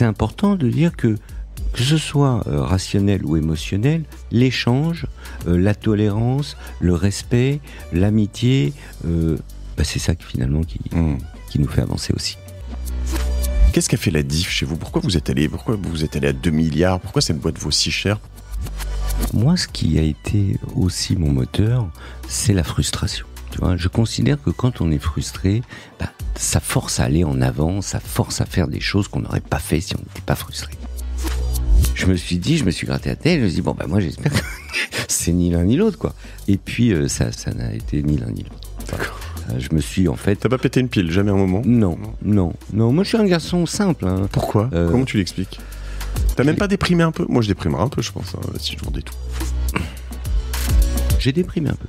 c'est important de dire que que ce soit euh, rationnel ou émotionnel, l'échange, euh, la tolérance, le respect, l'amitié, euh, bah, c'est ça finalement qui, hmm. qui nous fait avancer aussi. Qu'est-ce qu'a fait la diff chez vous Pourquoi vous êtes allé Pourquoi vous êtes allé à 2 milliards Pourquoi cette boîte vaut si cher Moi, ce qui a été aussi mon moteur, c'est la frustration je considère que quand on est frustré, bah, ça force à aller en avant, ça force à faire des choses qu'on n'aurait pas fait si on n'était pas frustré. Je me suis dit, je me suis gratté la tête, je me suis dit, bon, bah, moi, j'espère que c'est ni l'un ni l'autre, quoi. Et puis, euh, ça, ça n'a été ni l'un ni l'autre. D'accord je me suis en fait. T'as pas pété une pile, jamais un moment Non, non, non. Moi, je suis un garçon simple. Hein. Pourquoi euh, Comment tu l'expliques T'as même pas déprimé un peu Moi, je déprimerais un peu, je pense, hein, si je dis tout. J'ai déprimé un peu.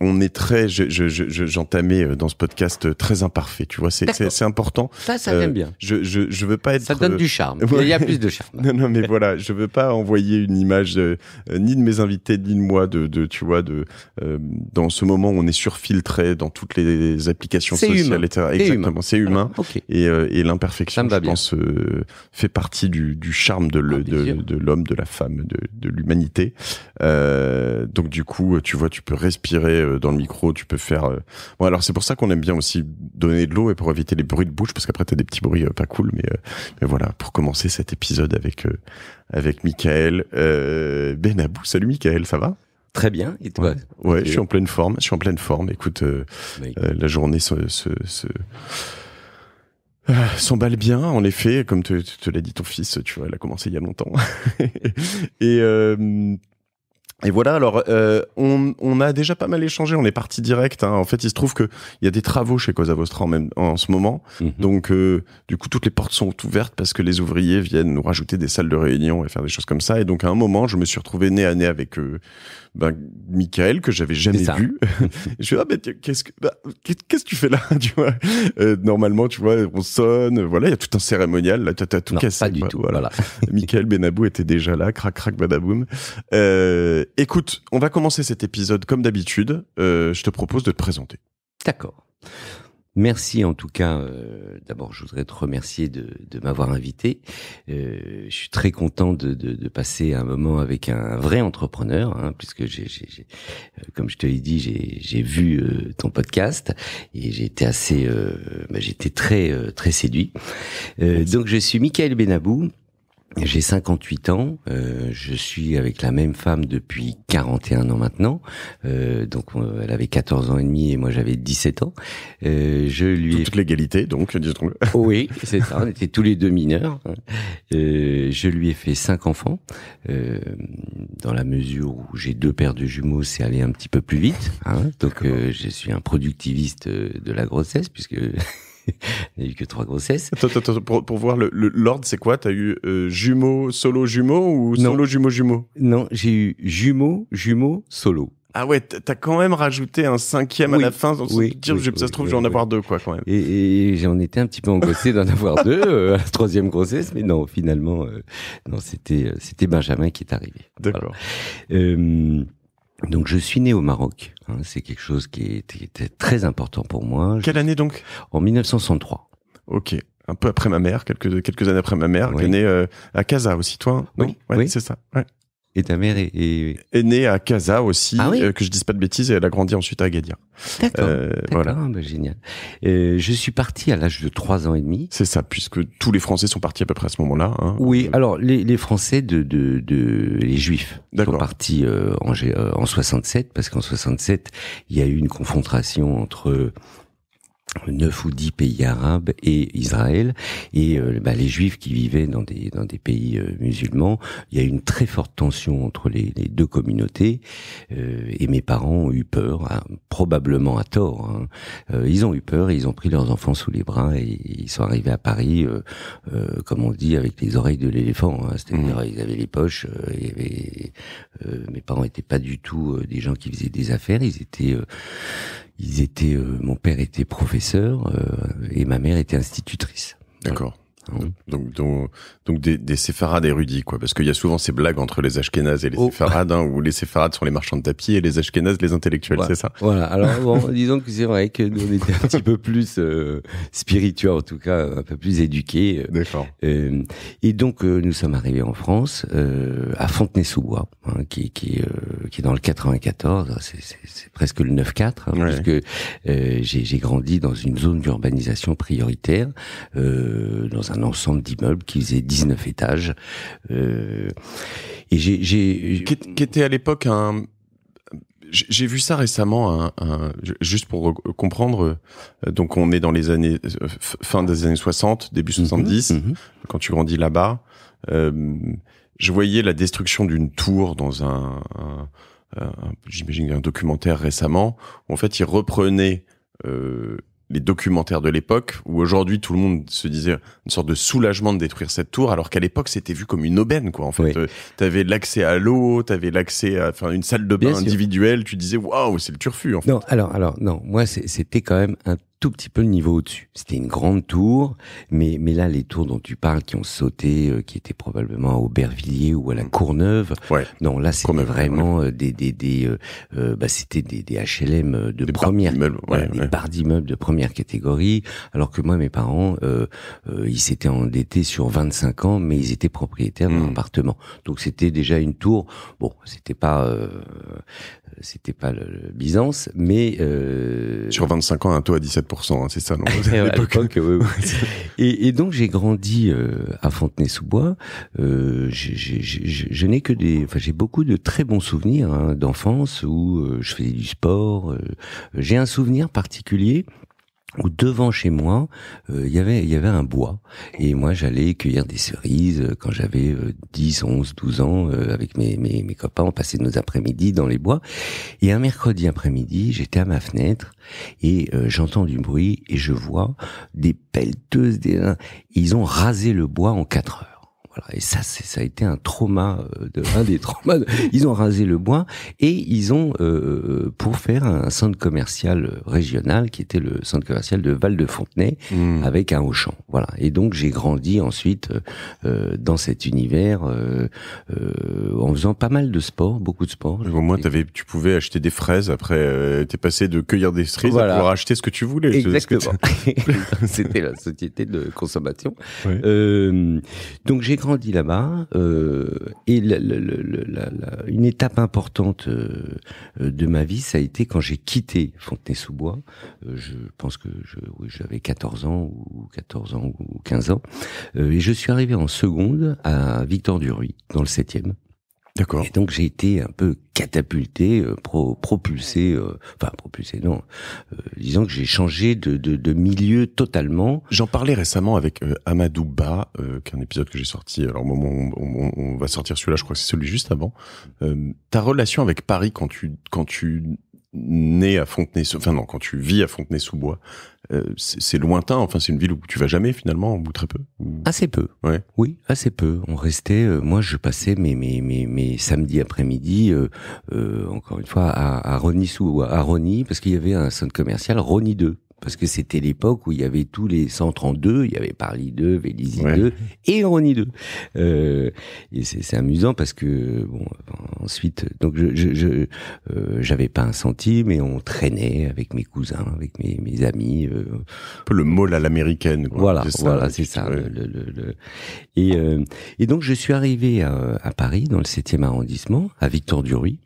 on est très, j'entamais je, je, euh, dans ce podcast euh, très imparfait, tu vois, c'est important. Ça, ça vient euh, bien. Je, je, je veux pas être. Ça donne du charme. Il y a plus de charme. non, non, mais voilà, je veux pas envoyer une image ni de mes invités ni de moi de, de tu vois, de dans ce moment où on est surfiltré dans toutes les applications sociales, etc. Exactement, c'est humain. Et, et l'imperfection, je pense, fait partie du, du charme de ah, l'homme, de, de, la femme, de, de l'humanité. donc du coup, tu vois, tu peux respirer euh, dans le micro, tu peux faire. Euh. Bon, alors c'est pour ça qu'on aime bien aussi donner de l'eau et pour éviter les bruits de bouche, parce qu'après t'as des petits bruits euh, pas cool. Mais, voilà, pour commencer cet épisode avec avec Michael Benabou. Salut Michael, ça va Très bien. Et toi Ouais, je suis en pleine forme. Je suis en pleine forme. Écoute, la journée ah, s'emballe bien, en effet, comme te, te, l'a dit ton fils, tu vois, elle a commencé il y a longtemps. et et voilà, alors euh, on, a déjà pas mal échangé, on est parti direct. Hein. En fait, il se trouve que y a des travaux chez Cosa Vostra en, même, en ce moment. Mhm. Donc, euh, du coup, toutes les portes sont ouvertes parce que les ouvriers viennent nous rajouter des salles de réunion et faire des choses comme ça. Et donc, à un moment, je me suis retrouvé nez à nez avec euh, ben, Michael que j'avais jamais vu. je suis ah qu'est-ce que bah, qu'est-ce que tu fais là, tu vois euh, Normalement, tu vois, on sonne, voilà, il y a tout un cérémonial. Là, t'as tout non, Pas du tout. Voilà. Michael Benabou était déjà là, crac crac badaboum. Euh, écoute, on va commencer cet épisode comme d'habitude. Euh, je te propose de te présenter. D'accord. Merci en tout cas. Euh, d'abord, je voudrais te remercier de, m'avoir invité. Euh, je suis très content de, passer un moment avec un vrai entrepreneur, hein, puisque euh, comme je te l'ai dit, j'ai vu ton podcast et j'ai été assez, bah, j'étais très très séduit. donc, je suis Michael Benabou. J'ai 58 ans, euh, je suis avec la même femme depuis 41 ans maintenant. Euh, donc euh, elle avait 14 ans et demi et moi j'avais 17 ans. Euh, je lui toute l'égalité donc disons. oui, c'est ça, on était tous les deux mineurs. Euh, je lui ai fait cinq enfants dans la mesure où j'ai deux paires de jumeaux, c'est aller un petit peu plus vite hein. Donc je suis un productiviste de la grossesse puisque a eu que trois grossesses. Attends, attends, pour, pour, voir l'ordre, c'est quoi T'as eu euh, jumeaux, solo jumeaux ou non. solo jumeaux jumeaux Non, j'ai eu jumeaux, jumeaux, solo. Ah ouais, t'as quand même rajouté un cinquième à la fin. Dans ça se trouve, je vais en avoir deux, quoi, quand même. Et, et j'en étais un petit peu angoissé d'en avoir deux euh, à la troisième grossesse, mais non, finalement, euh, non, c'était euh, c'était Benjamin qui est arrivé. D'accord. Euh... Donc je suis né au Maroc. Hein. c'est quelque chose qui était, très important pour moi. Quelle année donc En 1963. Ok. Un peu après ma mère, quelques quelques années après ma mère, qui est né euh, à Casa aussi, toi. oui, c'est ça. Et ta mère est, est... née à Casa aussi, ah euh, que je dise pas de bêtises, et elle a grandi ensuite à Agadir. D'accord. Euh, voilà. Ah, bah, génial. Euh, je suis parti à l'âge de 3 ans et demi. C'est ça, puisque tous les Français sont partis à peu près à ce moment-là. Hein. Oui, euh, alors les, les Français de, de, de, les Juifs sont partis en, en 67, parce qu'en 67, il y a eu une confrontation entre neuf ou 10 pays arabes et Israël et euh, bah, les juifs qui vivaient dans des des pays euh, musulmans il y a une très forte tension entre les, deux communautés euh, et mes parents ont eu peur hein, probablement à tort hein. ils ont eu peur ils ont pris leurs enfants sous les bras et, ils sont arrivés à Paris comme on dit avec les oreilles de l'éléphant hein, c'est-à-dire mmh. ils avaient les poches mes parents étaient pas du tout des gens qui faisaient des affaires ils étaient ils étaient, euh, mon père était professeur euh, et ma mère était institutrice. D'accord. Hein, donc, donc, donc, des, des séfarades érudits, quoi. Parce qu'il y a souvent ces blagues entre les ashkénazes et les oh. séfarades, hein, où les séfarades sont les marchands de tapis et les ashkénazes les intellectuels, c'est ça Voilà, alors bon, disons que c'est vrai que nous, on était un petit peu plus euh, spirituels, en tout cas, un peu plus éduqués. Euh. Euh, et donc, euh, nous sommes arrivés en France, à Fontenay-sous-Bois, hein, qui, qui, qui est dans le 94, hein, c'est presque le 9-4, hein, puisque j'ai grandi dans une zone d'urbanisation prioritaire, dans un un ensemble d'immeubles qui faisait 19 étages. Euh, et j'ai... Qui était à l'époque un... J'ai vu ça récemment, un, juste pour comprendre. Euh, donc, on est dans les années fin des années 60, début 70, mhm, mhm. quand tu grandis là-bas. Euh, je voyais la destruction d'une tour dans un, j'imagine un documentaire récemment. Où en fait, ils reprenaient euh, les documentaires de l'époque, où aujourd'hui tout le monde se disait une sorte de soulagement de détruire cette tour, alors qu'à l'époque c'était vu comme une aubaine, quoi. En fait, euh, t'avais l'accès à l'eau, tu avais l'accès à enfin, une salle de bain individuelle, tu disais waouh, c'est le turfu. En fait. Non, alors, alors, non, moi c'était quand même un petit peu le niveau au-dessus. C'était une grande tour, mais, mais là, les tours dont tu parles qui ont sauté, euh, qui étaient probablement à Aubervilliers ou à la Courneuve, ouais. non, là, c'était vraiment euh, des, des, des euh, euh, bah, c'était des, des, HLM de première, ouais, d'immeubles de première catégorie, alors que moi, mes parents, ils s'étaient endettés sur 25 ans, mais ils étaient propriétaires d'un mmh. appartement. Donc, c'était déjà une tour, bon, c'était pas c'était pas le, Byzance, mais euh... sur 25 ans, un taux à 17%, hein, c'est ça, non à l'époque. oui, et, donc j'ai grandi euh, à Fontenay-sous-Bois. Euh, je n'ai que des, enfin j'ai beaucoup de très bons souvenirs hein, d'enfance où euh, je faisais du sport. j'ai un souvenir particulier où devant chez moi, euh, y il y avait un bois. Et moi, j'allais cueillir des cerises euh, quand j'avais 10, 11, 12 ans, euh, avec mes, mes, copains, on passait nos après-midi dans les bois. Et un mercredi après-midi, j'étais à ma fenêtre et j'entends du bruit et je vois des pelleteuses, des... Ils ont rasé le bois en quatre heures. Et ça, ça a été un trauma, euh, de, un des traumas. ils ont rasé le bois et ils ont, euh, euh, pour faire un centre commercial régional, qui était le centre commercial de Val-de-Fontenay, hmm. avec un Auchan. Voilà. Et donc, j'ai grandi ensuite dans cet univers en faisant pas mal de sport, beaucoup de sport. Au moins, avais, tu pouvais acheter des fraises après, t'es passé de cueillir des cerises à pouvoir acheter ce que tu voulais. Exactement. C'était la société de consommation. donc, j'ai grandi là-bas euh, et la, la, une étape importante euh, de ma vie, ça a été quand j'ai quitté Fontenay-sous-Bois. Euh, je pense que j'avais oui, 14 ans ou 14 ans ou 15 ans euh, et je suis arrivé en seconde à Victor Duruy dans le 7 D'accord. Et donc j'ai été un peu catapulté, euh, propulsé, euh, enfin propulsé non, euh, disons que j'ai changé de, de, de, milieu totalement. J'en parlais récemment avec Amadou Ba, qui est un épisode que j'ai sorti, alors moment on, on, on va sortir celui-là, je crois que c'est celui juste avant. ta relation avec Paris quand tu, quand tu né à Fontenay-sous, enfin non, quand tu vis à Fontenay-sous-Bois, euh, c'est lointain. Enfin, c'est une ville où tu vas jamais finalement, ou très peu. Assez peu. Ouais. Oui, assez peu. On restait. Euh, moi, je passais mes mes mes, mes samedis après-midi, euh, encore une fois, à, à sous à Rony, parce qu'il y avait un centre commercial Rony 2 parce que c'était l'époque où il y avait tous les centres en deux, il y avait Paris 2, Vélizy 2 et Rony 2. Euh, et c'est amusant parce que bon ensuite donc je j'avais je, je, euh, pas un centime et on traînait avec mes cousins, avec mes, amis. Euh, un peu le mall à l'américaine. Voilà, voilà, c'est ça. et, et donc je suis arrivé à, Paris dans le 7e arrondissement à Victor Duruy.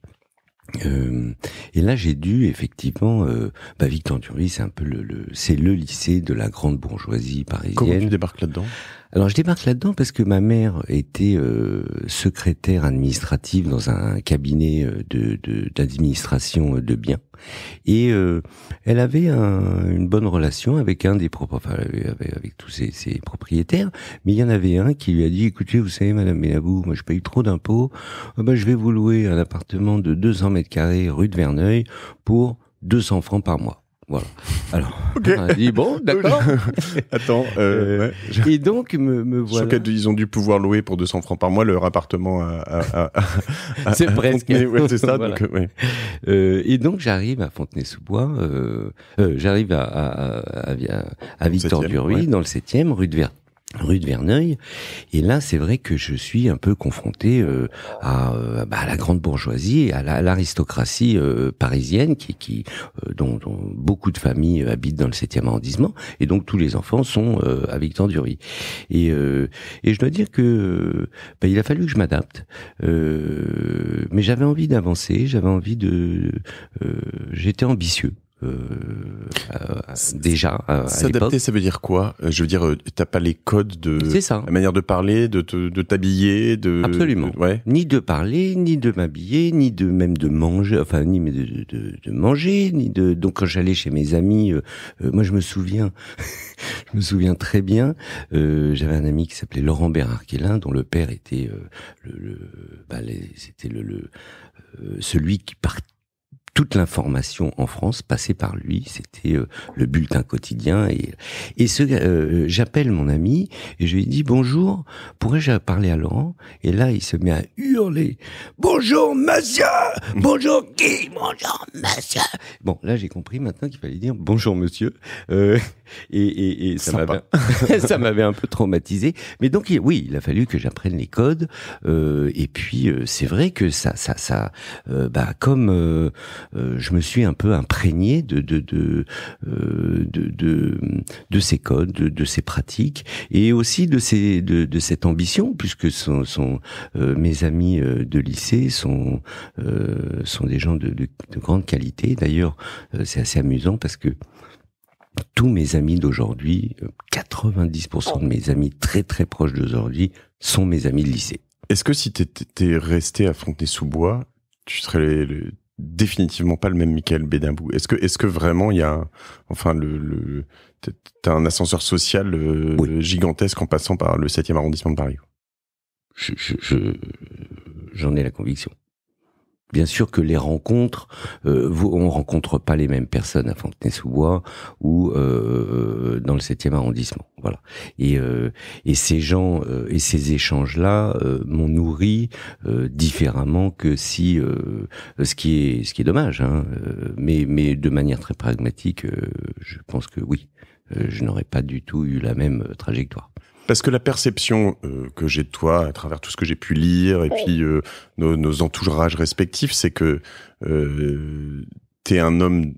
Euh, et là, j'ai dû effectivement, euh, bah, Victor Duris, c'est un peu le, c'est le lycée de la grande bourgeoisie parisienne. Comment tu débarques là-dedans alors je débarque là-dedans parce que ma mère était euh, secrétaire administrative dans un cabinet euh, d'administration euh, de, biens et elle avait une bonne relation avec un des propres, avec, tous ses, propriétaires, mais il y en avait un qui lui a dit écoutez vous savez Madame Benabou, moi je paye trop d'impôts, ah ben, je vais vous louer un appartement de 200 mètres carrés rue de Verneuil pour 200 francs par mois. Voilà. Alors, okay. on ah, a dit bon, d'accord. Attends. Euh, euh ouais. Et donc me, me voilà. ont dû pouvoir louer pour 200 francs par mois leur appartement à. à, c'est presque. c'est ça. donc, euh, euh, et donc j'arrive à Fontenay-sous-Bois. Euh, euh j'arrive à, à, à, à Victor Duruy dans le 7e, rue de Vert rue de Verneuil. Et là, c'est vrai que je suis un peu confronté euh, euh, bah, à, la grande bourgeoisie, à l'aristocratie euh, parisienne, qui, qui dont, beaucoup de familles habitent dans le 7e arrondissement, et donc tous les enfants sont à Victor Et, je dois dire que bah, il a fallu que je m'adapte, mais j'avais envie d'avancer, j'avais envie de, j'étais ambitieux. Euh, euh, euh, déjà à s'adapter ça veut dire quoi je veux dire t'as pas les codes de ça. la manière de parler de t'habiller de, absolument ouais. ni de parler ni de m'habiller ni de même de manger enfin ni de, de manger ni de donc quand j'allais chez mes amis moi je me souviens je me souviens très bien j'avais un ami qui s'appelait Laurent Bérard Quélin dont le père était le, bah, c'était le celui qui partait toute l'information en France passait par lui. C'était euh, le bulletin quotidien. Et, et ce, euh, j'appelle mon ami et je lui dis bonjour. Pourrais-je parler à Laurent Et là, il se met à hurler. Bonjour monsieur, bonjour qui, bonjour monsieur. Bon, là j'ai compris maintenant qu'il fallait dire bonjour monsieur. Euh, et, et, ça m'avait ça m'avait un peu traumatisé. Mais donc oui, il a fallu que j'apprenne les codes. et puis c'est vrai que ça ça ça bah comme euh, je me suis un peu imprégné de de de euh, de, ces codes, de, ces pratiques et aussi de ces de, de cette ambition puisque sont euh, mes amis de lycée sont sont des gens de, de, grande qualité. D'ailleurs, c'est assez amusant parce que tous mes amis d'aujourd'hui, 90% de mes amis très très proches d'aujourd'hui sont mes amis de lycée. Est-ce que si tu étais resté à sous bois tu serais, définitivement pas le même Michael Bédinbou. Est-ce que, est-ce que vraiment il y a, enfin, le, le un ascenseur social euh, gigantesque en passant par le 7e arrondissement de Paris? Je, j'en ai la conviction. Bien sûr que les rencontres, euh, on rencontre pas les mêmes personnes à Fontenay-sous-Bois ou euh, dans le 7e arrondissement. Voilà. Et, euh, ces gens euh, et ces échanges-là m'ont nourri différemment que si ce qui est ce qui est dommage, hein, mais mais de manière très pragmatique, je pense que oui, je n'aurais pas du tout eu la même trajectoire. Parce que la perception euh, que j'ai de toi, à travers tout ce que j'ai pu lire et puis euh, nos, entourages respectifs, c'est que euh, tu es un homme.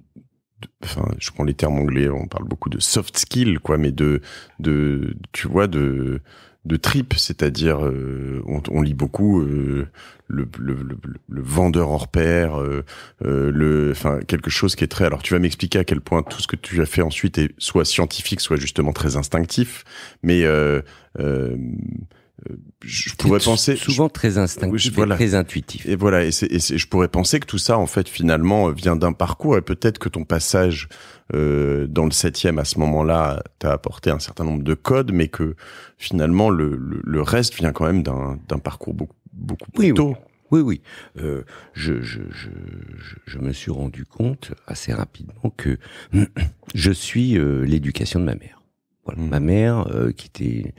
enfin, je prends les termes anglais. On parle beaucoup de soft skill, quoi, mais de, de, tu vois, de de trip, c'est-à-dire euh, on, lit beaucoup euh, le, vendeur hors pair, euh, le, enfin quelque chose qui est très. Alors tu vas m'expliquer à quel point tout ce que tu as fait ensuite est soit scientifique, soit justement très instinctif, mais je pourrais penser souvent très instinctif, très intuitif. Et voilà, et, je pourrais penser que tout ça, en fait, finalement, euh, vient d'un parcours. Et peut-être que ton passage euh, dans le septième à ce moment-là t'a apporté un certain nombre de codes, mais que finalement le, reste vient quand même d'un parcours beaucoup beaucoup plus tôt. Oui, oui. Euh, je, me suis rendu compte assez rapidement que je suis l'éducation de ma mère. Mm. Ma mère, euh, qui était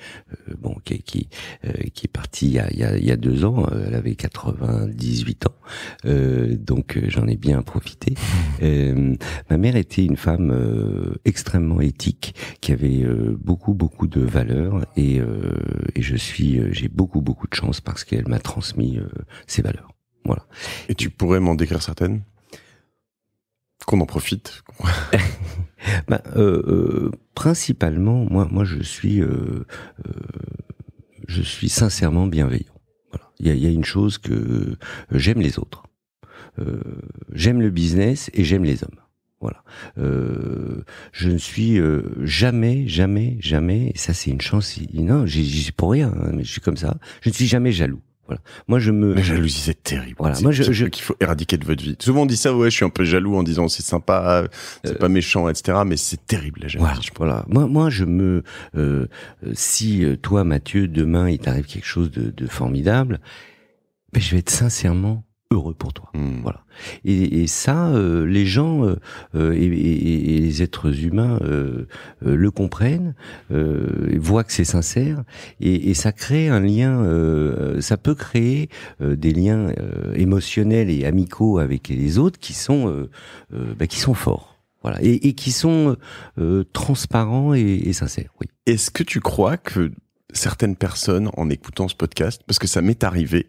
euh, bon, qui euh, qui, est partie il y, a, il y a deux ans, elle avait 98 ans, donc j'en ai bien profité. ma mère était une femme extrêmement éthique, qui avait beaucoup beaucoup de valeurs et, et je suis, j'ai beaucoup beaucoup de chance parce qu'elle m'a transmis ses valeurs. Voilà. Et tu pourrais m'en décrire certaines qu'on en profite. bah, principalement, moi, moi, je suis, euh, euh, je suis sincèrement bienveillant. Il y a, une chose que euh, j'aime les autres, j'aime le business et j'aime les hommes. Voilà. je ne suis jamais, jamais, jamais. Et ça, c'est une chance. Non, j'y suis pour rien. Hein, mais je suis comme ça. Je ne suis jamais jaloux. Voilà. Moi, je me. La jalousie, c'est terrible. Voilà. Moi, je, qu'il faut éradiquer de votre vie. Souvent, on dit ça, ouais, je suis un peu jaloux en disant c'est sympa, c'est pas méchant, etc. Mais c'est terrible, la jalousie. Voilà. Moi, moi, je me. Euh, euh, si euh, toi, Mathieu, demain, il t'arrive quelque chose de, de formidable, ben, je vais être sincèrement heureux pour toi. Hmm. Voilà. Et, et ça, euh, les gens euh, euh, et, les êtres humains le comprennent, voient que c'est sincère, et, ça crée un lien. ça peut créer des liens émotionnels et amicaux avec les autres qui sont bah, qui sont forts. Voilà, et, qui sont transparents et, sincères. Oui. Est-ce que tu crois que certaines personnes, en écoutant ce podcast, parce que ça m'est arrivé,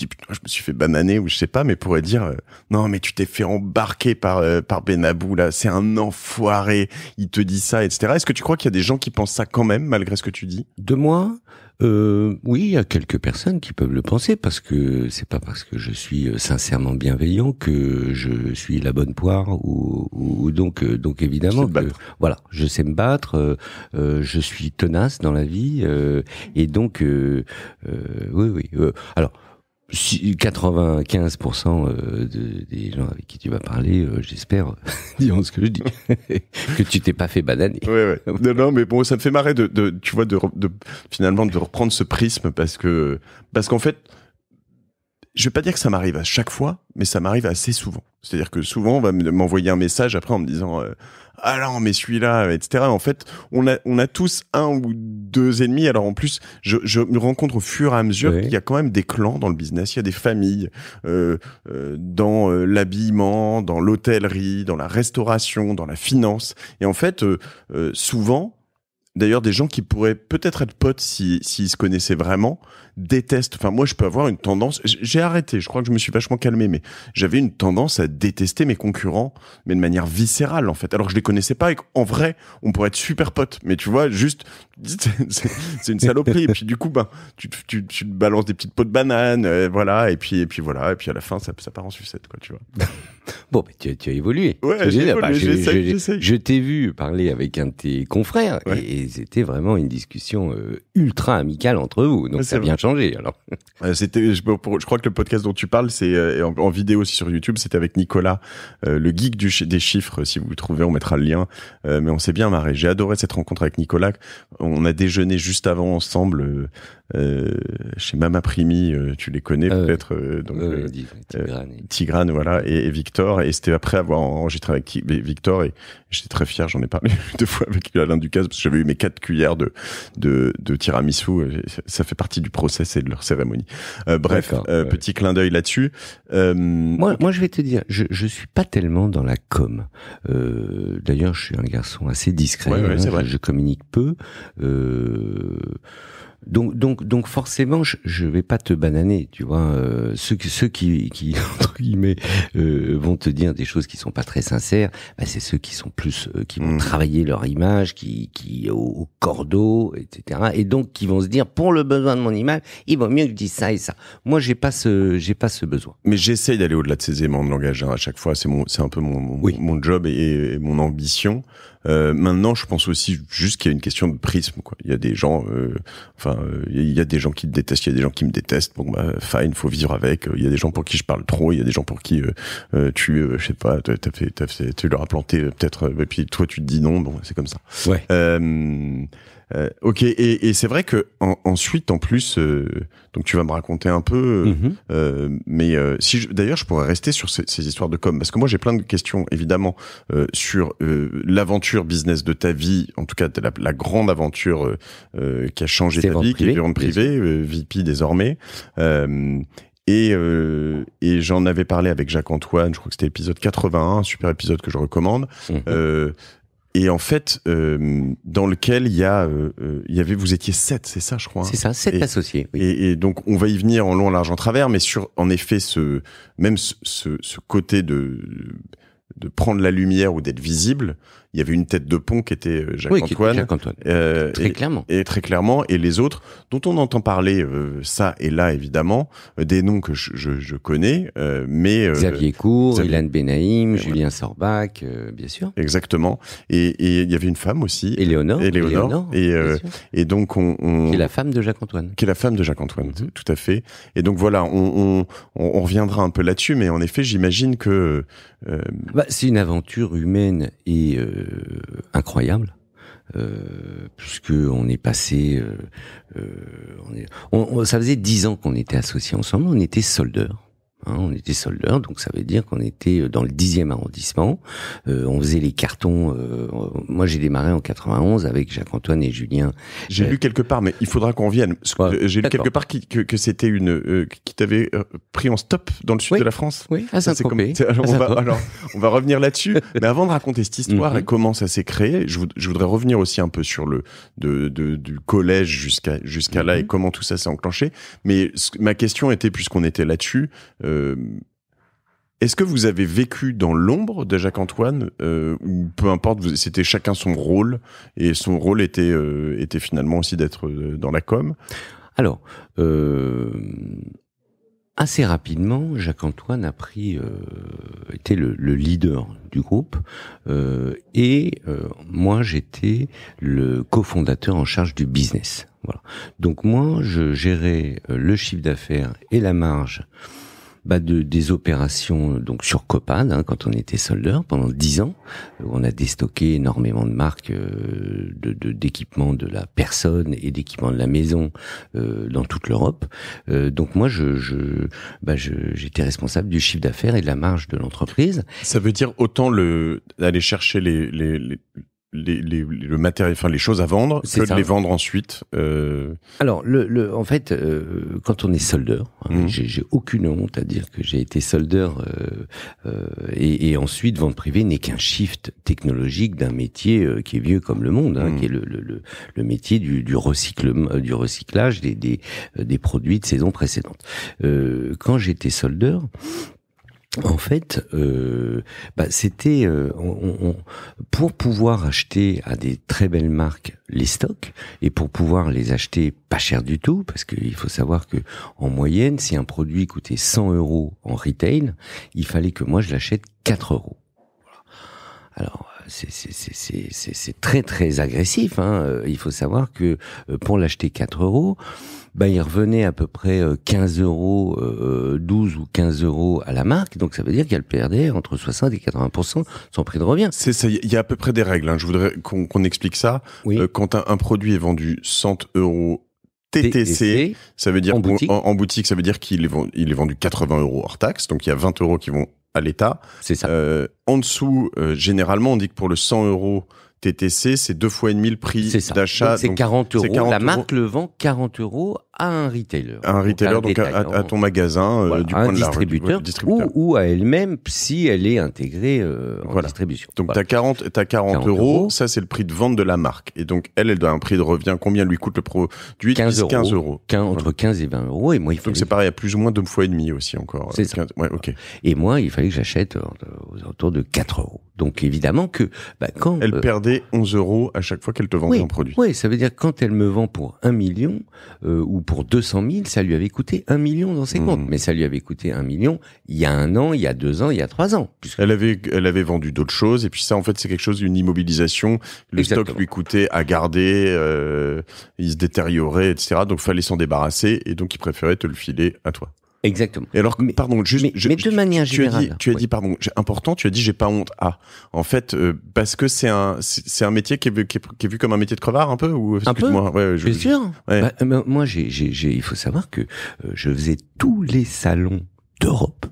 je me suis fait bananer ou je sais pas, mais pourrait dire euh, non, mais tu t'es fait embarquer par euh, par Benabou là, c'est un enfoiré, il te dit ça, etc. Est-ce que tu crois qu'il y a des gens qui pensent ça quand même malgré ce que tu dis De moi, euh, oui, il y a quelques personnes qui peuvent le penser parce que c'est pas parce que je suis sincèrement bienveillant que je suis la bonne poire ou, donc donc évidemment voilà, je sais me battre, je suis tenace dans la vie et donc oui oui alors 95% euh, des gens avec qui tu vas parler, euh, j'espère, diront ce que je dis, que tu t'es pas fait bananer. Non, mais bon, ça me fait marrer de, tu vois, de, finalement de reprendre ce prisme parce que parce qu'en fait, je vais pas dire que ça m'arrive à chaque fois, mais ça m'arrive assez souvent. C'est-à-dire que souvent, on va m'envoyer un message après en me disant euh, ah non mais celui-là, etc. En fait, on a on a tous un ou deux ennemis. Alors en plus, je, je me rencontre au fur et à mesure qu'il y a quand même des clans dans le business. Il y a des familles euh, euh, dans euh, l'habillement, dans l'hôtellerie, dans la restauration, dans la finance. Et en fait, souvent, D'ailleurs, des gens qui pourraient peut-être être potes s'ils si, se connaissaient vraiment, détestent. Enfin, moi, je peux avoir une tendance. J'ai arrêté, je crois que je me suis vachement calmé, mais j'avais une tendance à détester mes concurrents, mais de manière viscérale, en fait. Alors je les connaissais pas et qu'en vrai, on pourrait être super potes. Mais tu vois, juste c'est une saloperie. et puis du coup, ben, tu, tu, tu, balances des petites peaux de banane, euh, voilà, et puis, et puis voilà, et puis à la fin, ça, ça part en sucette, quoi, tu vois. bon, mais tu, tu as évolué. Ouais, j'ai je, t'ai vu parler avec un de tes confrères, et, c'était vraiment une discussion euh, ultra amicale entre vous, donc ça vient bien changé, alors. Euh, c'était, je, crois que le podcast dont tu parles, c'est euh, en, vidéo aussi sur YouTube, c'était avec Nicolas, euh, le geek du, des chiffres. Si vous le trouvez, on mettra le lien. mais on s'est bien marré. J'ai adoré cette rencontre avec Nicolas. On a déjeuné juste avant ensemble chez Mama Primi. tu les connais peut-être. donc Tigrane. voilà, et, Victor. Et c'était après avoir enregistré avec Victor et j'étais très fier. J'en ai parlé deux fois avec Alain Ducasse parce que j'avais eu mes quatre cuillères de de, de tiramisu. Ça fait partie du process et de leur cérémonie. Euh, bref, euh, petit clin d'œil là-dessus. Euh, moi, moi, je vais te dire, je, je suis pas tellement dans la com. D'ailleurs, je suis un garçon assez discret. Hein, je, je, communique peu. Euh, donc, donc, donc forcément, je, je vais pas te bananer, tu vois. Euh, ceux, ceux qui, qui entre guillemets, euh, vont te dire des choses qui sont pas très sincères, bah, c'est ceux qui sont plus, euh, qui vont mm. travailler leur image, qui, qui au, cordeau, etc. Et donc, qui vont se dire, pour le besoin de mon image, il vaut mieux que je dise ça et ça. Moi, j'ai pas ce, j'ai pas ce besoin. Mais j'essaye d'aller au-delà de ces éléments de langage hein. à chaque fois. C'est mon, c'est un peu mon, mon, job et, mon ambition. Euh, maintenant, je pense aussi juste qu'il y a une question de prisme. Quoi. Il y a des gens, euh, enfin, euh, il y a des gens qui te détestent, il y a des gens qui me détestent. Bon, bah, fine, faut vivre avec. Il y a des gens pour qui je parle trop, il y a des gens pour qui tu, je sais pas, t'as fait, fait, tu leur as planté peut-être, et puis toi tu te dis non. Bon, c'est comme ça. Ouais. Euh, ok, et, et c'est vrai que en, ensuite, en plus, euh, donc tu vas me raconter un peu, euh, mhm. mais si d'ailleurs je pourrais rester sur ces, ces, histoires de com, parce que moi j'ai plein de questions évidemment sur l'aventure business de ta vie, en tout cas la, la grande aventure qui a changé ta vie, qui est vente privée, VP désormais. Et, et, j'en avais parlé avec Jacques Antoine, je crois que c'était épisode 81, un super épisode que je recommande. Mhm et en fait, euh, dans lequel il y a, euh, euh, y avait, vous étiez sept, c'est ça, je crois. Hein. c'est ça, sept associés. Oui. Et, donc, on va y venir en long, large, en travers, mais sur, en effet, ce même ce, ce côté de de prendre la lumière ou d'être visible, il y avait une tête de pont qui était euh, Jacques oui, Antoine, Jacques Antoine. Euh, très clairement et très clairement et les autres dont on entend parler euh, ça et là évidemment euh, des noms que je, je, je connais mais Xavier Cour, Hélène Ilan Benaïm, Julien Sorbach Sorbac bien sûr exactement et il y avait une femme aussi Éléonore Éléonore et, et, donc on, on, qui est la femme de Jacques Antoine qui est la femme de Jacques Antoine mhm. tout à fait et donc voilà on, on, on reviendra un peu là-dessus mais en effet j'imagine que bah, c'est une aventure humaine et euh, incroyable. Euh, puisque on est passé, euh, on, ça faisait dix ans qu'on était associés ensemble, on était soldeur Hein, on était soldeur donc ça veut dire qu'on était euh, dans le 10e arrondissement. Euh, on faisait les cartons. Euh, moi, j'ai démarré en 91 avec Jacques-Antoine et Julien. J'ai lu quelque part, mais il faudra qu'on vienne. j'ai lu quelque part que, c'était une qui t'avait pris en stop dans le sud de la France. Oui, ça c'est comme, on va, revenir là-dessus. mais avant de raconter cette histoire mhm. et comment ça s'est créé, je, voudrais revenir aussi un peu sur le du collège jusqu'à jusqu'à là mhm. et comment tout ça s'est enclenché. Mais ma question était, puisqu'on était là-dessus. Euh, est-ce que vous avez vécu dans l'ombre de Jacques-Antoine euh, ou peu importe, c'était chacun son rôle et son rôle était, euh, finalement aussi d'être dans la com Alors, assez rapidement, Jacques-Antoine a pris, était le, leader du groupe et moi j'étais le cofondateur en charge du business. Donc moi, je gérais le chiffre d'affaires et la marge bah de, des opérations donc sur Copane hein, quand on était soldeur pendant dix ans. On a déstocké énormément de marques euh, de d'équipements de, la personne et d'équipement de la maison euh, dans toute l'Europe. Euh, donc moi, je j'étais bah je, responsable du chiffre d'affaires et de la marge de l'entreprise. Ça veut dire autant le aller chercher les, les, les les, les, le matériel, enfin les choses à vendre, que de les vendre ensuite. Euh... Alors, le, le, en fait, euh, quand on est soldeur, hein, mmh. j'ai aucune honte à dire que j'ai été soldeur euh, euh, et, et, ensuite vente privée n'est qu'un shift technologique d'un métier euh, qui est vieux comme le monde, hein, mmh. qui est le, le, le métier du, du, du recyclage des, des, des produits de saison précédente. quand j'étais soldeur, en fait, euh, bah, c'était euh, pour pouvoir acheter à des très belles marques les stocks et pour pouvoir les acheter pas cher du tout, parce qu'il faut savoir que en moyenne, si un produit coûtait 100 euros en retail, il fallait que moi je l'achète 4 euros. Alors c'est très très agressif. Hein. Euh, il faut savoir que pour l'acheter 4 euros, ben il revenait à peu près 15 euh, euros, 12 euh, euh, ou 15 euros à la marque. Donc ça veut dire qu'il y a le entre 60 et 80 son prix de revient. C'est ça. Il y a à peu près des règles. Hein. Je voudrais qu'on explique ça. quand un, produit est vendu 100 euros TTC, ça veut dire en boutique, ça veut dire qu'il est, est vendu 80 euros hors taxe, donc il y a 20 euros qui vont à l'État. C'est ça. en dessous, généralement, on dit que pour le 100 euros TTC, c'est deux fois et demi le prix d'achat. C'est 40 euros. la marque le vend 40 euros à un retailer. À un retailer, donc, à, ton magasin, euh, du point un de distributeur, Ou, à elle-même si elle est intégrée euh, en distribution. Donc tu as 40, as 40, euros, ça c'est le prix de vente de la marque. Et donc elle, elle doit un prix de revient, combien lui coûte le produit 15, euros. 15, entre 15 et 20 euros. Et moi, il donc c'est pareil, à plus ou moins deux fois et demi aussi encore. C'est Ouais, Et moi, il fallait que j'achète euh, autour de 4 euros. Donc évidemment que bah, quand... Elle euh, perdait 11 euros à chaque fois qu'elle te vendait un produit. Oui, ça veut dire quand elle me vend pour un million euh, ou pour 200 000, ça lui avait coûté un million dans ses mmh. comptes. Mais ça lui avait coûté un million il y a un an, il y a deux ans, il y a trois ans. Elle, avait, elle avait vendu d'autres choses et puis ça en fait c'est quelque chose, d'une immobilisation. Le stock lui coûtait à garder, euh, il se détériorait, etc. Donc fallait s'en débarrasser et donc il préférait te le filer à toi. Exactement. Et alors, mais, pardon, juste, je, de manière tu, As dit, tu as dit, pardon, important, tu as dit, j'ai pas honte à. en fait, euh, parce que c'est un, c'est un métier qui est, qui, est, vu comme un métier de crevard un peu ou un Moi, ouais, je, Bien sûr. Ouais. Bah, euh, moi, j'ai, il faut savoir que euh, je faisais tous les salons d'Europe.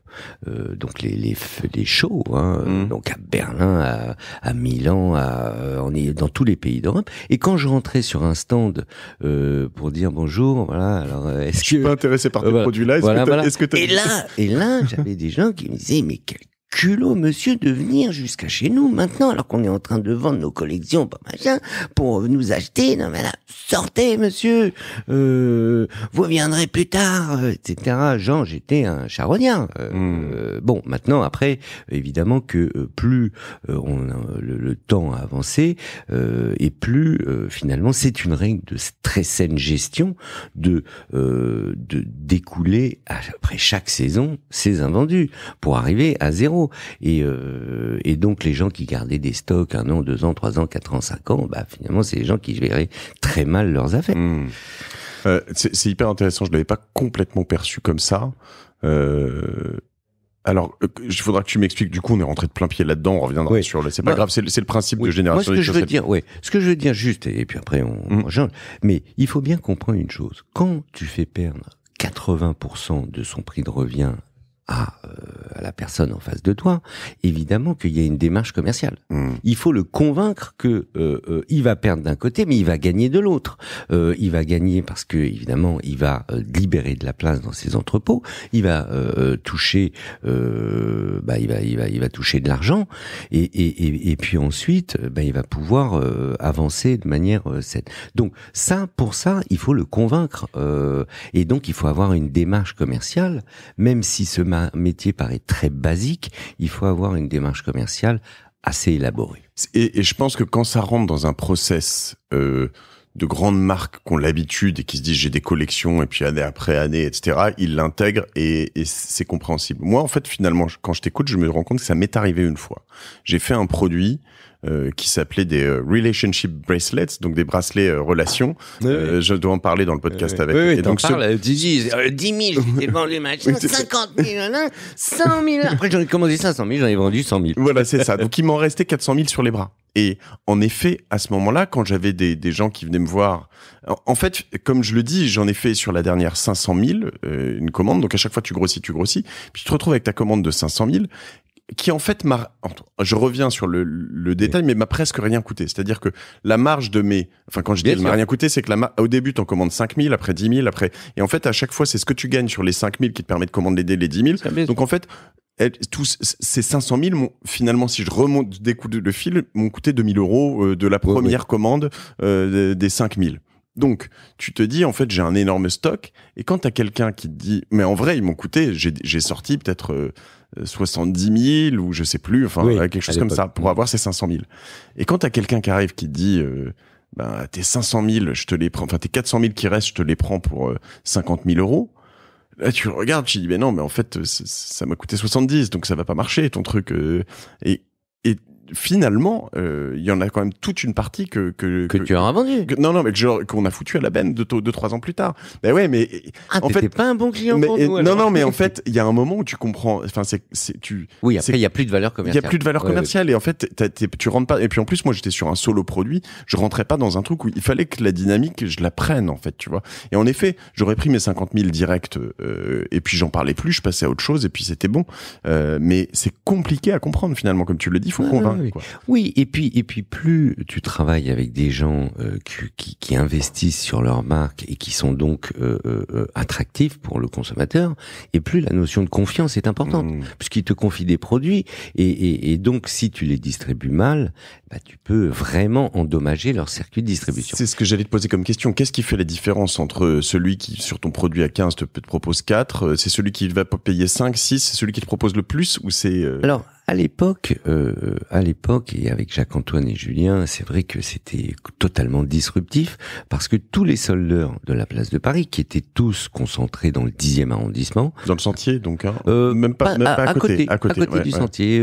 Euh, donc les, les, les shows, hein, euh, mm. donc à Berlin, à, à Milan, à, euh, on est dans tous les pays d'Europe. Et quand je rentrais sur un stand euh, pour dire bonjour, voilà, alors euh, est-ce que... Je suis pas intéressé par tes produit là est-ce que, tu est Et là, et là j'avais des gens qui me disaient, mais quel culot, monsieur, de venir jusqu'à chez nous maintenant, alors qu'on est en train de vendre nos collections, pas pour nous acheter. Non, mais là, sortez, monsieur, euh, vous viendrez plus tard, euh, etc. Jean, j'étais un charognard. Euh, hmm. Bon, maintenant, après, évidemment que plus on a le, temps a avancé, et plus finalement, c'est une règle de très saine gestion de de découler après chaque saison ses invendus pour arriver à zéro. Euh, et, donc les gens qui gardaient des stocks un an, deux ans, trois ans, quatre ans, cinq ans, bah finalement c'est les gens qui géraient très mal leurs affaires. Hmm. Euh, c'est hyper intéressant. Je ne l'avais pas complètement perçu comme ça. Euh, alors, il faudra que tu m'expliques. Du coup, on est rentré de plein pied là-dedans. On reviendra sur le. C'est pas bah, grave. C'est le, principe de génération. ce que je veux dire, Ce que je veux dire juste, et, puis après on, hmm. Mais il faut bien comprendre une chose. Quand tu fais perdre 80% de son prix de revient à, euh, à, la personne en face de toi, évidemment qu'il y a une démarche commerciale. Hmm. Il faut le convaincre que euh, euh, il va perdre d'un côté, mais il va gagner de l'autre. il va gagner parce que évidemment il va libérer de la place dans ses entrepôts, il va toucher, bah, il va il va il va toucher de l'argent et, et, et, puis ensuite bah, il va pouvoir avancer de manière cette. Donc ça pour ça il faut le convaincre et donc il faut avoir une démarche commerciale, même si ce métier paraît très basique, il faut avoir une démarche commerciale assez élaborée. Et, je pense que quand ça rentre dans un process euh, de grandes marques qui ont l'habitude et qui se disent j'ai des collections et puis année après année, etc., ils l'intègrent et c'est compréhensible. Moi, en fait, finalement, quand je t'écoute, je me rends compte que ça m'est arrivé une fois. J'ai fait un produit euh, qui s'appelait des euh, relationship bracelets, donc des bracelets euh, relations. Euh, je dois en parler dans le podcast avec. Oui, et donc parle, ce... Gigi, 10 000, j'ai vendu 50 000, 100 000. Après j'en ai commandé 500 000, j'en ai vendu 100 000. Voilà, c'est ça. Donc il m'en restait 400 000 sur les bras. Et en effet, à ce moment-là, quand j'avais des, des, gens qui venaient me voir, en fait, comme je le dis, j'en ai fait sur la dernière 500 000 euh, une commande. Donc à chaque fois, tu grossis, tu grossis. Puis tu te retrouves avec ta commande de 500 000 qui en fait m'a, je reviens sur le, détail, mais m'a presque rien coûté. C'est-à-dire que la marge de mes, enfin quand je dis m'a rien coûté, c'est que la au début en commandes 5000, après 10 000, après, et en fait à chaque fois c'est ce que tu gagnes sur les 5000 qui te permet de commander les, 10 000. Donc en fait, tous ces 500 000, finalement, si je remonte des coups le fil, m'ont coûté 2000 euros euh, de la première commande euh, des des 5000. Donc, tu te dis, en fait, j'ai un énorme stock. Et quand tu as quelqu'un qui te dit, mais en vrai, ils m'ont coûté, j'ai sorti peut-être euh, 70 euh, 000 ou je sais plus, enfin euh, quelque chose comme ça, pour avoir ces 500 000. Et quand t'as quelqu'un qui arrive qui te dit, euh, ben, tes 500 000, je te les prends, enfin tes 400 000 qui restent, je te les prends pour 50 000 euros. Là, tu regardes, tu dis, mais non, mais en fait, ça m'a coûté 70, donc ça va pas marcher, ton truc. et, et finalement, euh, il y en a quand même toute une partie que que, que, tu as revendu non, non, mais qu'on a foutu à la benne deux, deux trois ans plus tard. Ben ouais, mais ah, en fait, pas un bon client pour nous. Non, non, mais en fait, il y a un moment où tu comprends. Enfin, c'est tu. Oui, après, il y a plus de valeur commerciale. Il y a plus de valeur commerciale et en fait, tu rentres pas. Et puis en plus, moi, j'étais sur un solo produit. Je rentrais pas dans un truc où il fallait que la dynamique, je la prenne en fait, tu vois. Et en effet, j'aurais pris mes 50 000 directs euh, et puis j'en parlais plus, je passais à autre chose et puis c'était bon. Euh, mais c'est compliqué à comprendre finalement, comme tu le dis, faut convaincre. Hein oui. et puis et puis plus tu travailles avec des gens euh, qui, investissent sur leur marque et qui sont donc euh, euh, attractifs pour le consommateur, et plus la notion de confiance est importante, mm. puisqu'ils te confient des produits et, et donc si tu les distribues mal, bah, tu peux vraiment endommager leur circuit de distribution. C'est ce que j'allais te poser comme question. Qu'est-ce qui fait la différence entre euh, celui qui, sur ton produit à 15, te, propose 4, euh, c'est celui qui va payer 5, 6, c'est celui qui te propose le plus ou c'est... Euh? Alors, à l'époque, euh, à l'époque, et avec Jacques-Antoine et Julien, c'est vrai que c'était totalement disruptif parce que tous les soldeurs de la place de Paris, qui étaient tous concentrés dans le 10e arrondissement. Dans le sentier, donc, hein, même pas, même à, pas à, côté, à, côté. du sentier,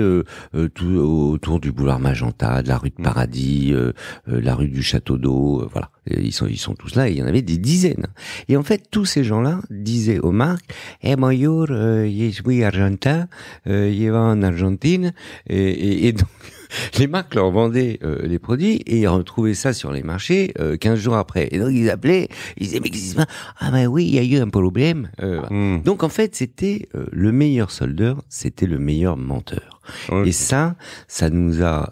tout, autour du boulevard Magenta, de la rue de mm. Paradis, euh, euh, la rue du Château d'Eau, euh, voilà, ils sont, ils sont tous là, et il y en avait des dizaines. Et en fait, tous ces gens-là disaient aux marques, eh bonjour, je suis argentin, je vais en Argentine, et, et, et donc... les marques leur vendaient euh, les produits et ils retrouvaient ça sur les marchés euh, quinze 15 jours après. Et donc ils appelaient, ils disaient mais qu'est-ce Ah ben oui, il y a eu un problème. Euh, hmm. Donc en fait, c'était le meilleur soldeur, c'était le meilleur menteur. Et ça, ça nous a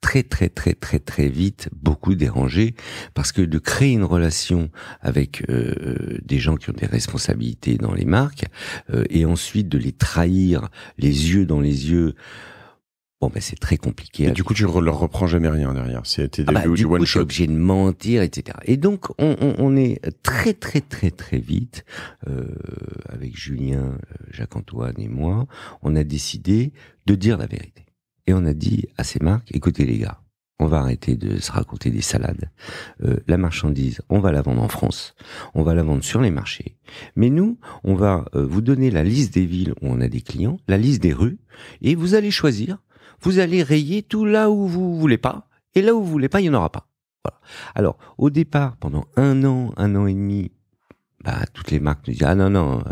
très très très très très vite beaucoup dérangé parce que de créer une relation avec des gens qui ont des responsabilités dans les marques et ensuite de les trahir les yeux dans les yeux Bon, ben c'est très compliqué. Et du coup, tu ne leur reprends jamais rien derrière. C'était des ah bah, du, coup, obligé de mentir, etc. Et donc, on, on, on est très, très, très, très vite, euh, avec Julien, euh, Jacques-Antoine et moi, on a décidé de dire la vérité. Et on a dit à ces marques, écoutez les gars, on va arrêter de se raconter des salades. Euh, la marchandise, on va la vendre en France, on va la vendre sur les marchés. Mais nous, on va euh, vous donner la liste des villes où on a des clients, la liste des rues, et vous allez choisir vous allez rayer tout là où vous voulez pas, et là où vous voulez pas, il n'y en aura pas. Alors, au départ, pendant un an, un an et demi, bah, toutes les marques nous disent ah non non euh,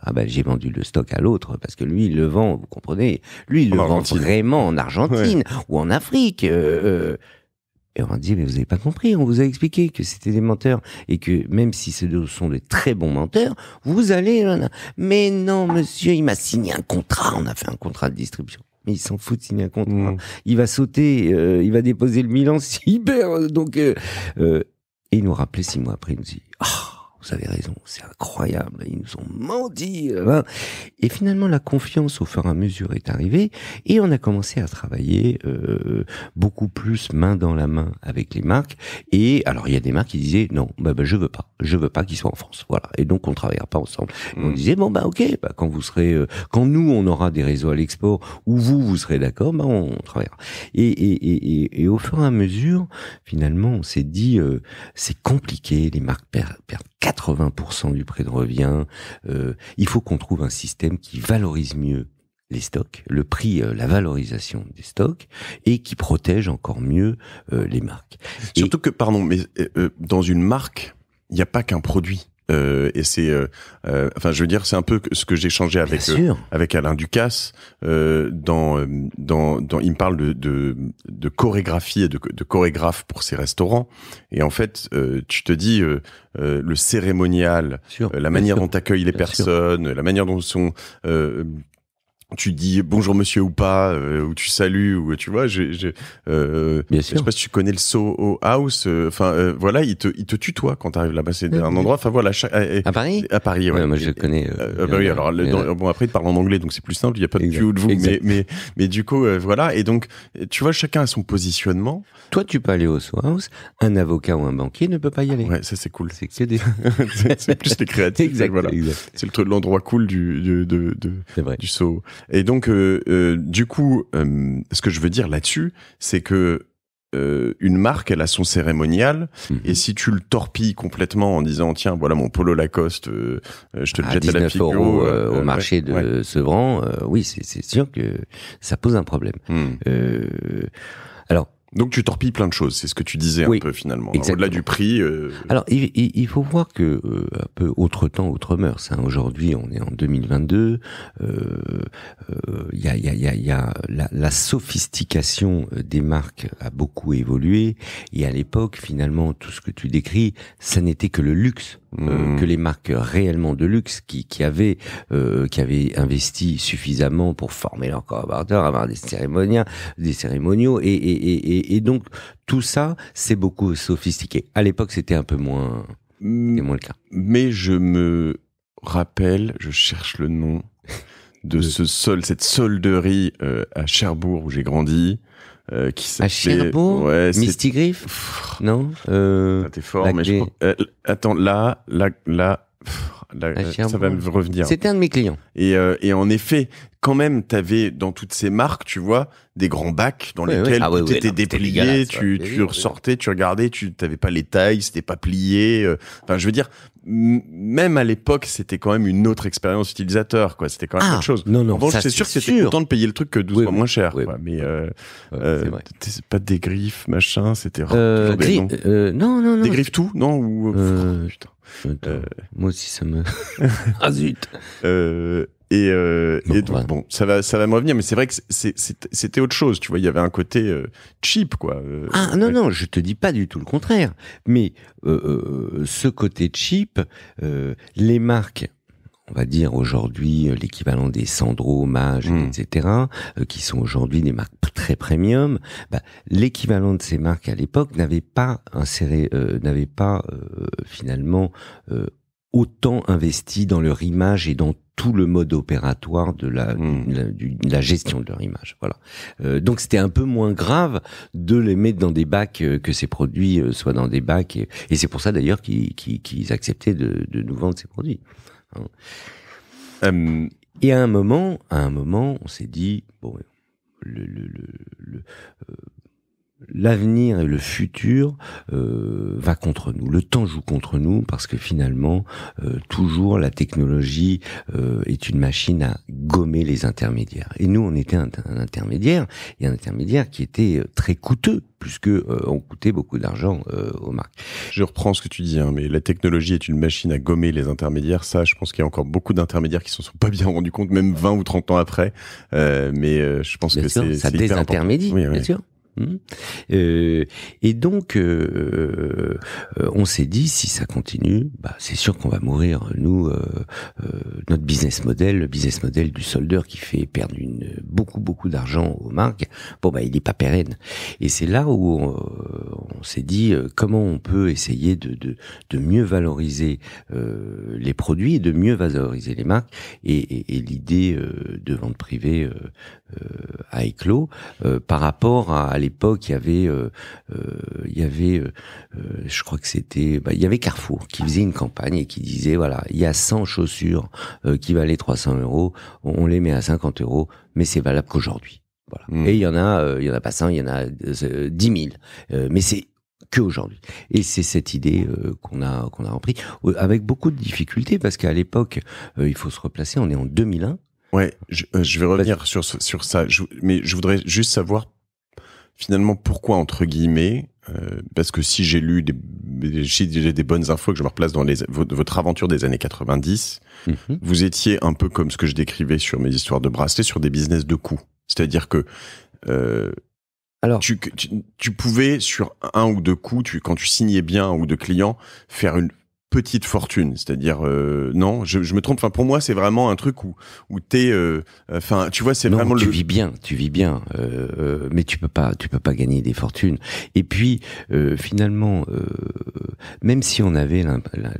ah bah, j'ai vendu le stock à l'autre parce que lui il le vend vous comprenez lui il le vend vraiment en Argentine ou en Afrique euh, euh. et on dit mais vous n'avez pas compris on vous a expliqué que c'était des menteurs et que même si ce sont des très bons menteurs vous allez mais non monsieur il m'a signé un contrat on a fait un contrat de distribution mais il s'en fout de signer un contrat. Mmh. Il va sauter, euh, il va déposer le Milan Cyber. Donc, euh, euh, et il nous rappelait six mois après, il nous dit. Ah, vous avez raison, c'est incroyable, ils nous ont menti. Euh, et finalement, la confiance au fur et à mesure est arrivée et on a commencé à travailler euh, beaucoup plus main dans la main avec les marques. Et alors, il y a des marques qui disaient non, bah, bah je veux pas, je veux pas qu'ils soient en France, voilà. Et donc, on travaillera pas ensemble. On mm. disait bon bah ok, bah, quand vous serez, euh, quand nous on aura des réseaux à l'export ou vous vous serez d'accord, bah on, travaillera. Et, et, et, et, au fur et à mesure, finalement, on s'est dit c'est compliqué, les marques perdent 80% du prix de revient. Euh, il faut qu'on trouve un système qui valorise mieux les stocks, le prix, euh, la valorisation des stocks, et qui protège encore mieux euh, les marques. Surtout que, pardon, mais dans une marque, il n'y a pas qu'un produit. Euh, et c'est, euh, euh, enfin, je veux dire, c'est un peu ce que j'ai échangé avec avec Alain Ducasse. dans, dans, dans, il me parle de, de, de chorégraphie et de, de chorégraphe pour ses restaurants. Et en fait, tu te dis le cérémonial, la manière dont accueille les personnes, la manière dont sont tu dis bonjour monsieur ou pas, euh, ou tu salues, ou tu vois, je, je, euh, je sais pas si tu connais le Soho House, euh, enfin voilà, il te, il te tutoie quand tu arrives là-bas, c'est un endroit, enfin voilà, à, Paris À Paris, ouais. moi je connais. bah oui, alors, bon après il parle en anglais, donc c'est plus simple, il n'y a pas de view de vous, mais, mais, du coup, voilà, et donc, tu vois, chacun a son positionnement. Toi, tu peux aller au Soho House, un avocat ou un banquier ne peut pas y aller. Ouais, ça c'est cool. C'est que des... c'est plus les créatifs, exact, voilà. C'est l'endroit cool du, du, de, de, du Soho. Et donc, euh, euh, du coup, euh, ce que je veux dire là-dessus, c'est que une marque, elle a son cérémonial, mhm. et si tu le torpilles complètement en disant tiens voilà mon polo Lacoste, je te jette à la figure euros, au marché de Sevran, oui c'est sûr que ça pose un problème. Hmm. Donc tu torpilles plein de choses, c'est ce que tu disais un peu finalement. Hein, au-delà du prix. Euh, Alors il, faut voir que euh, un peu autre temps, autre mœurs. Hein. Aujourd'hui, on est en 2022. Il euh, euh, y a, la, sophistication des marques a beaucoup évolué. Et à l'époque, finalement, tout ce que tu décris, ça n'était que le luxe. Mmh. que les marques réellement de luxe qui, qui avaient qui avaient investi suffisamment pour former leurs collaborateurs, avoir des cérémoniaux, des cérémoniaux et et, donc tout ça, c'est beaucoup sophistiqué. À l'époque, c'était un peu moins, moins le cas. Mais je me rappelle, je cherche le nom de ce sol, cette solderie euh, à Cherbourg où j'ai grandi. Euh, qui à Cherbourg Non euh, ah, T'es fort, mais attends, là, là, là... Ah, euh, ça va me revenir. C'était un de mes clients. Et, euh, et en effet, quand même, tu avais dans toutes ces marques, tu vois, des grands bacs dans lesquels ah déplié, tu étais déplié, tu, ressortais, tu regardais, tu t'avais pas les tailles, c'était pas plié. Euh. Enfin, je veux dire, même à l'époque, c'était quand même une autre expérience utilisateur, quoi. C'était quand même ah, autre chose. Non, non, c'est sûr que c'était content de payer le truc que 12 fois moins cher, Mais euh, pas des griffes, machin, c'était. Euh, des... non, non, non. Des griffes tout, non ou... Putain. Euh, moi aussi, ça me. ah zut euh, et, euh, et, donc, bon, ça va, ça va me revenir, mais c'est vrai que c'était autre chose, tu vois. Il y avait un côté cheap, quoi. ah non, non, je te dis pas du tout le contraire. Mais ce côté cheap, les marques on va dire aujourd'hui euh, l'équivalent des Sandro, Mage, hmm. etc., euh, qui sont aujourd'hui des marques très premium, bah, l'équivalent de ces marques à l'époque n'avait pas inséré, euh, n'avait pas finalement autant investi dans leur image et dans tout le mode opératoire de la, hmm. gestion de leur image. Voilà. donc c'était un peu moins grave de les mettre dans des bacs, que ces produits soient dans des bacs. Et, c'est pour ça d'ailleurs qu'ils acceptaient de nous vendre ces produits. Hein. Euh, et à un moment, à un moment, on s'est dit bon, euh, l'avenir et le futur euh, va contre nous. Le temps joue contre nous parce que finalement, toujours la technologie est une machine à, gommer les intermédiaires. Et nous, on était un, intermédiaire, et un intermédiaire qui était euh, très coûteux, puisque euh, on coûtait beaucoup d'argent euh, aux marques. Je reprends ce que tu dis, hein, mais la technologie est une machine à gommer les intermédiaires. Ça, je pense qu'il y a encore beaucoup d'intermédiaires qui ne se sont pas bien rendus compte, même 20 ou 30 ans après. Euh, mais je pense que c'est... Ça désintermédie, oui. bien sûr. Hmm. Euh, et donc, euh, euh, on s'est dit, si ça continue, bah, c'est sûr qu'on va mourir. Nous, notre business model, le business model du soldeur qui fait perdre beaucoup, beaucoup d'argent aux marques, bon, bah, il n'est pas pérenne. Et c'est là où on, s'est dit, comment on peut essayer de, de, de mieux valoriser les produits et de mieux valoriser les marques. Et, et, et l'idée de vente privée euh, à éclos euh, par rapport à, l'époque il y avait euh, il y avait je crois que c'était bah, il y avait Carrefour qui faisait une campagne et qui disait voilà il y a 100 chaussures qui valaient 300 euros on les met à 50 euros mais c'est valable qu'aujourd'hui voilà. Mm. Et il y en a, il y en a pas 100, il y en a 10 000. mais c'est que aujourd'hui. Et c'est cette idée qu'on a qu'on a repris avec beaucoup de difficultés parce qu'à l'époque, il faut se replacer. On est en 2001. Ouais, je, euh, je vais revenir sur, sur ça, mais je voudrais juste savoir finalement pourquoi, entre guillemets, euh, parce que si j'ai lu des, des, des bonnes infos que je me replace dans les, votre aventure des années 90, mhm. vous étiez un peu comme ce que je décrivais sur mes histoires de bracelets, sur des business de coups. C'est-à-dire que euh, alors, tu, tu, tu, pouvais sur un ou deux coups, tu, quand tu signais bien un ou deux clients, faire une, petite fortune, c'est-à-dire euh, non, je, me trompe. Enfin, pour moi, c'est vraiment un truc où où t'es, euh, enfin, tu vois, c'est vraiment tu vis bien, tu vis bien, euh, mais tu peux pas, tu peux pas gagner des fortunes. Et puis finalement, même si on avait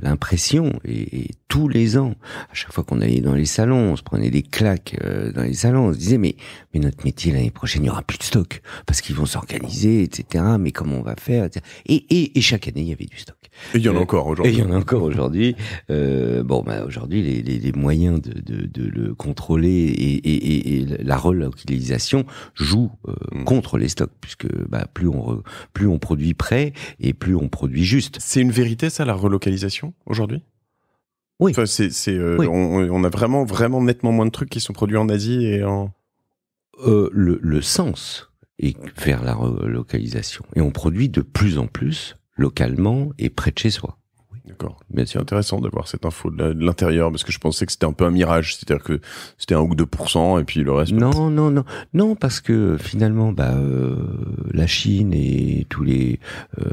l'impression et, tous les ans, à chaque fois qu'on allait dans les salons, on se prenait des claques dans les salons, on se disait mais mais notre métier l'année prochaine, il n'y aura plus de stock parce qu'ils vont s'organiser, etc. Mais comment on va faire Et, et, et chaque année, il y avait du stock. Et il y en a encore aujourd'hui encore aujourd'hui. Euh, bon, bah, aujourd'hui, les, moyens de, le contrôler et, la relocalisation jouent euh, mm. contre les stocks, puisque bah, plus, on plus on produit près et plus on produit juste. C'est une vérité, ça, la relocalisation, aujourd'hui oui. c'est, euh, on, a vraiment, vraiment nettement moins de trucs qui sont produits en Asie et en. le, le, sens est vers la relocalisation. Et on produit de plus en plus localement et près de chez soi. D'accord. Mais c'est intéressant d'avoir cette info de l'intérieur parce que je pensais que c'était un peu un mirage, c'est-à-dire que c'était un ou cent et puis le reste. Non, non, non, non, parce que finalement, bah, euh, la Chine et tous les euh,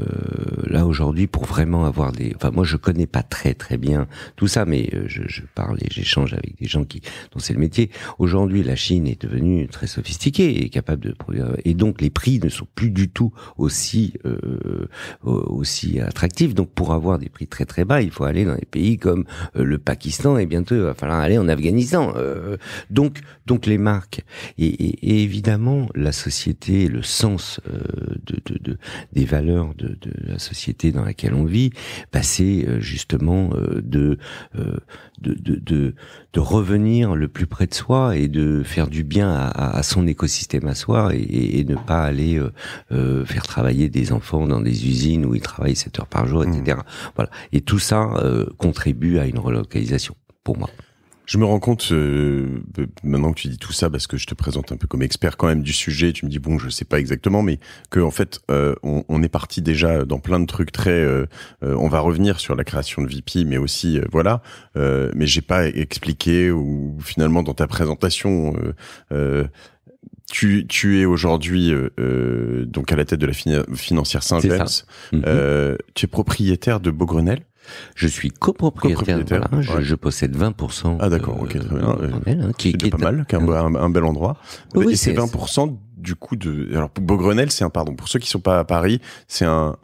là aujourd'hui pour vraiment avoir des. Enfin, moi, je connais pas très très bien tout ça, mais euh, je, je parle et j'échange avec des gens qui dont c'est le métier. Aujourd'hui, la Chine est devenue très sophistiquée et capable de produire, et donc les prix ne sont plus du tout aussi aussi attractifs. Donc, pour avoir des prix très très bas. Il faut aller dans des pays comme euh, le Pakistan et bientôt il va falloir aller en Afghanistan. Euh, euh, donc donc les marques et, évidemment la société, le sens de, des valeurs de, de, la société dans laquelle on vit, bah, justement de de, de, de, de revenir le plus près de soi et de faire du bien à, à, son écosystème à soi et, ne pas aller euh, euh, faire travailler des enfants dans des usines où ils travaillent 7 heures par jour, etc. Mmh. Voilà. Et tout ça euh, contribue à une relocalisation, pour moi. Je me rends compte, euh, euh, maintenant que tu dis tout ça, parce que je te présente un peu comme expert quand même du sujet, tu me dis, bon, je sais pas exactement, mais que en fait, euh, on, est parti déjà dans plein de trucs très... on va revenir sur la création de VP, mais aussi, voilà, mais j'ai pas expliqué, ou finalement dans ta présentation... Tu, tu, es aujourd'hui donc à la tête de la financière saint mhm. tu es propriétaire de Beaugrenelle je suis copropriétaire, je, possède 20%. Ah d'accord, ok, très bien. Hein, qui, est pas mal, qui est un, bel endroit. Oui, et c'est 20% du coup de alors Beaugrenelle c'est un pardon pour ceux qui sont pas à Paris c'est un,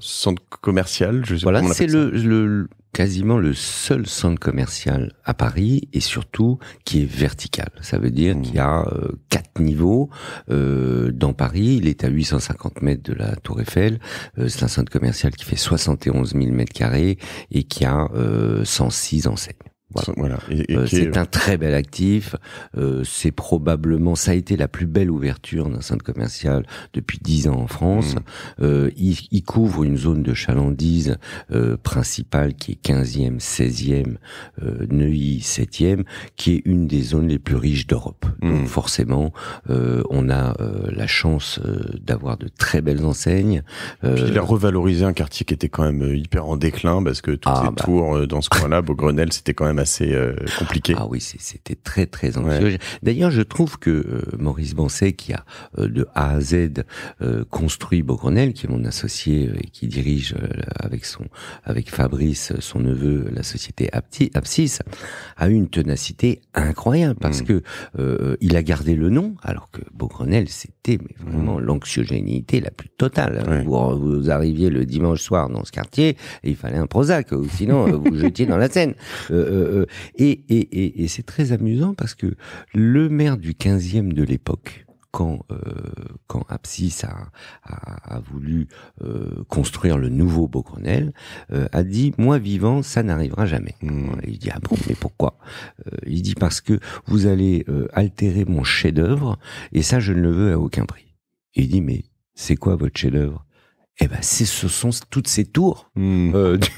centre commercial je sais voilà c'est le, quasiment le seul centre commercial à Paris et surtout qui est vertical ça veut dire mmh. qu'il y a euh, quatre niveaux euh, dans Paris il est à 850 mètres de la Tour Eiffel euh, c'est un centre commercial qui fait 71 000 mètres carrés et qui a 106 enseignes voilà. Euh, c'est un très bel actif. Euh, c'est probablement, ça a été la plus belle ouverture d'un centre commercial depuis dix ans en France. Mmh. Euh, il, couvre une zone de chalandise principale qui est 15e, 16e, Neuilly 7e, qui est une des zones les plus riches d'Europe. Mmh. Donc forcément, on a la chance d'avoir de très belles enseignes. Puis il a revalorisé un quartier qui était quand même hyper en déclin parce que tout ah, bah. tours dans ce coin-là, Beaugrenelle, c'était quand même assez euh, compliqué. Ah oui, c'était très très anxiogène. D'ailleurs, je trouve que euh, Maurice Bancet, qui a euh, de A à Z construit Beaugrenel qui est mon associé et qui dirige avec son avec Fabrice, son neveu, la société Apsis, a eu une ténacité incroyable parce mm. que il a gardé le nom, alors que Beaugrenel c'était vraiment mmh. la plus totale. Vous, arriviez le dimanche soir dans ce quartier, et il fallait un Prozac, ou sinon vous jetiez dans la Seine. Euh, et, c'est très amusant parce que le maire du 15e de l'époque, quand, euh, quand Apsis a, a, voulu euh, construire le nouveau Beaugrenel, a dit moi vivant ça n'arrivera jamais. Mmh. Mmh. Il dit ah bon mais pourquoi Il dit parce que vous allez altérer mon chef-d'œuvre et ça je ne le veux à aucun prix. Il dit mais c'est quoi votre chef-d'œuvre eh ben, ce sont toutes ces tours mmh. du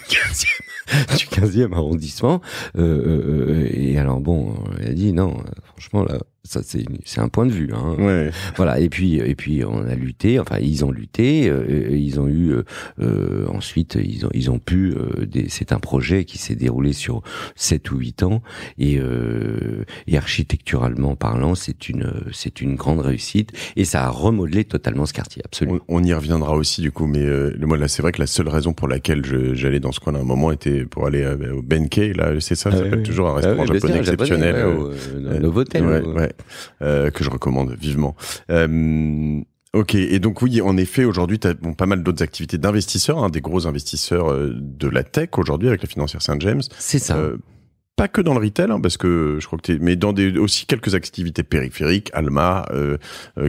du 15e arrondissement. Euh, euh, euh, et alors bon, il a dit non, franchement là, ça c'est un point de vue hein. ouais. voilà et puis et puis on a lutté enfin ils ont lutté euh, ils ont eu euh, euh, ensuite ils ont ils ont pu euh, c'est un projet qui s'est déroulé sur 7 ou 8 ans et, et architecturalement parlant c'est une c'est une grande réussite et ça a remodelé totalement ce quartier absolument on, y reviendra aussi du coup mais moi là c'est vrai que la seule raison pour laquelle j'allais dans ce coin à un moment était pour aller au Benkei là c'est ça, ah ça s'appelle toujours un ah restaurant japonais exceptionnel au, au, Novotel euh, que je recommande vivement. Euh, ok, et donc oui, en effet, aujourd'hui, tu as pas mal d'autres activités d'investisseurs, hein, des gros investisseurs euh, de la tech aujourd'hui avec la financière Saint-James. C'est ça pas que dans le retail, hein, parce que je crois que es, mais dans des, aussi quelques activités périphériques, Alma,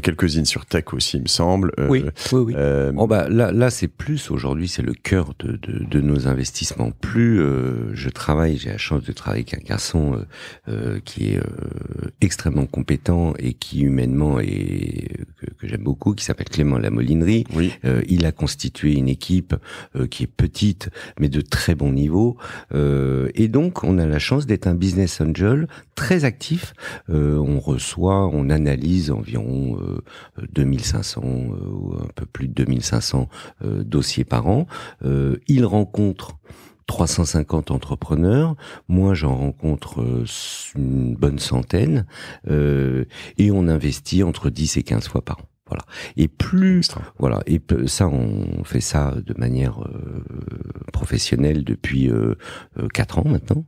quelques euh, euh sur tech aussi, il me semble. Euh, oui, oui, oui. Euh, oh, bah, là, là c'est plus aujourd'hui, c'est le cœur de, de, nos investissements. Plus je travaille, j'ai la chance de travailler avec un garçon qui est extrêmement compétent et qui humainement est que, j'aime beaucoup, qui s'appelle Clément Lamolinerie. Oui. il a constitué une équipe qui est petite, mais de très bon niveau. et donc, on a la chance d'être un business angel très actif. Euh, on reçoit, on analyse environ 2500 euh, euh, ou un peu plus de 2500 dossiers par an. il rencontre 350 entrepreneurs. Moi, j'en rencontre une bonne centaine. et on investit entre 10 et 15 fois par an. Voilà. Et plus, voilà. Et ça, on fait ça de manière professionnelle depuis euh, 4 ans maintenant.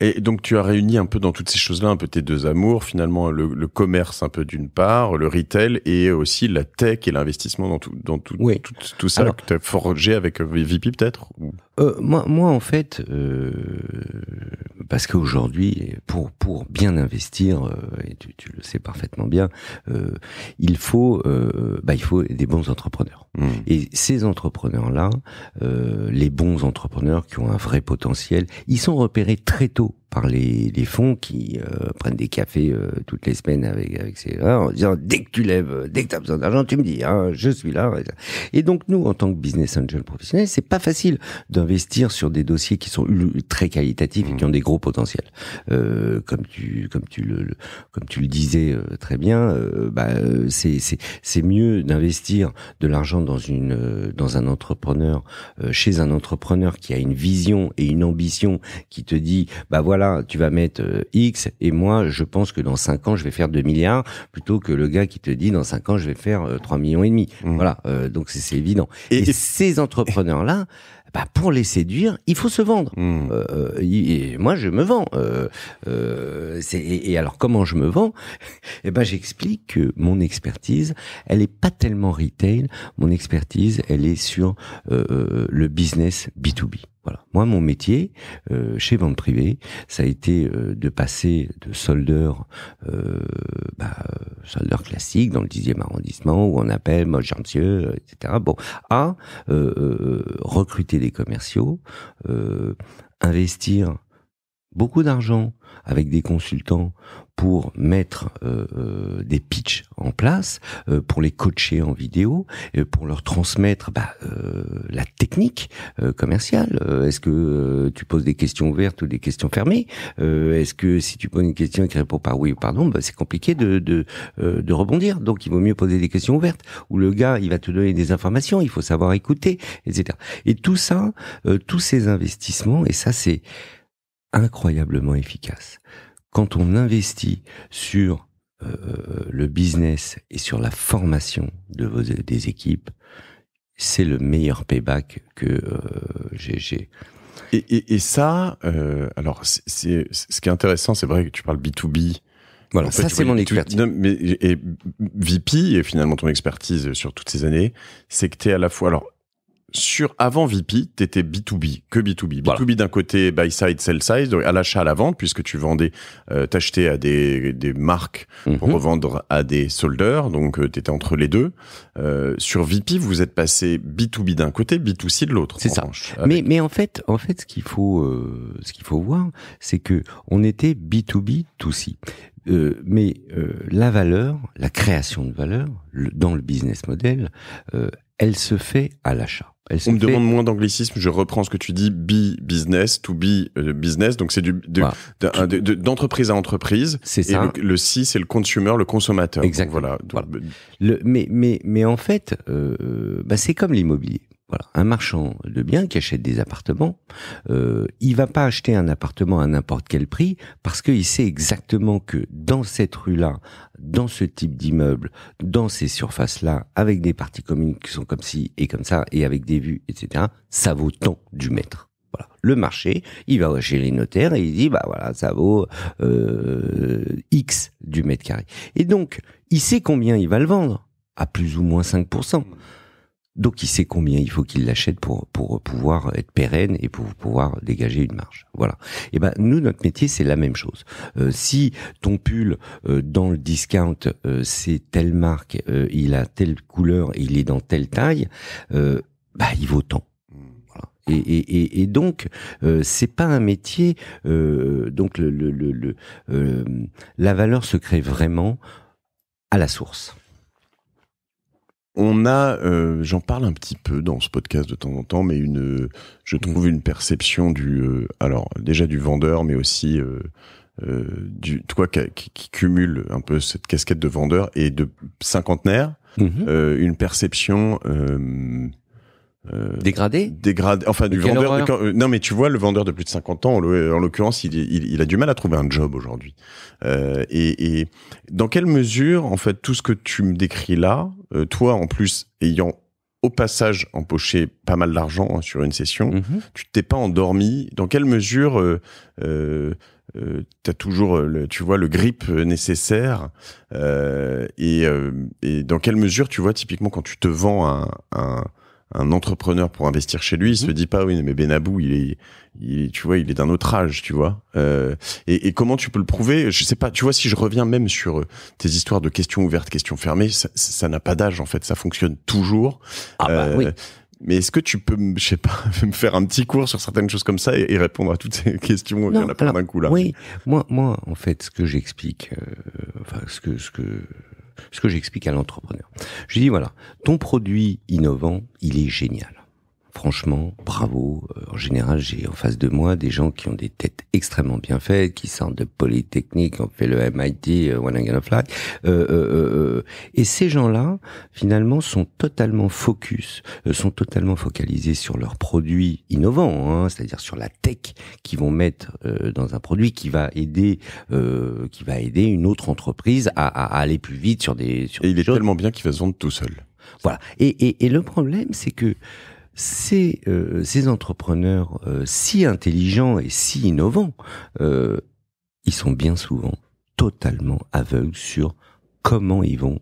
Et donc tu as réuni un peu dans toutes ces choses-là un peu tes deux amours, finalement le, commerce un peu d'une part, le retail et aussi la tech et l'investissement dans tout dans tout, tout, ça que tu as forgé avec vip peut-être euh, moi, moi, en fait, euh, parce qu'aujourd'hui, pour pour bien investir, euh, et tu, le sais parfaitement bien, il faut bah, il faut des bons entrepreneurs. Hmm. Et ces entrepreneurs-là, les bons entrepreneurs qui ont un vrai potentiel, ils sont repérés très tôt par les, fonds qui euh, prennent des cafés euh, toutes les semaines avec, avec ces en disant dès que tu lèves, euh, dès que tu as besoin d'argent, tu me dis, hein, je suis là. Et donc nous, en tant que business angel professionnel, c'est pas facile d'investir sur des dossiers qui sont très qualitatifs et qui mmh. ont des gros potentiels. comme tu comme tu le, comme tu le disais très bien, bah, c'est c'est mieux d'investir de l'argent dans une dans un entrepreneur chez un entrepreneur qui a une vision et une ambition qui te dit bah voilà tu vas mettre euh, X et moi, je pense que dans 5 ans, je vais faire 2 milliards plutôt que le gars qui te dit dans 5 ans, je vais faire 3 euh, millions et demi. Mmh. Voilà, euh, donc c'est évident. Et, ces entrepreneurs-là, bah pour les séduire, il faut se vendre. Mmh. et moi, je me vends. et, alors, comment je me vends Eh ben, j'explique que mon expertise, elle est pas tellement retail. Mon expertise, elle est sur le business B 2 B. Moi, mon métier euh, chez Vente Privée, ça a été euh, de passer de soldeur, euh, bah, soldeur classique dans le 10e arrondissement où on appelle moi etc. Bon, à recruter des commerciaux, investir beaucoup d'argent avec des consultants pour mettre euh, euh, des pitchs en place, euh, pour les coacher en vidéo, euh, pour leur transmettre bah, la technique commerciale. Est-ce que tu poses des questions ouvertes ou des questions fermées Est-ce que si tu poses une question et répond par oui ou par non, bah, c'est compliqué de, de, de, rebondir. Donc il vaut mieux poser des questions ouvertes, où le gars, il va te donner des informations, il faut savoir écouter, etc. Et tout ça, tous ces investissements, et ça c'est incroyablement efficace quand on investit sur euh, euh, le business et sur la formation de vos, des équipes, c'est le meilleur payback que euh, j'ai. Et, ça, alors, c'est ce qui est intéressant, c'est vrai que tu parles B2B. Voilà, ça c'est mon expertise. mais, et VP, et finalement ton expertise sur toutes ces années, c'est que tu es à la fois. Alors, sur avant VP, tu étais B2B, que B2B. B2B d'un côté, buy side, sell side, à l'achat, à la vente, puisque tu vendais, euh, t'achetais à des, des marques mhm. pour revendre à des soldeurs, donc euh, t'étais tu étais entre les deux. Euh, sur VP, vous êtes passé B2B d'un côté, B2C de l'autre. C'est ça. mais, mais en fait, en fait, ce qu'il faut, ce qu'il faut voir, c'est que on était B2B, to c mais la valeur, la création de valeur dans le business model, elle se fait à l'achat on me demande moins d'anglicisme, je reprends ce que tu dis, be business, to be euh, business. Donc c'est du d'entreprise à entreprise. C'est le, si, c'est le consumer, le consommateur. Exactement. voilà. mais, mais, mais en fait, euh, bah, c'est comme l'immobilier. Voilà, un marchand de biens qui achète des appartements, euh, il va pas acheter un appartement à n'importe quel prix parce qu'il sait exactement que dans cette rue-là, dans ce type d'immeuble, dans ces surfaces-là, avec des parties communes qui sont comme ci et comme ça, et avec des vues, etc., ça vaut tant du mètre. Voilà. Le marché, il va chez les notaires et il dit, bah voilà, ça vaut euh, X du mètre carré. Et donc, il sait combien il va le vendre, à plus ou moins 5%. Donc il sait combien il faut qu'il l'achète pour pour pouvoir être pérenne et pour pouvoir dégager une marge. Voilà. Et eh ben nous notre métier c'est la même chose. Euh, si ton pull euh, dans le discount euh, c'est telle marque, il a telle couleur, il est dans telle taille, bah il vaut tant. Et, et, et, donc, euh, c'est pas un métier. donc, le, le, la valeur se crée vraiment à la source. On a, euh, j'en parle un petit peu dans ce podcast de temps en temps, mais une, je trouve mm. une perception du, euh, alors déjà du vendeur, mais aussi euh, du toi qui, qui, cumule un peu cette casquette de vendeur et de cinquantenaire, mm-hmm. une perception euh, dégradé dégradé enfin du vendeur euh, non mais tu vois le vendeur de plus de 50 ans en l'occurrence il, a du mal à trouver un job aujourd'hui euh, et, dans quelle mesure en fait tout ce que tu me décris là toi en plus ayant au passage empoché pas mal d'argent hein, sur une session mhm. tu t'es pas endormi dans quelle mesure euh, tu as toujours le, tu vois le grip nécessaire et, dans quelle mesure tu vois typiquement quand tu te vends un, un entrepreneur pour investir chez lui, il se mhm. dit pas oui mais Benabou il est, il, tu vois, il est d'un autre âge, tu vois. Euh, et, comment tu peux le prouver Je sais pas. Tu vois, si je reviens même sur euh, tes histoires de questions ouvertes, questions fermées, ça n'a pas d'âge en fait, ça fonctionne toujours. Ah bah euh, mais est-ce que tu peux, je sais pas, me faire un petit cours sur certaines choses comme ça et, répondre à toutes ces questions Il y en a plein d'un coup là. Oui, moi, moi, en fait, ce que j'explique, enfin, ce que, ce que ce que j'explique à l'entrepreneur. Je dis voilà, ton produit innovant, il est génial franchement, bravo. Euh, en général, j'ai en face de moi des gens qui ont des têtes extrêmement bien faites, qui sortent de Polytechnique, ont fait le MIT, euh, One euh, euh, et ces gens-là, finalement, sont totalement focus, sont totalement focalisés sur leurs produits innovants, hein, c'est-à-dire sur la tech qu'ils vont mettre dans un produit qui va aider, qui va aider une autre entreprise à, aller plus vite sur des. Sur et il est tellement bien qu'il va se vendre tout seul. Voilà. et le problème, c'est que ces, euh, ces entrepreneurs euh, si intelligents et si innovants, euh, ils sont bien souvent totalement aveugles sur comment ils vont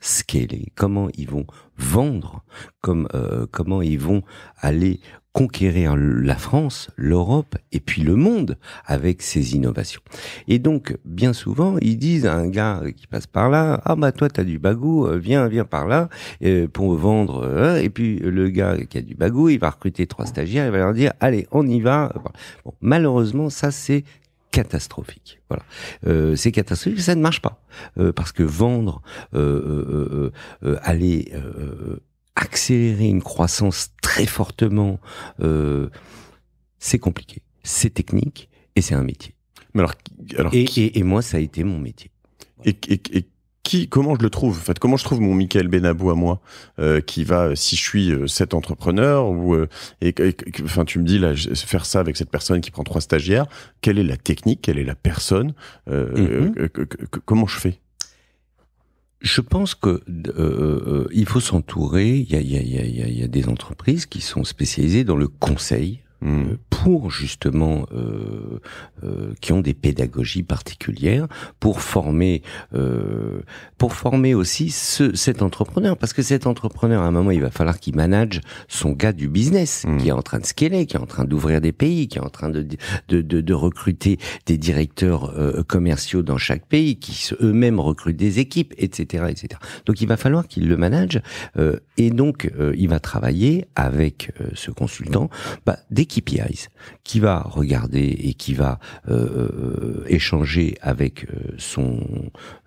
scaler, comment ils vont vendre, euh, comment ils vont aller conquérir la France, l'Europe et puis le monde avec ses innovations. Et donc, bien souvent, ils disent à un gars qui passe par là, ah bah toi t'as du bagou, euh, viens, viens par là euh, pour vendre. Euh, et puis le gars qui a du bagou, il va recruter trois stagiaires, il va leur dire, allez, on y va. Bon, malheureusement, ça c'est catastrophique. Voilà, c'est catastrophique, ça ne marche pas parce que vendre, euh, aller accélérer une croissance très fortement, euh, c'est compliqué. C'est technique et c'est un métier. Mais alors, et, moi, ça a été mon métier. Et, qui, comment je le trouve En fait, comment je trouve mon Michael Benabou à moi, euh, qui va, euh, si je suis cet entrepreneur ou et, enfin, tu me dis là, faire ça avec cette personne qui prend trois stagiaires. Quelle est la technique Quelle est la personne mm-hmm. Comment je fais je pense que euh, euh, euh, il faut s'entourer. Il y a, y, a, y a, des entreprises qui sont spécialisées dans le conseil euh, mm. pour justement euh, euh, qui ont des pédagogies particulières pour former euh, pour former aussi ce, cet entrepreneur parce que cet entrepreneur à un moment il va falloir qu'il manage son gars du business mm. qui est en train de scaler qui est en train d'ouvrir des pays qui est en train de de, de, de recruter des directeurs euh, commerciaux dans chaque pays qui eux-mêmes recrutent des équipes etc etc donc il va falloir qu'il le manage et donc il va travailler avec ce consultant bah, dès KPIs, qui va regarder et qui va euh, euh échanger avec euh, son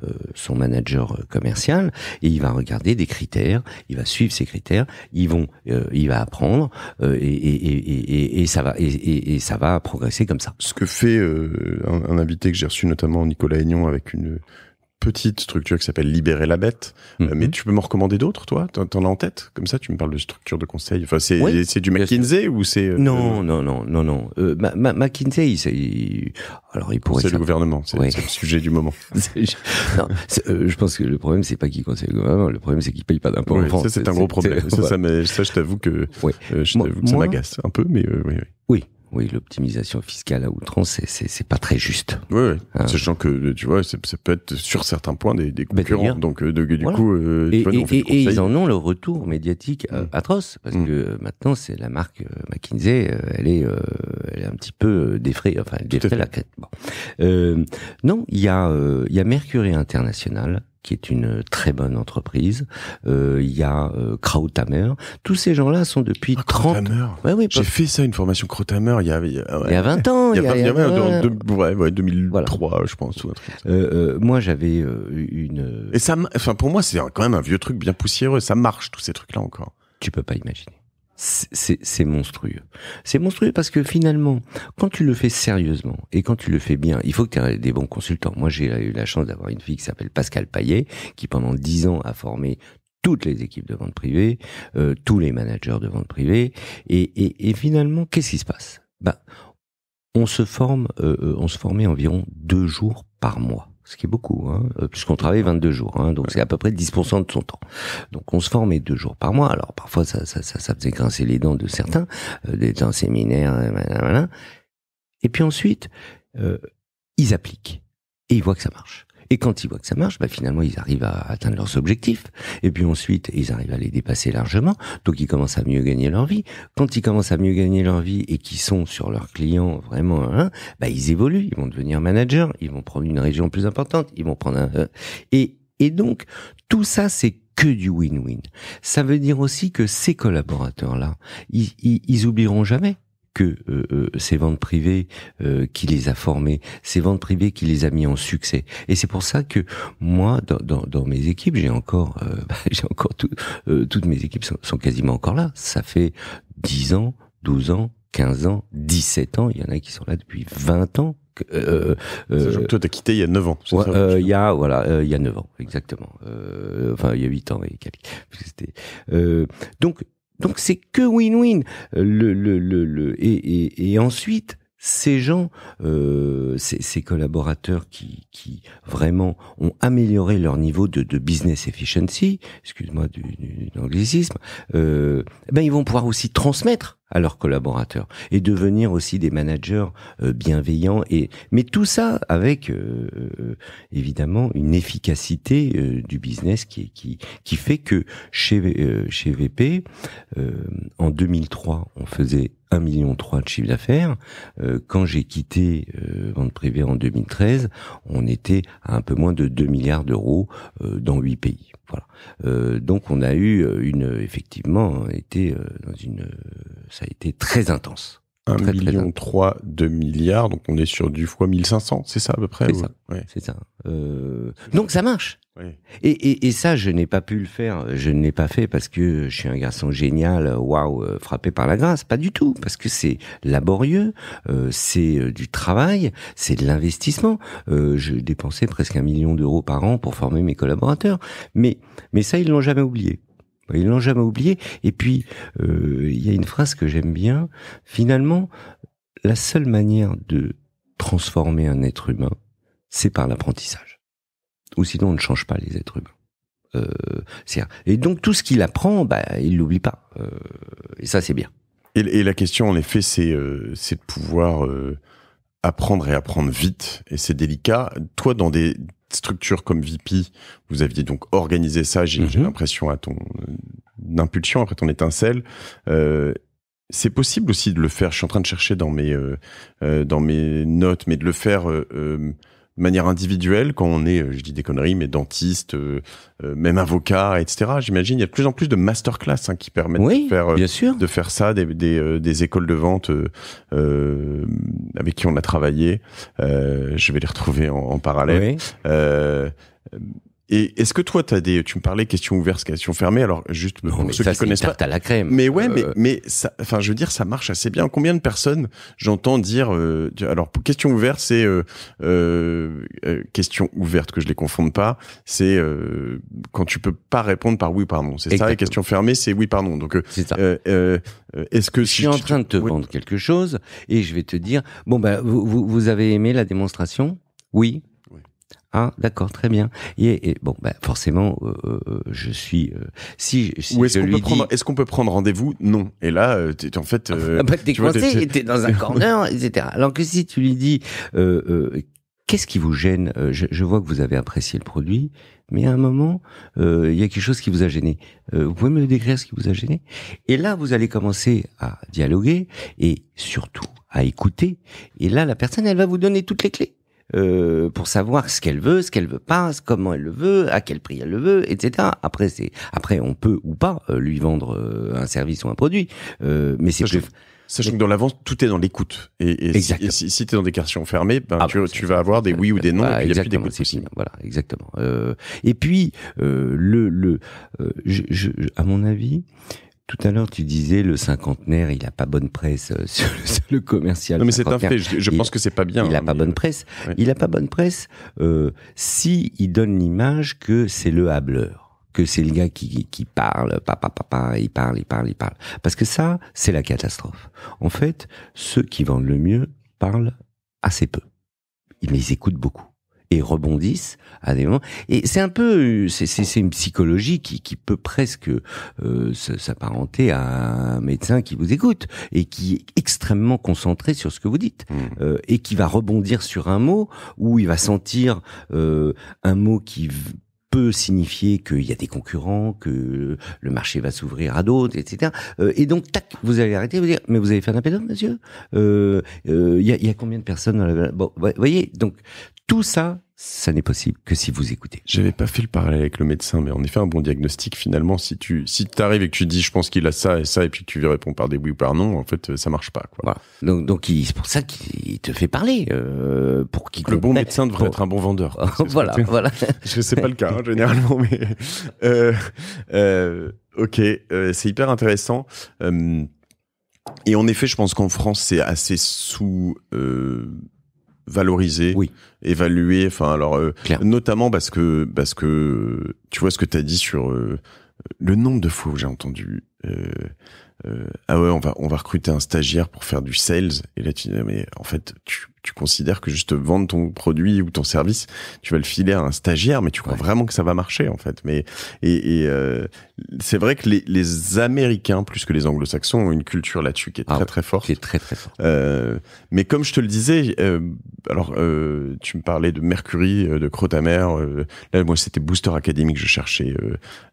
euh, son manager commercial et il va regarder des critères, il va suivre ces critères, ils vont, il va apprendre et, et, et, et, ça va et, ça va progresser comme ça. Ce que fait un, un, invité que j'ai reçu notamment Nicolas Aignan avec une petite structure qui s'appelle Libérer la bête. Euh, mhm. mais tu peux m'en recommander d'autres, toi T'en as en tête Comme ça, tu me parles de structure de conseil. Enfin, c'est du McKinsey ou c'est euh, euh, non, non, non, non, non, McKinsey, c'est. alors il pourrait. C'est le gouvernement. C'est le sujet du moment. je pense que le problème, c'est pas qu'il conseille le gouvernement. Le problème, c'est qu'il paye pas d'impôts en France. Ça, c'est un gros problème. Ça, je t'avoue que, je que ça m'agace un peu, mais oui. Oui, oui, l'optimisation fiscale à outrance, c'est pas très juste. Oui, ah. sachant que tu vois, ça peut être sur certains points des, bah, concurrents. donc, euh, de, du coup, euh, et, ils en ont le retour médiatique euh, mm. atroce parce mm. que maintenant, c'est la marque McKinsey, elle est, elle est un petit peu défrayée. Enfin, elle la non, il y a, il y a Mercury International qui est une très bonne entreprise. Euh, il y a euh, Krauthammer. Tous ces gens-là sont depuis 30 ah, ans. oui, J'ai fait ça, une formation Krauthammer, il y a, il y a, 20 ans. Il y a, ans, ouais, 2003, je pense. Ou un truc euh, euh, moi, j'avais euh, une... Et ça, enfin, pour moi, c'est quand même un vieux truc bien poussiéreux. Ça marche, tous ces trucs-là, encore. Tu peux pas imaginer c'est monstrueux. C'est monstrueux parce que finalement, quand tu le fais sérieusement et quand tu le fais bien, il faut que tu aies des bons consultants. Moi, j'ai eu la chance d'avoir une fille qui s'appelle Pascal Payet, qui pendant dix ans a formé toutes les équipes de vente privée, euh, tous les managers de vente privée. Et, et, finalement, qu'est-ce qui se passe bah, On se forme, euh, euh, on se formait environ deux jours par mois ce qui est beaucoup, hein, euh, puisqu'on travaille 22 jours, hein, donc c'est à peu près 10% de son temps. Donc on se formait deux jours par mois. Alors parfois ça, ça, ça, faisait grincer les dents de certains, euh, des temps séminaires, euh, et puis ensuite, euh, ils appliquent et ils voient que ça marche. Et quand ils voient que ça marche, bah, finalement, ils arrivent à atteindre leurs objectifs. Et puis ensuite, ils arrivent à les dépasser largement. Donc, ils commencent à mieux gagner leur vie. Quand ils commencent à mieux gagner leur vie et qu'ils sont sur leurs clients vraiment, hein, bah, ils évoluent. Ils vont devenir managers. Ils vont prendre une région plus importante. Ils vont prendre un, euh, et, et donc, tout ça, c'est que du win-win. Ça veut dire aussi que ces collaborateurs-là, ils, ils, ils oublieront jamais que euh, euh, ces ventes privées euh, qui les a formés, ces ventes privées qui les a mis en succès. Et c'est pour ça que moi, dans, dans, dans mes équipes, j'ai encore, euh, j'ai encore euh, toutes mes équipes sont, quasiment encore là. Ça fait 10 ans, 12 ans, 15 ans, 17 ans. Il y en a qui sont là depuis 20 ans. Euh, euh, toi, t'as quitté il y a 9 ans. il ouais, euh, y a voilà, il y a 9 ans exactement. enfin, il y a 8 ans et quelques. donc, donc c'est que win-win. Euh, le, le, le, le, et, et, et ensuite, ces gens, euh, ces, collaborateurs qui, qui, vraiment ont amélioré leur niveau de, de business efficiency, excuse-moi du, du, anglicisme, euh, eh ben ils vont pouvoir aussi transmettre à leurs collaborateurs et devenir aussi des managers euh, bienveillants et mais tout ça avec euh, euh, évidemment une efficacité du business qui qui qui fait que chez chez VP en 2003 on faisait 1,3 million de chiffre d'affaires. Euh, quand j'ai quitté euh, Vente Privée en 2013, on était à un peu moins de 2 milliards d'euros euh, dans 8 pays. Voilà. donc on a eu une effectivement on hein, était dans une ça a été très intense. 1 million 3 de milliards, donc on est sur du fois 1500, c'est ça à peu près C'est ça. donc ça marche. Et, ça, je n'ai pas pu le faire. Je ne l'ai pas fait parce que je suis un garçon génial, euh, waouh, euh, frappé par la grâce. Pas du tout, parce que c'est laborieux, euh, c'est du travail, c'est de l'investissement. je dépensais presque un million d'euros par an pour former mes collaborateurs. Mais, mais ça, ils l'ont jamais oublié. Ils l'ont jamais oublié. Et puis, il y a une phrase que j'aime bien. Finalement, la seule manière de transformer un être humain, c'est par l'apprentissage ou sinon on ne change pas les êtres humains. Euh, et donc tout ce qu'il apprend, bah, il l'oublie pas. Euh, et ça, c'est bien. Et, la question, en effet, c'est euh, de pouvoir apprendre et apprendre vite. Et c'est délicat. Toi, dans des structures comme VP, vous aviez donc organisé ça, j'ai mhm. l'impression, à ton impulsion, après ton étincelle. C'est possible aussi de le faire. Je suis en train de chercher dans mes dans mes notes, mais de le faire de manière individuelle, quand on est, euh, je dis des conneries, mais dentiste, euh, euh, même avocat, etc. J'imagine, il y a de plus en plus de masterclass hein, qui permettent de, faire, de ça, des, écoles de vente avec qui on a travaillé. je vais les retrouver en, parallèle. Et est-ce que toi, as des, tu me parlais question ouverte, question fermée. Alors juste pour non, ceux qui connaissent une tarte à la crème. Mais ouais, mais euh. mais ça, enfin, je veux dire, ça marche assez bien. Combien de personnes j'entends dire euh, Alors question ouverte, c'est euh, euh, euh, question ouverte que je les confonde pas. C'est quand tu peux pas répondre par oui ou par C'est ça. Et question fermée, c'est oui par non. Donc est-ce que je suis en train de te vendre quelque chose et je vais te dire bon bah vous, vous avez aimé la démonstration Oui. Ah, d'accord, très bien. Et, bon, bah, forcément, euh, euh, je suis. Euh, si, si est-ce qu'on peut, est qu'on peut, prendre rendez-vous Non. Et là, tu en fait. Euh, ah, bah, t'es coincé, t'es dans un corner, etc. Alors que si tu lui dis, qu'est-ce qui vous gêne je, je, vois que vous avez apprécié le produit, mais à un moment, il y a quelque chose qui vous a gêné. vous pouvez me décrire ce qui vous a gêné Et là, vous allez commencer à dialoguer et surtout à écouter. Et là, la personne, elle va vous donner toutes les clés euh, pour savoir ce qu'elle veut, ce qu'elle veut pas, comment elle le veut, à quel prix elle le veut, etc. Après, c'est après on peut ou pas euh, lui vendre euh, un service ou un produit, euh, mais c'est Sachant que dans l'avance, tout est dans l'écoute. Et, et, si, tu es dans des questions fermées, ben, ah bah, tu, vas avoir des oui ou des non, bah, il n'y Voilà, exactement. Euh, et puis, euh, le, le je, je, à mon avis, tout à l'heure, tu disais le cinquantenaire, il a pas bonne presse euh, sur, le, commercial. Non, mais c'est un fait. Je, pense que c'est pas bien. Il a hein, pas bonne presse. Il a pas bonne presse euh, si il donne l'image que c'est le hableur, que c'est le gars qui, qui parle, papa, papa, il parle, il parle, il parle. Parce que ça, c'est la catastrophe. En fait, ceux qui vendent le mieux parlent assez peu. Ils les écoutent beaucoup et rebondissent à des moments. Et c'est un peu, c'est une psychologie qui, peut presque euh, s'apparenter à un médecin qui vous écoute et qui est extrêmement concentré sur ce que vous dites mmh. euh, et qui va rebondir sur un mot où il va sentir euh, un mot qui peut signifier qu'il y a des concurrents, que le marché va s'ouvrir à d'autres, etc. et donc, tac, vous allez arrêter, vous dire, mais vous avez fait un appel monsieur Il y, a, y, a, combien de personnes dans la... Bon, vous voyez, donc tout ça, ça n'est possible que si vous écoutez. J'avais pas fait le parallèle avec le médecin, mais en effet, un bon diagnostic, finalement, si tu si arrives et que tu dis je pense qu'il a ça et ça, et puis que tu lui réponds par des oui ou par non, en fait, ça marche pas. Quoi. Voilà. Donc, c'est pour ça qu'il te fait parler. Euh, pour le bon médecin devrait être un bon vendeur. voilà, voilà. Je sais pas le cas, hein, généralement, mais. Euh, euh, ok, c'est hyper intéressant. et en effet, je pense qu'en France, c'est assez sous valoriser, évaluer. Enfin, alors euh, notamment parce que parce que tu vois ce que tu as dit sur euh, le nombre de fois où j'ai entendu. Euh, ah ouais, on va on va recruter un stagiaire pour faire du sales et là tu dis ah, mais en fait tu tu considères que juste vendre ton produit ou ton service, tu vas le filer à un stagiaire, mais tu crois vraiment que ça va marcher en fait. Mais et, euh, c'est vrai que les, Américains plus que les Anglo-Saxons ont une culture là-dessus qui est ah très très forte. Qui très très mais comme je te le disais, euh, alors euh, tu me parlais de Mercury, de Crotamer. là, moi, c'était Booster Academy que je cherchais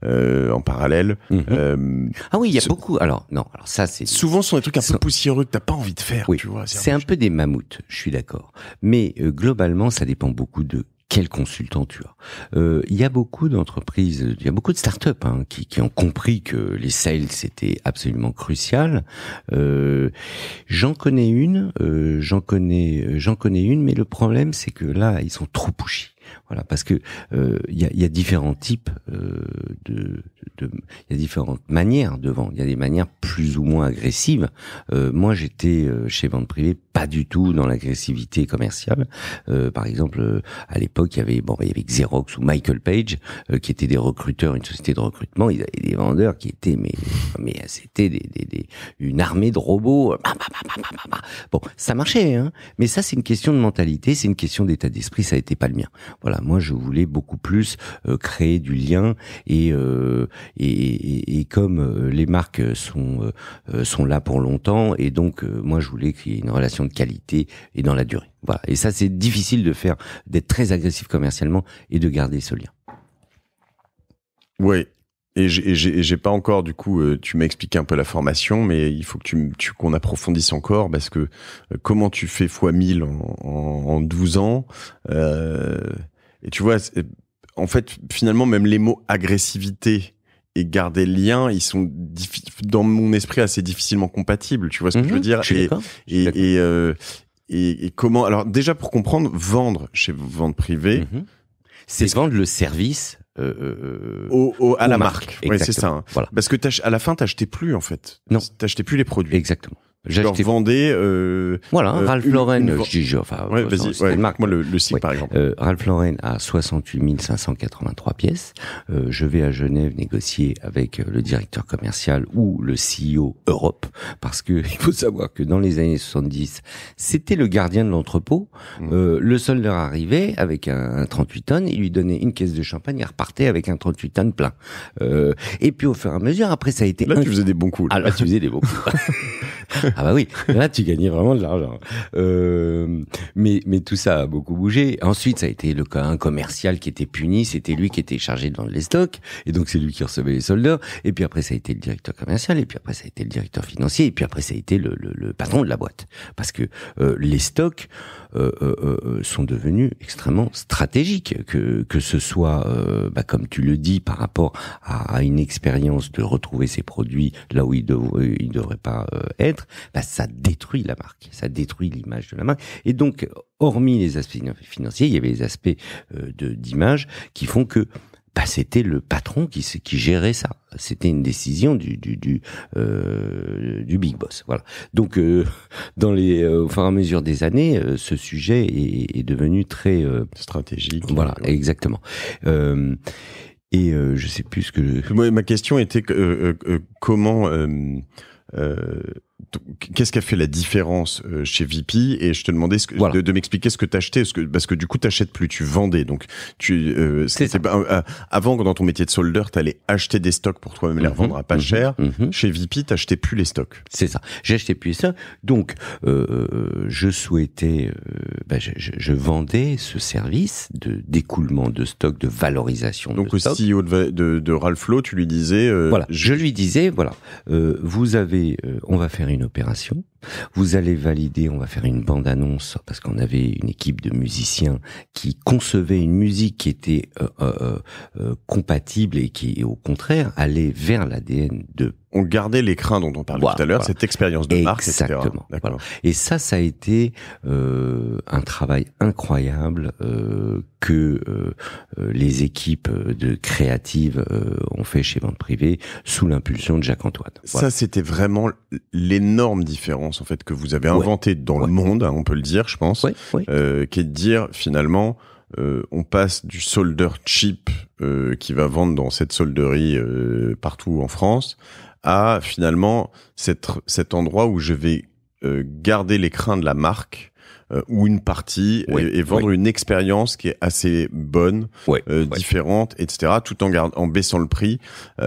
en parallèle. Mhm. ah oui, il y a beaucoup. Alors non, alors ça c'est souvent ce sont des trucs un peu poussiéreux que t'as pas envie de faire. Oui. c'est un, peu des mammouths. Je suis d'accord. Mais euh, globalement, ça dépend beaucoup de quel consultant tu as. Euh, il y a beaucoup d'entreprises, il y a beaucoup de startups hein, qui, ont compris que les sales c'était absolument crucial. Euh, j'en connais une, j'en connais, j'en connais une, mais le problème c'est que là ils sont trop pushy. Voilà, parce que euh, il y, a, différents types euh, de, y a différentes manières de vendre. Il y a des manières plus ou moins agressives. Euh, moi, j'étais chez vente privée pas du tout dans l'agressivité commerciale. par exemple, à l'époque, il y avait bon, Xerox ou Michael Page qui étaient des recruteurs, une société de recrutement. Ils avaient des vendeurs qui étaient mais mais c'était des, une armée de robots. Bah, bah, bah, bon, ça marchait, hein. Mais ça, c'est une question de mentalité, c'est une question d'état d'esprit. Ça n'était pas le mien. Voilà, moi je voulais beaucoup plus euh, créer du lien et, euh, et, et, comme euh, les marques sont, sont là pour longtemps, et donc moi je voulais qu'il y ait une relation de qualité et dans la durée. Voilà. Et ça, c'est difficile de faire, d'être très agressif commercialement et de garder ce lien. Oui. Et j'ai pas encore, du coup, tu m'as expliqué un peu la formation, mais il faut que tu, qu'on approfondisse encore parce que comment tu fais x 1000 en, en, en 12 ans euh, et tu vois, en fait, finalement, même les mots agressivité et garder le lien, ils sont dans mon esprit assez difficilement compatibles. Tu vois ce que je veux mhm. dire euh, et, et, comment Alors déjà pour comprendre, vendre chez vente privée, mhm. c'est vendre le service. Euh, euh, euh à la marque, Oui, c'est ça. Hein. Voilà. Parce que à la fin, t'achetais plus en fait. Non, t'achetais plus les produits. Exactement. J'ai acheté... Euh, voilà, euh, Ralph Lauren. Je dis, enfin, ouais, vas-y, marque. moi le, site par exemple. Euh, Ralph Lauren a 68 583 pièces. Euh, je vais à Genève négocier avec le directeur commercial ou le CEO Europe parce que il faut savoir que dans les années 70, c'était le gardien de l'entrepôt. Mmh. le soldeur arrivait avec un, 38 tonnes, il lui donnait une caisse de champagne, il repartait avec un 38 tonnes plein. et puis au fur et à mesure, après ça a été. Là, tu faisais des bons coups. Ah là, tu faisais des bons coups. ah bah oui, là tu gagnais vraiment de l'argent. Euh, mais, mais tout ça a beaucoup bougé. Ensuite, ça a été le cas un commercial qui était puni, c'était lui qui était chargé de vendre les stocks, et donc c'est lui qui recevait les soldats. Et puis après, ça a été le directeur commercial, et puis après, ça a été le directeur financier, et puis après, ça a été le, le, patron de la boîte. Parce que euh, les stocks... Euh, euh, euh, euh, sont devenus extrêmement stratégiques, que, que ce soit, bah, comme tu le dis, par rapport à, une expérience de retrouver ses produits là où ils ne devraient pas être, bah, ça détruit la marque, ça détruit l'image de la marque. Et donc, hormis les aspects financiers, il y avait les aspects d'image qui font que bah, c'était le patron qui, qui gérait ça. C'était une décision du du du, euh, big boss. Voilà. Donc euh, dans les euh, au fur et à mesure des années, ce sujet est, devenu très stratégique. Hein, voilà, exactement. et je sais plus ce que. ma question était comment qu'est-ce qui a fait la différence euh, chez VP Et je te demandais de, m'expliquer ce que tu achetais, parce que, parce que du coup, tu achètes plus, tu vendais. Donc, tu, euh, euh, euh, avant, dans ton métier de soldeur tu allais acheter des stocks pour toi-même les mhm, revendre à pas mhm, cher. Mhm. Chez VP, tu n'achetais plus les stocks. C'est ça. J'achetais plus ça. Donc, je souhaitais, bah, je, vendais ce service de d'écoulement de stock, de valorisation donc de Donc, au CEO de, de, Ralph Lowe, tu lui disais... voilà, je... je lui disais, voilà, vous avez, on va faire une opération vous allez valider, on va faire une bande-annonce, parce qu'on avait une équipe de musiciens qui concevait une musique qui était euh euh, euh, euh, compatible et qui, au contraire, allait vers l'ADN de... On gardait les dont on parlait tout à l'heure, cette expérience de Exactement. marque, Exactement. Et ça, ça a été euh, un travail incroyable que les équipes de créatives ont fait chez Vente Privée sous l'impulsion de Jacques-Antoine. Ça, c'était vraiment l'énorme différence en fait que vous avez inventé dans le monde, hein, on peut le dire, je pense, euh, qui est de dire finalement. Euh, on passe du soldeur cheap euh, qui va vendre dans cette solderie partout en France à finalement cet endroit où je vais garder les de la marque ou une partie et, vendre une expérience qui est assez bonne, différente, etc. Tout en, en baissant le prix. c'est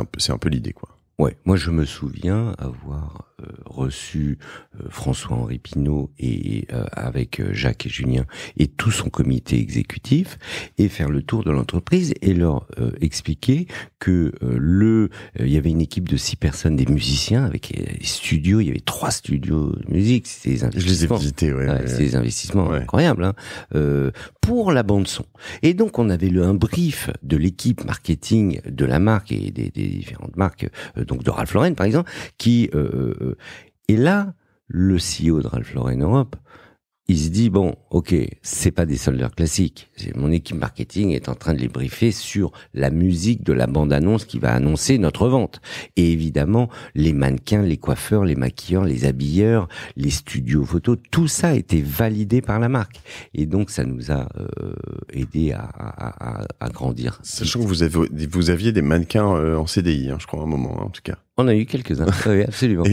un, un peu l'idée quoi. Ouais, moi je me souviens avoir euh, reçu euh, François-Henri Pinault et euh, avec Jacques et Julien et tout son comité exécutif et faire le tour de l'entreprise et leur expliquer que le il y avait une équipe de six personnes des musiciens avec les studios, il y avait trois studios de musique, c'était des investissements. Je des investissements incroyables hein. pour la bande son. Et donc on avait le un brief de l'équipe marketing de la marque et des, des différentes marques donc de Ralph Lauren par exemple, qui euh, euh, euh, est là le CEO de Ralph Lauren Europe il se dit bon, ok, c'est pas des soldats classiques. Mon équipe marketing est en train de les briefer sur la musique de la bande-annonce qui va annoncer notre vente. Et évidemment, les mannequins, les coiffeurs, les maquilleurs, les habilleurs, les studios photos, tout ça a été validé par la marque. Et donc, ça nous a euh, aidé à, grandir. Sachant que vous, avez, aviez des mannequins euh, en CDI, hein, je crois, à un moment, hein, en tout cas. On a eu quelques-uns, oui, absolument.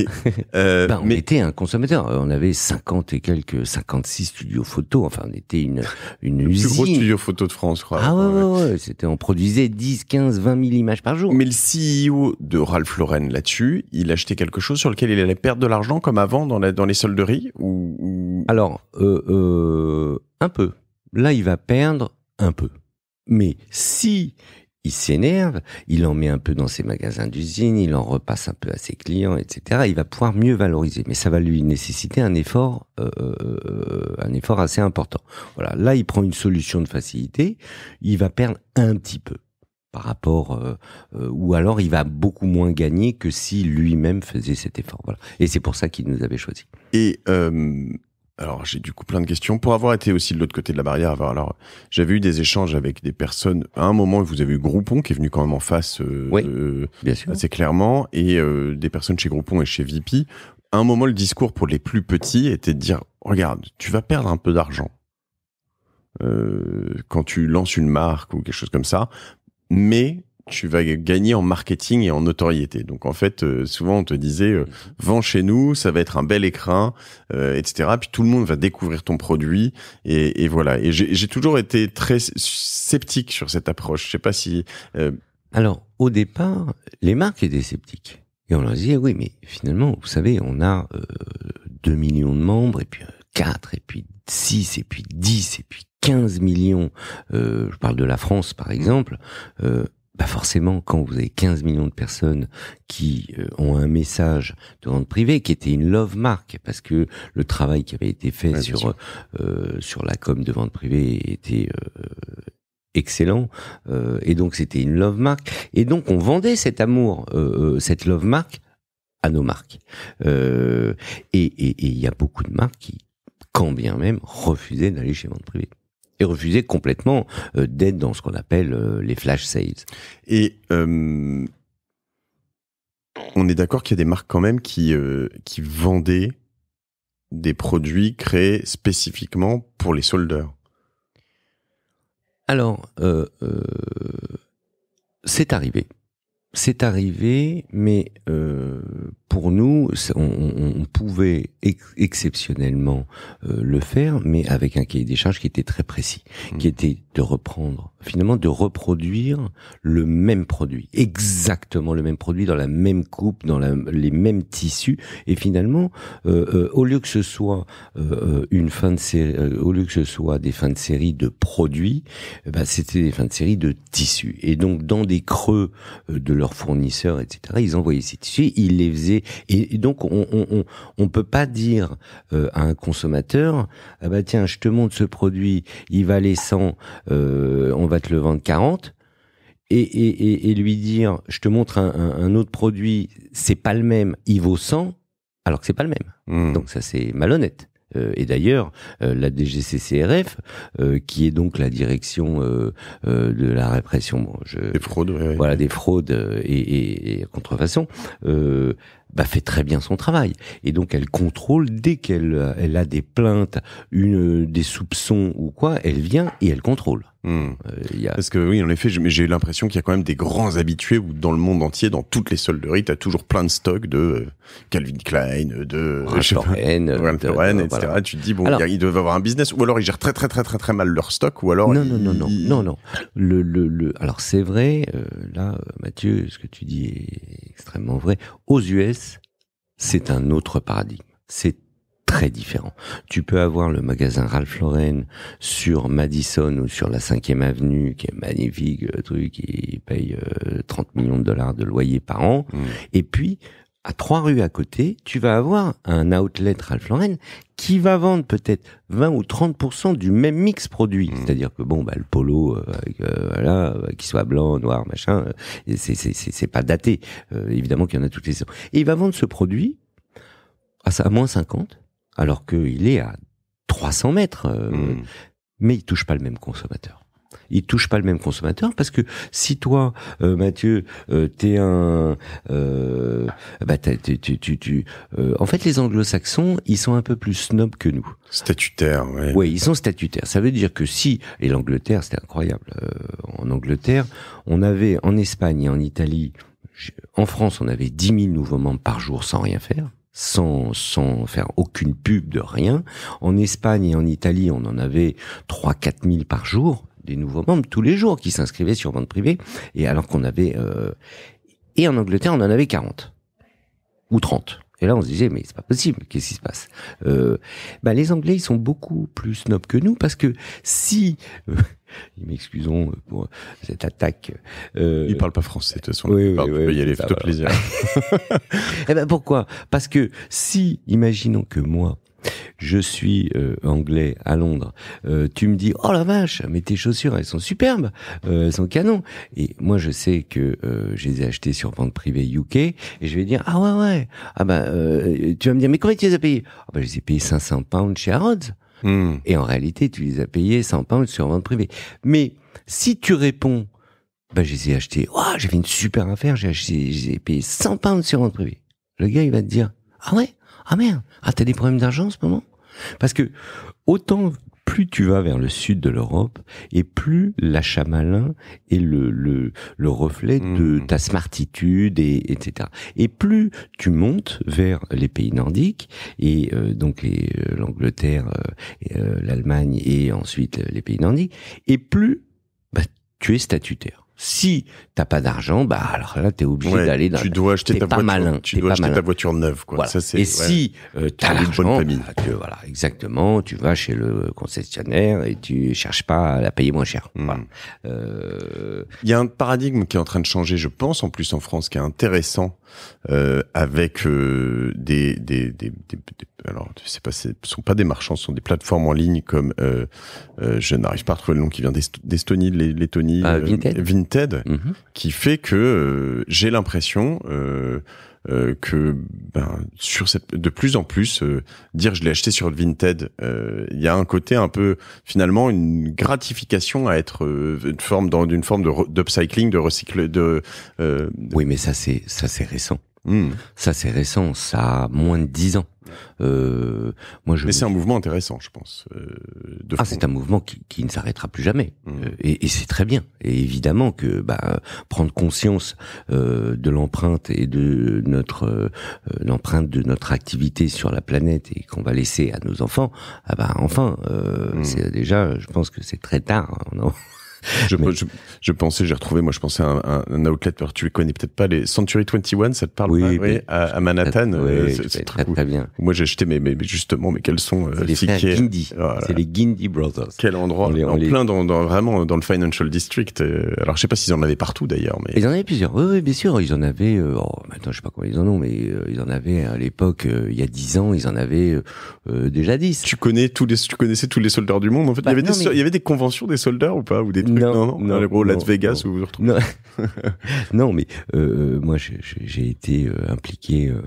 Euh, ben, on était un consommateur. On avait 50 et quelques, 56 studios photos. Enfin, on était une, une usine. Le plus gros studio photo de France, je crois. Ah ouais, ouais, ouais. C'était, on produisait 10, 15, 20 000 images par jour. Mais le CEO de Ralph Lauren, là-dessus, il achetait quelque chose sur lequel il allait perdre de l'argent, comme avant, dans, la, dans les solderies ou, ou... Alors, euh, euh, un peu. Là, il va perdre un peu. Mais si il s'énerve, il en met un peu dans ses magasins d'usine, il en repasse un peu à ses clients, etc. Il va pouvoir mieux valoriser, mais ça va lui nécessiter un effort, euh, euh, un effort assez important. Voilà, là il prend une solution de facilité, il va perdre un petit peu par rapport, euh, ou alors il va beaucoup moins gagner que si lui-même faisait cet effort. et c'est pour ça qu'il nous avait choisi. Et alors j'ai du coup plein de questions. Pour avoir été aussi de l'autre côté de la barrière, alors, alors j'avais eu des échanges avec des personnes. À un moment, vous avez eu Groupon qui est venu quand même en face euh, euh assez clairement, et euh, des personnes chez Groupon et chez VP. À un moment, le discours pour les plus petits était de dire, regarde, tu vas perdre un peu d'argent euh, quand tu lances une marque ou quelque chose comme ça, mais tu vas gagner en marketing et en notoriété. Donc en fait, euh, souvent on te disait euh, mhm. vends chez nous, ça va être un bel écrin, euh, etc. Puis tout le monde va découvrir ton produit et, voilà. Et j'ai toujours été très sceptique sur cette approche. Je sais pas si. Euh, Alors au départ, les marques étaient sceptiques et on leur disait oui, mais finalement, vous savez, on a 2 millions de membres et puis quatre et puis 6 et puis 10 et puis 15 millions. je parle de la France par exemple bah forcément, quand vous avez 15 millions de personnes qui euh, ont un message de vente privée, qui était une love mark, parce que le travail qui avait été fait sur euh, sur la com de vente privée était euh, excellent, et donc c'était une love mark, et donc on vendait cet amour, cette love mark à nos marques. et il y a beaucoup de marques qui, quand bien même, refusaient d'aller chez vente privée et refuser complètement euh, d'être dans ce qu'on appelle euh, les flash sales. Et euh, on est d'accord qu'il y a des marques quand même qui, qui vendaient des produits créés spécifiquement pour les soldeurs. Alors, c'est arrivé c'est arrivé, mais euh, pour nous, on, pouvait exceptionnellement euh, le faire, mais avec un cahier des charges qui était très précis, qui mmh. était de reprendre, finalement de reproduire le même produit, exactement le même produit dans la même coupe, dans les mêmes tissus, et finalement, euh, euh, au lieu que ce soit euh, une fin de série, au lieu que ce soit des fins de série de produits, eh ben, c'était des fins de série de tissus, et donc dans des creux de leurs fournisseurs, etc. Ils envoyaient ces tissus, ils les faisaient, et, donc on on, peut pas dire à un consommateur, ah bah tiens, je te montre ce produit, il va les 100 euh, on va te le vendre 40. Et, lui dire, je te montre un, autre produit, c'est pas le même, il vaut 100, alors que c'est pas le même. Hmm. Donc ça, c'est malhonnête. Euh, et d'ailleurs, euh, la DGCCRF, qui est donc la direction de la répression bon, des fraudes, voilà, des fraudes et, et, et contrefaçons, bah, fait très bien son travail. Et donc elle contrôle dès qu'elle euh, elle a des plaintes, une, euh, des soupçons ou quoi, elle vient et elle contrôle. Hmm. Euh, Parce que oui, en effet, j'ai l'impression qu'il y a quand même des grands habitués où dans le monde entier, dans toutes les solderies, t'as toujours plein de stocks de Calvin Klein, de Ram Lauren etc. Tu te dis bon, ils doivent avoir un business, ou alors ils gèrent très très très très très mal leur stock, ou alors non non non non non non. Le, le, le... alors c'est vrai, là Mathieu, ce que tu dis est extrêmement vrai. Aux US, c'est un autre paradigme. C'est très différent. Tu peux avoir le magasin Ralph Lauren sur Madison ou sur la 5e avenue, qui est magnifique, truc, qui paye 30 euh, millions de dollars de loyer par an. Mmh. Et puis, à trois rues à côté, tu vas avoir un outlet Ralph Lauren qui va vendre peut-être 20 ou 30% du même mix produit. Mmh. C'est-à-dire que bon, bah, le polo, euh, euh voilà, euh, qu'il soit blanc, noir, machin, euh, c'est c'est pas daté. évidemment qu'il y en a toutes les saisons. Et il va vendre ce produit à, moins 50, alors qu'il est à 300 mètres. Mmh. Mais il touche pas le même consommateur ils touchent pas le même consommateur parce que si toi, euh, Mathieu, euh, t'es un, euh, bah tu, tu, tu, euh, en fait, les Anglo-Saxons, ils sont un peu plus snobs que nous. Statutaires, oui. Oui, ils sont statutaires. Ça veut dire que si, et l'Angleterre, c'était incroyable. en Angleterre, on avait en Espagne et en Italie, en France, on avait 10 000 nouveaux membres par jour sans rien faire. Sans, sans, faire aucune pub de rien. En Espagne et en Italie, on en avait 3-4 000 par jour, des nouveaux membres tous les jours qui s'inscrivaient sur vente privée, et alors qu'on avait... Euh, et en Angleterre, on en avait 40 ou 30. Et là, on se disait, mais c'est pas possible, qu'est-ce qui se passe euh, bah, Les Anglais, ils sont beaucoup plus snob que nous, parce que si... Euh, m'excusons pour cette attaque. Euh, ils parlent pas français, de toute façon. Oui, oui, oui, y aller, plaisir. et eh ben pourquoi Parce que si, imaginons que moi, je suis euh, anglais à Londres. Euh, tu me dis, oh la vache, mais tes chaussures, elles sont superbes, euh, elles sont canon. Et moi, je sais que je les ai achetées sur vente privée UK. Et je vais dire, ah ouais, ouais. Ah bah, tu vas me dire, mais combien tu les as payées ah bah, Je les ai payées 500 pounds chez Harrods. Hmm. Et en réalité, tu les as payées 100 pounds sur vente privée. Mais si tu réponds, bah, je les ai achetées, oh, j'ai fait une super affaire, j'ai acheté, j'ai payé 100 pounds sur vente privée. Le gars, il va te dire, ah ouais ah merde, ah t'as des problèmes d'argent en ce moment Parce que autant plus tu vas vers le sud de l'Europe et plus l'achat malin est le, le, le reflet de mmh. ta smartitude et etc. Et plus tu montes vers les pays nordiques et euh, donc euh, l'Angleterre, euh, l'Allemagne et ensuite les pays nordiques et plus bah, tu es statutaire. Si t'as pas d'argent, bah alors là t'es obligé d'aller dans. Tu dois acheter ta voiture. Malin, tu dois acheter ta voiture neuve, quoi. Et si tu euh, t'as une bonne bah, tu, voilà, exactement, tu vas chez le concessionnaire et tu cherches pas à la payer moins cher. Hmm. Euh, Il y a un paradigme qui est en train de changer, je pense, en plus en France, qui est intéressant euh, avec des, des, des, alors je sais pas, ce sont pas des marchands, ce sont des plateformes en ligne comme je n'arrive pas à trouver le nom qui vient d'Estonie, Lettonie, ah, Mhm. qui fait que euh, j'ai l'impression euh, euh, que ben, sur cette de plus en plus dire je l'ai acheté sur Vinted il y a un côté un peu finalement une gratification à être une forme d'une forme de d'upcycling de recycle de, de oui mais ça c'est ça c'est récent Hmm. Ça, c'est récent, ça a moins de 10 ans. Euh, moi, je... Mais c'est un mouvement intéressant, je pense. Euh, ah, c'est un mouvement qui, ne s'arrêtera plus jamais. Hmm. Euh, et, c'est très bien. Et évidemment que bah, prendre conscience de l'empreinte et de notre l'empreinte de notre activité sur la planète et qu'on va laisser à nos enfants, ah bah enfin, hmm. c'est déjà, je pense que c'est très tard. Hein, non je, pensais, j'ai retrouvé, moi je pensais à un, outlet, alors tu les connais peut-être pas, les Century 21, ça te parle pas, à, Manhattan. Ah, euh, c'est très, bien. Moi j'ai acheté, mais, justement, mais quels sont c'est les Guindy. Oh c'est les Guindy Brothers. Quel endroit, en plein dans, vraiment dans le Financial District. Euh, alors je sais pas s'ils en avaient partout d'ailleurs. mais Ils en avaient plusieurs, oui, oui bien sûr, ils en avaient, euh, oh, maintenant je sais pas combien ils en ont, mais ils en avaient à l'époque, il y a 10 ans, ils en avaient déjà 10. Tu, connais tous les, tu connaissais tous les soldats du monde en fait il, y bah, avait des, il y avait des conventions des soldats ou pas ou des non, Las Vegas où vous retrouvez. Non, mais euh, euh moi j'ai été euh, impliqué euh,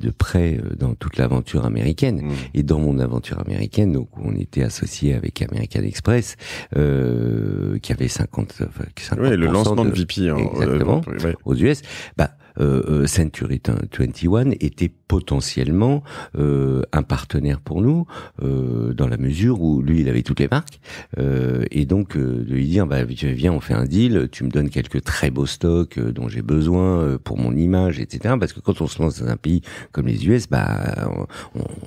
de près dans toute l'aventure américaine hmm. et dans mon aventure américaine, donc on était associé avec American Express euh, qui avait 50, 50 ouais, le lancement de, VP hein, exactement, aux US. Bah euh, euh, Century 21 était potentiellement euh, un partenaire pour nous euh, dans la mesure où lui il avait toutes les marques euh, et donc euh, de lui dire bah viens on fait un deal tu me donnes quelques très beaux stocks euh, dont j'ai besoin pour mon image etc parce que quand on se lance dans un pays comme les US bah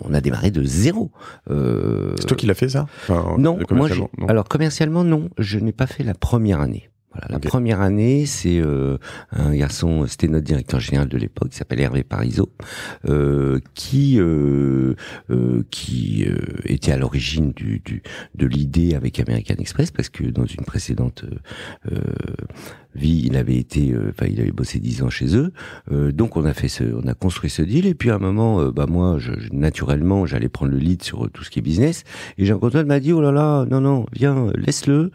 on, a démarré de zéro c'est toi qui l'as fait ça enfin, non moi non. alors commercialement non je n'ai pas fait la première année la première année, c'est euh, un garçon, euh, c'était notre directeur général de l'époque, qui s'appelle Hervé Parizeau, qui euh, qui était à l'origine du, de l'idée avec American Express, parce que dans une précédente vie, il avait été, euh, enfin, il avait bossé dix ans chez eux. Euh, donc, on a fait ce, on a construit ce deal. Et puis, à un moment, euh, bah moi, je, naturellement, j'allais prendre le lead sur tout ce qui est business. Et Jean-Claude m'a dit, oh là là, non, non, viens, laisse-le.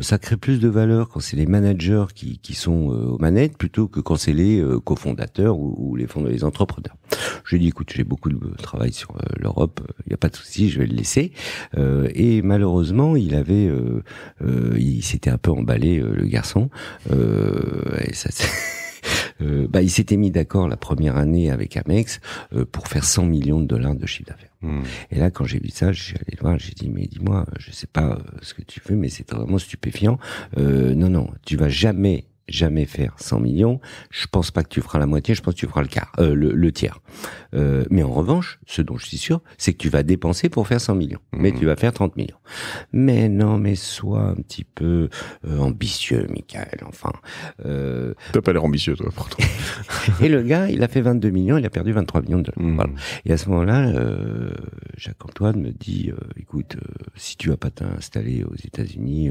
ça crée plus de valeur quand c'est les managers qui, qui sont aux manettes plutôt que quand c'est les cofondateurs ou, les, fondateurs, les entrepreneurs. Je lui ai dit, écoute, j'ai beaucoup de travail sur l'Europe, il n'y a pas de souci, je vais le laisser. et malheureusement, il avait, euh, il s'était un peu emballé euh, le garçon. Euh, euh, bah, il s'était mis d'accord la première année avec Amex pour faire 100 millions de dollars de chiffre d'affaires. Hmm. Et là, quand j'ai vu ça, j'ai allé voir, j'ai dit, mais dis-moi, je sais pas ce que tu veux, mais c'est vraiment stupéfiant. non, non, tu vas jamais jamais faire 100 millions. Je pense pas que tu feras la moitié, je pense que tu feras le quart, le, tiers. Euh, mais en revanche, ce dont je suis sûr, c'est que tu vas dépenser pour faire 100 millions. Mhm. Mais tu vas faire 30 millions. Mais non, mais sois un petit peu euh, ambitieux, Michael. Enfin. Euh... T'as pas l'air ambitieux, toi, pourtant. et le gars, il a fait 22 millions, il a perdu 23 millions de dollars. Mhm. Voilà. Et à ce moment-là, euh, Jacques-Antoine me dit écoute, si tu vas pas t'installer aux États-Unis,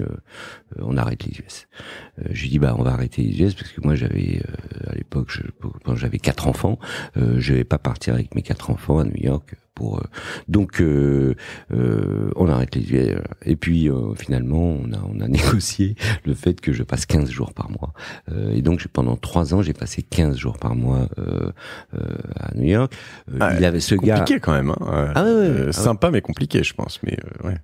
on arrête les US. je lui dis bah, on va arrêter les US parce que moi, j'avais, à l'époque, quand j'avais quatre enfants, je vais pas partir avec mes quatre enfants à New York pour. Euh, donc, euh, euh, on arrête les Et puis, finalement, on a, on a négocié le fait que je passe 15 jours par mois. et donc, pendant trois ans, j'ai passé 15 jours par mois à New York. Ah, il avait ce compliqué gars. quand même. Hein. Ah, sympa mais compliqué, je pense. Mais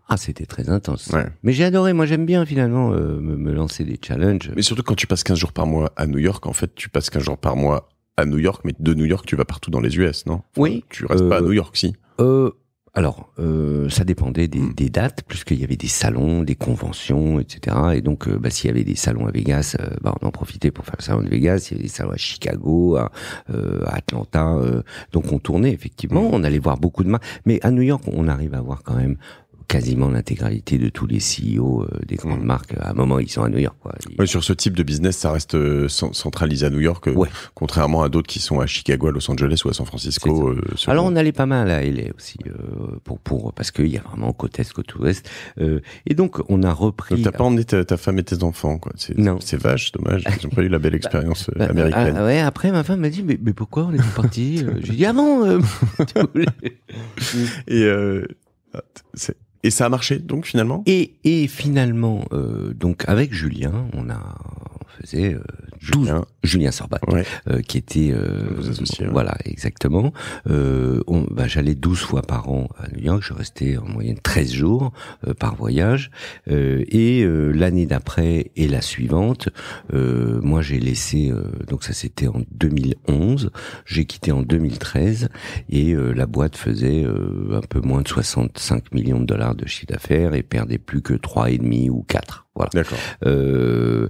Ah, c'était très intense. Mais j'ai adoré. Moi, j'aime bien finalement me, me lancer des challenges. Mais surtout quand tu passes 15 jours par mois à New York, en fait, tu passes 15 jours par mois à New York, mais de New York, tu vas partout dans les US, non Oui. Tu restes pas à euh, New York, si euh, Alors, euh, ça dépendait des, dates, hmm. des dates, puisqu'il y avait des salons, des conventions, etc. Et donc, euh, bah, s'il y avait des salons à Vegas, bah, on en profitait pour faire le salon de Vegas. Il y avait des salons à Chicago, à, Atlanta. donc, on tournait, effectivement. Hmm. On allait voir beaucoup de mains. Mais à New York, on arrive à voir quand même quasiment l'intégralité de tous les CEO euh, des grandes mmh. marques. À un moment, ils sont à New York. Quoi. Ouais, sur ce type de business, ça reste euh, centralisé à New York, euh, ouais. contrairement à d'autres qui sont à Chicago, à Los Angeles ou à San Francisco. Alors, on allait pas mal à LA aussi, pour, pour, parce qu'il y a vraiment côte est, côte ouest. et donc, on a repris. T'as pas emmené ta, femme et tes enfants, quoi. Non. C'est vache, dommage. Ils ont pas eu la belle bah, expérience bah, américaine. Ah, ouais, après, ma femme m'a dit, mais, pourquoi on est parti J'ai dit, ah non Et. Ah, c'est et ça a marché donc finalement Et, finalement, euh, donc avec Julien, on a faisait euh, Julien, Julien Sorbat, euh, qui était voilà exactement. Bah, j'allais 12 fois par an à New York, je restais en moyenne 13 jours par voyage. et l'année d'après et la suivante, moi j'ai laissé donc ça c'était en 2011, j'ai quitté en 2013 et la boîte faisait un peu moins de 65 millions de dollars de chiffre d'affaires et perdait plus que et demi ou 4. Voilà. D'accord. Euh,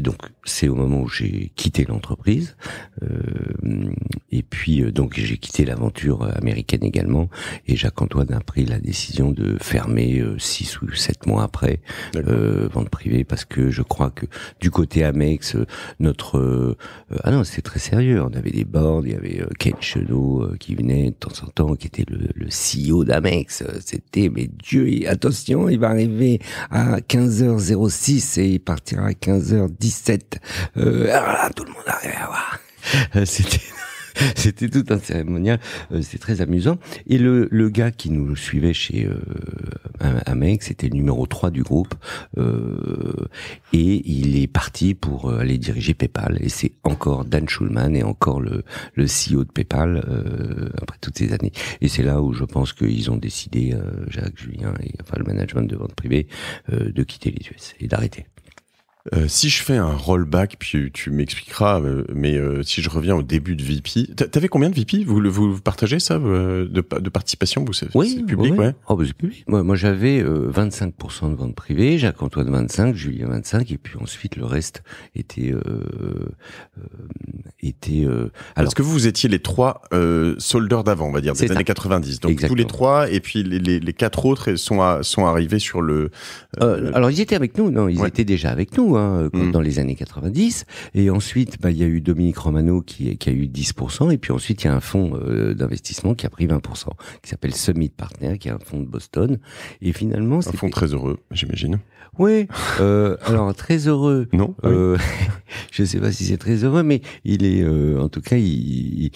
donc c'est au moment où j'ai quitté l'entreprise euh, et puis euh, donc j'ai quitté l'aventure américaine également et Jacques Antoine a pris la décision de fermer 6 euh, ou 7 mois après euh, vente privée parce que je crois que du côté Amex notre ah non c'est très sérieux on avait des bornes, il y avait Ken euh, qui venait de temps en temps qui était le, le CEO d'Amex c'était mais Dieu attention il va arriver à 15 15h06 et il partira à 15h17. Euh, alors ah, là, tout le monde arrive à voir. Euh, c'était... C'était tout un cérémonial, euh, c'est très amusant. Et le, le, gars qui nous suivait chez euh, un mec c'était le numéro 3 du groupe, euh, et il est parti pour aller diriger PayPal. Et c'est encore Dan Schulman et encore le, le CEO de PayPal après toutes ces années. Et c'est là où je pense qu'ils ont décidé, Jacques, Julien et enfin le management de vente privée, de quitter les US et d'arrêter. Euh, si je fais un rollback, puis tu m'expliqueras, euh, mais euh, si je reviens au début de VP, t'avais combien de VP vous, vous partagez ça de, de participation vous, c'est public, oui. Oh, bah, public. Moi, j'avais 25% de vente privée. Jacques-Antoine 25, Julien 25, et puis ensuite le reste était. était alors, Parce que vous, vous étiez les trois soldeurs d'avant, on va dire, des années 90. Donc tous les trois, et puis les, les, les quatre autres sont, sont arrivés sur le, alors ils étaient avec nous, non, ils étaient déjà avec nous Hein, euh, mm. dans les années 90. Et ensuite, bah, il y a eu Dominique Romano qui, qui a eu 10%, et puis ensuite, il y a un fonds euh, d'investissement qui a pris 20%, qui s'appelle Summit Partner, qui est un fonds de Boston. Et finalement, c'est... Un fonds très heureux, j'imagine. Oui, euh, alors très heureux. Non. Ah je ne sais pas si c'est très heureux, mais il est, en tout cas, ils,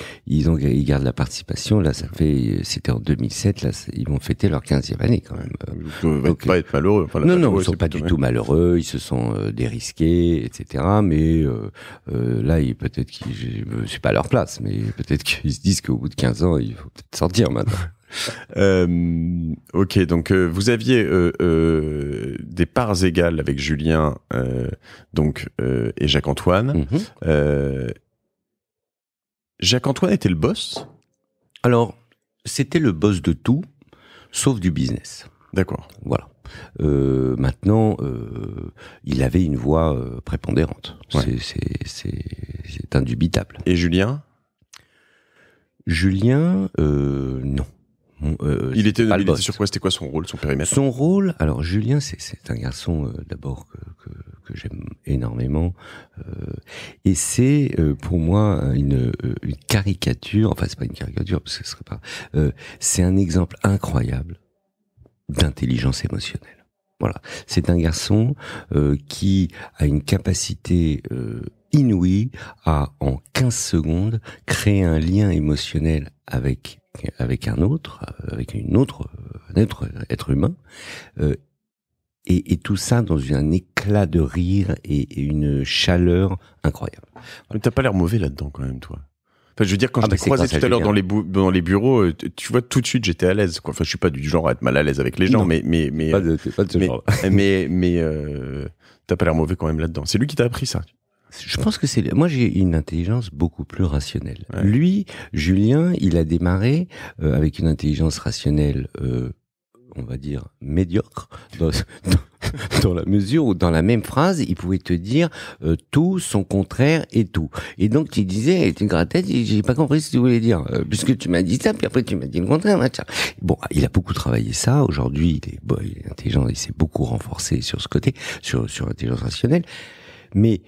gardent la participation. Là, ça fait, c'était en 2007. Là, ils vont fêter leur 15e année quand même. Ils ne pas être malheureux. non, non, ils sont pas du tout malheureux. Ils se sont des risqué, etc. Mais euh, euh, là, peut-être que je suis pas à leur place, mais peut-être qu'ils se disent qu'au bout de 15 ans, il faut peut-être sortir maintenant. Euh, ok, donc vous aviez des parts égales avec Julien, donc et Jacques Antoine. Mhm. Jacques Antoine était le boss. Alors, c'était le boss de tout, sauf du business. D'accord. Voilà. Euh, maintenant, euh, il avait une voix euh, prépondérante. C'est indubitable. Et Julien Julien, non. il, était, il était, sur quoi C'était quoi son rôle, son périmètre Son rôle, alors Julien, c'est un garçon d'abord que, que, que j'aime énormément, euh, et c'est pour moi une, une caricature. Enfin, c'est pas une caricature parce que ce serait pas. c'est un exemple incroyable d'intelligence émotionnelle. Voilà, c'est un garçon euh, qui a une capacité euh, inouïe à en 15 secondes créer un lien émotionnel avec avec un autre, avec une autre être, être humain euh, et, tout ça dans un éclat de rire et, une chaleur incroyable. Mais t'as pas l'air mauvais là-dedans quand même, toi je veux dire, quand ah, je t'ai croisé tout à l'heure dans les, dans les bureaux, euh, tu vois, tout de suite, j'étais à l'aise. Quoi. Enfin, je suis pas du genre à être mal à l'aise avec les gens, mais, mais, mais, pas euh, mais, mais, euh, t'as pas l'air mauvais quand même là-dedans. C'est lui qui t'a appris ça. Je pense que c'est moi j'ai une intelligence beaucoup plus rationnelle. Lui, Julien, il a démarré euh, avec une intelligence rationnelle on va dire, médiocre, dans, dans, la mesure où dans la même phrase, il pouvait te dire euh, tout, son contraire et tout. Et donc tu disais, tu grattais, j'ai pas compris ce que tu voulais dire, euh, puisque tu m'as dit ça, puis après tu m'as dit le contraire. Bon, il a beaucoup travaillé ça, aujourd'hui il est, intelligent, il s'est beaucoup renforcé sur ce côté, sur, sur l'intelligence rationnelle, mais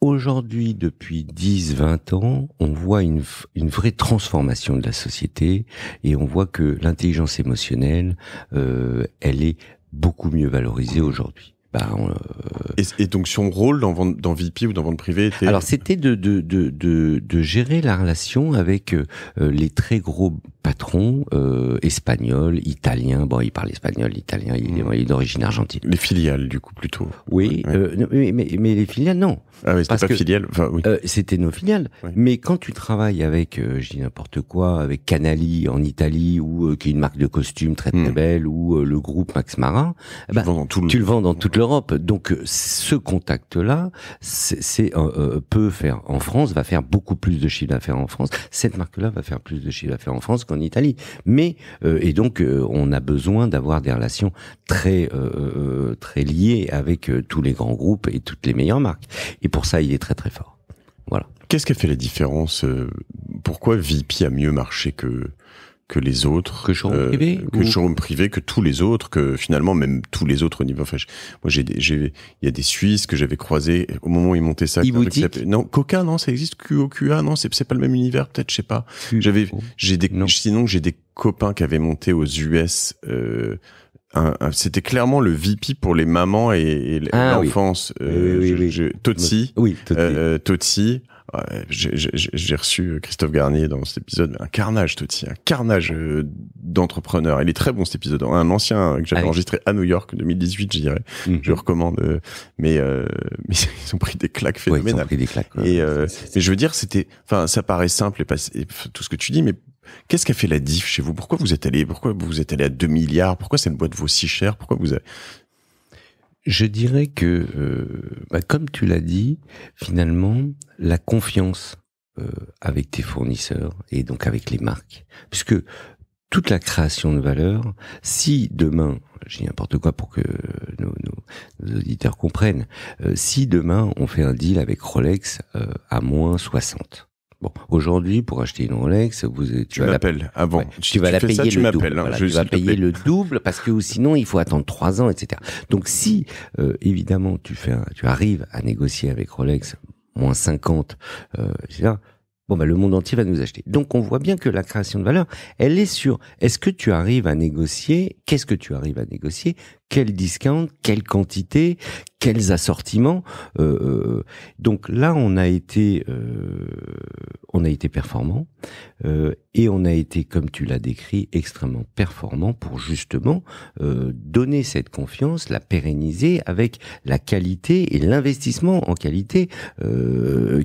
aujourd'hui, depuis 10, 20 ans, on voit une, une, vraie transformation de la société et on voit que l'intelligence émotionnelle, euh, elle est beaucoup mieux valorisée aujourd'hui. Bah, euh, et, et, donc son rôle dans, dans VP ou dans vente privée était... Alors c'était de, de, de, de, de gérer la relation avec euh, euh, les très gros patrons espagnols, italiens, bon il parle espagnol, italien, hmm. il, est d'origine argentine. Les filiales du coup plutôt. Oui, mais, mais, les filiales non. Ah oui, c'était pas filiales, enfin, oui. c'était nos filiales, mais quand tu travailles avec, je dis n'importe quoi, avec Canali en Italie, ou qui est une marque de costumes très très hmm. belle, ou le groupe Max Marin, bah, tu, le vends dans tout le vends Europe, Donc ce contact-là, c'est euh, euh, peut faire en France, va faire beaucoup plus de chiffre d'affaires en France. Cette marque-là va faire plus de chiffre d'affaires en France qu'en Italie. Mais euh, et donc on a besoin d'avoir des relations très très liées avec tous les grands groupes et toutes les meilleures marques. Et pour ça, il est très très fort. Voilà. Qu'est-ce qui a fait la différence Pourquoi vip a mieux marché que que les autres, que showroom euh, privé, que privé, que tous les autres, que finalement même tous les autres au niveau. Enfin, moi j'ai, il y a des Suisses que j'avais croisés au moment où ils montaient ça. E non, Coca, non, ça existe. QOQA, non, c'est, c'est pas le même univers, peut-être, je sais pas. J'avais, j'ai des, sinon j'ai des copains qui avaient monté aux US. Euh, c'était clairement le VIP pour les mamans et, ah l'enfance. Oui. Euh, oui, oui, Totsi j'ai reçu euh, Christophe Garnier dans cet épisode, un carnage, tout suite, un carnage euh, d'entrepreneurs. Il est très bon cet épisode, un ancien euh, que j'avais ah enregistré à New York 2018, je dirais. Mhm. Je recommande, mais mais ils ont pris des claques phénoménales. ils ont pris des claques. Et mais je veux dire, c'était, enfin, ça paraît simple et, tout ce que tu dis, mais Qu'est-ce qu'a fait la diff chez vous Pourquoi vous êtes allé Pourquoi vous êtes allé à 2 milliards Pourquoi cette boîte vaut si cher Pourquoi vous avez... Je dirais que, euh, bah, comme tu l'as dit, finalement, la confiance euh, avec tes fournisseurs et donc avec les marques, puisque toute la création de valeur, si demain, j'ai n'importe quoi pour que nos, auditeurs comprennent, euh, si demain on fait un deal avec Rolex à moins 60, Bon, aujourd'hui, pour acheter une Rolex, vous, tu, vas la... avant. Tu, vas la payer le double. Hein, payer le double parce que sinon il faut attendre trois ans, etc. Donc si euh, évidemment tu fais, tu arrives à négocier avec Rolex moins 50, euh, etc. Bon, bah, le monde entier va nous acheter. Donc, on voit bien que la création de valeur, elle est sur est-ce que tu arrives à négocier, qu'est-ce que tu arrives à négocier, quel discount, quelle quantité, quels assortiments. Euh, euh. donc là, on a été, euh, on a été performant euh, et on a été, comme tu l'as décrit, extrêmement performant pour justement donner cette confiance, la pérenniser avec la qualité et l'investissement en qualité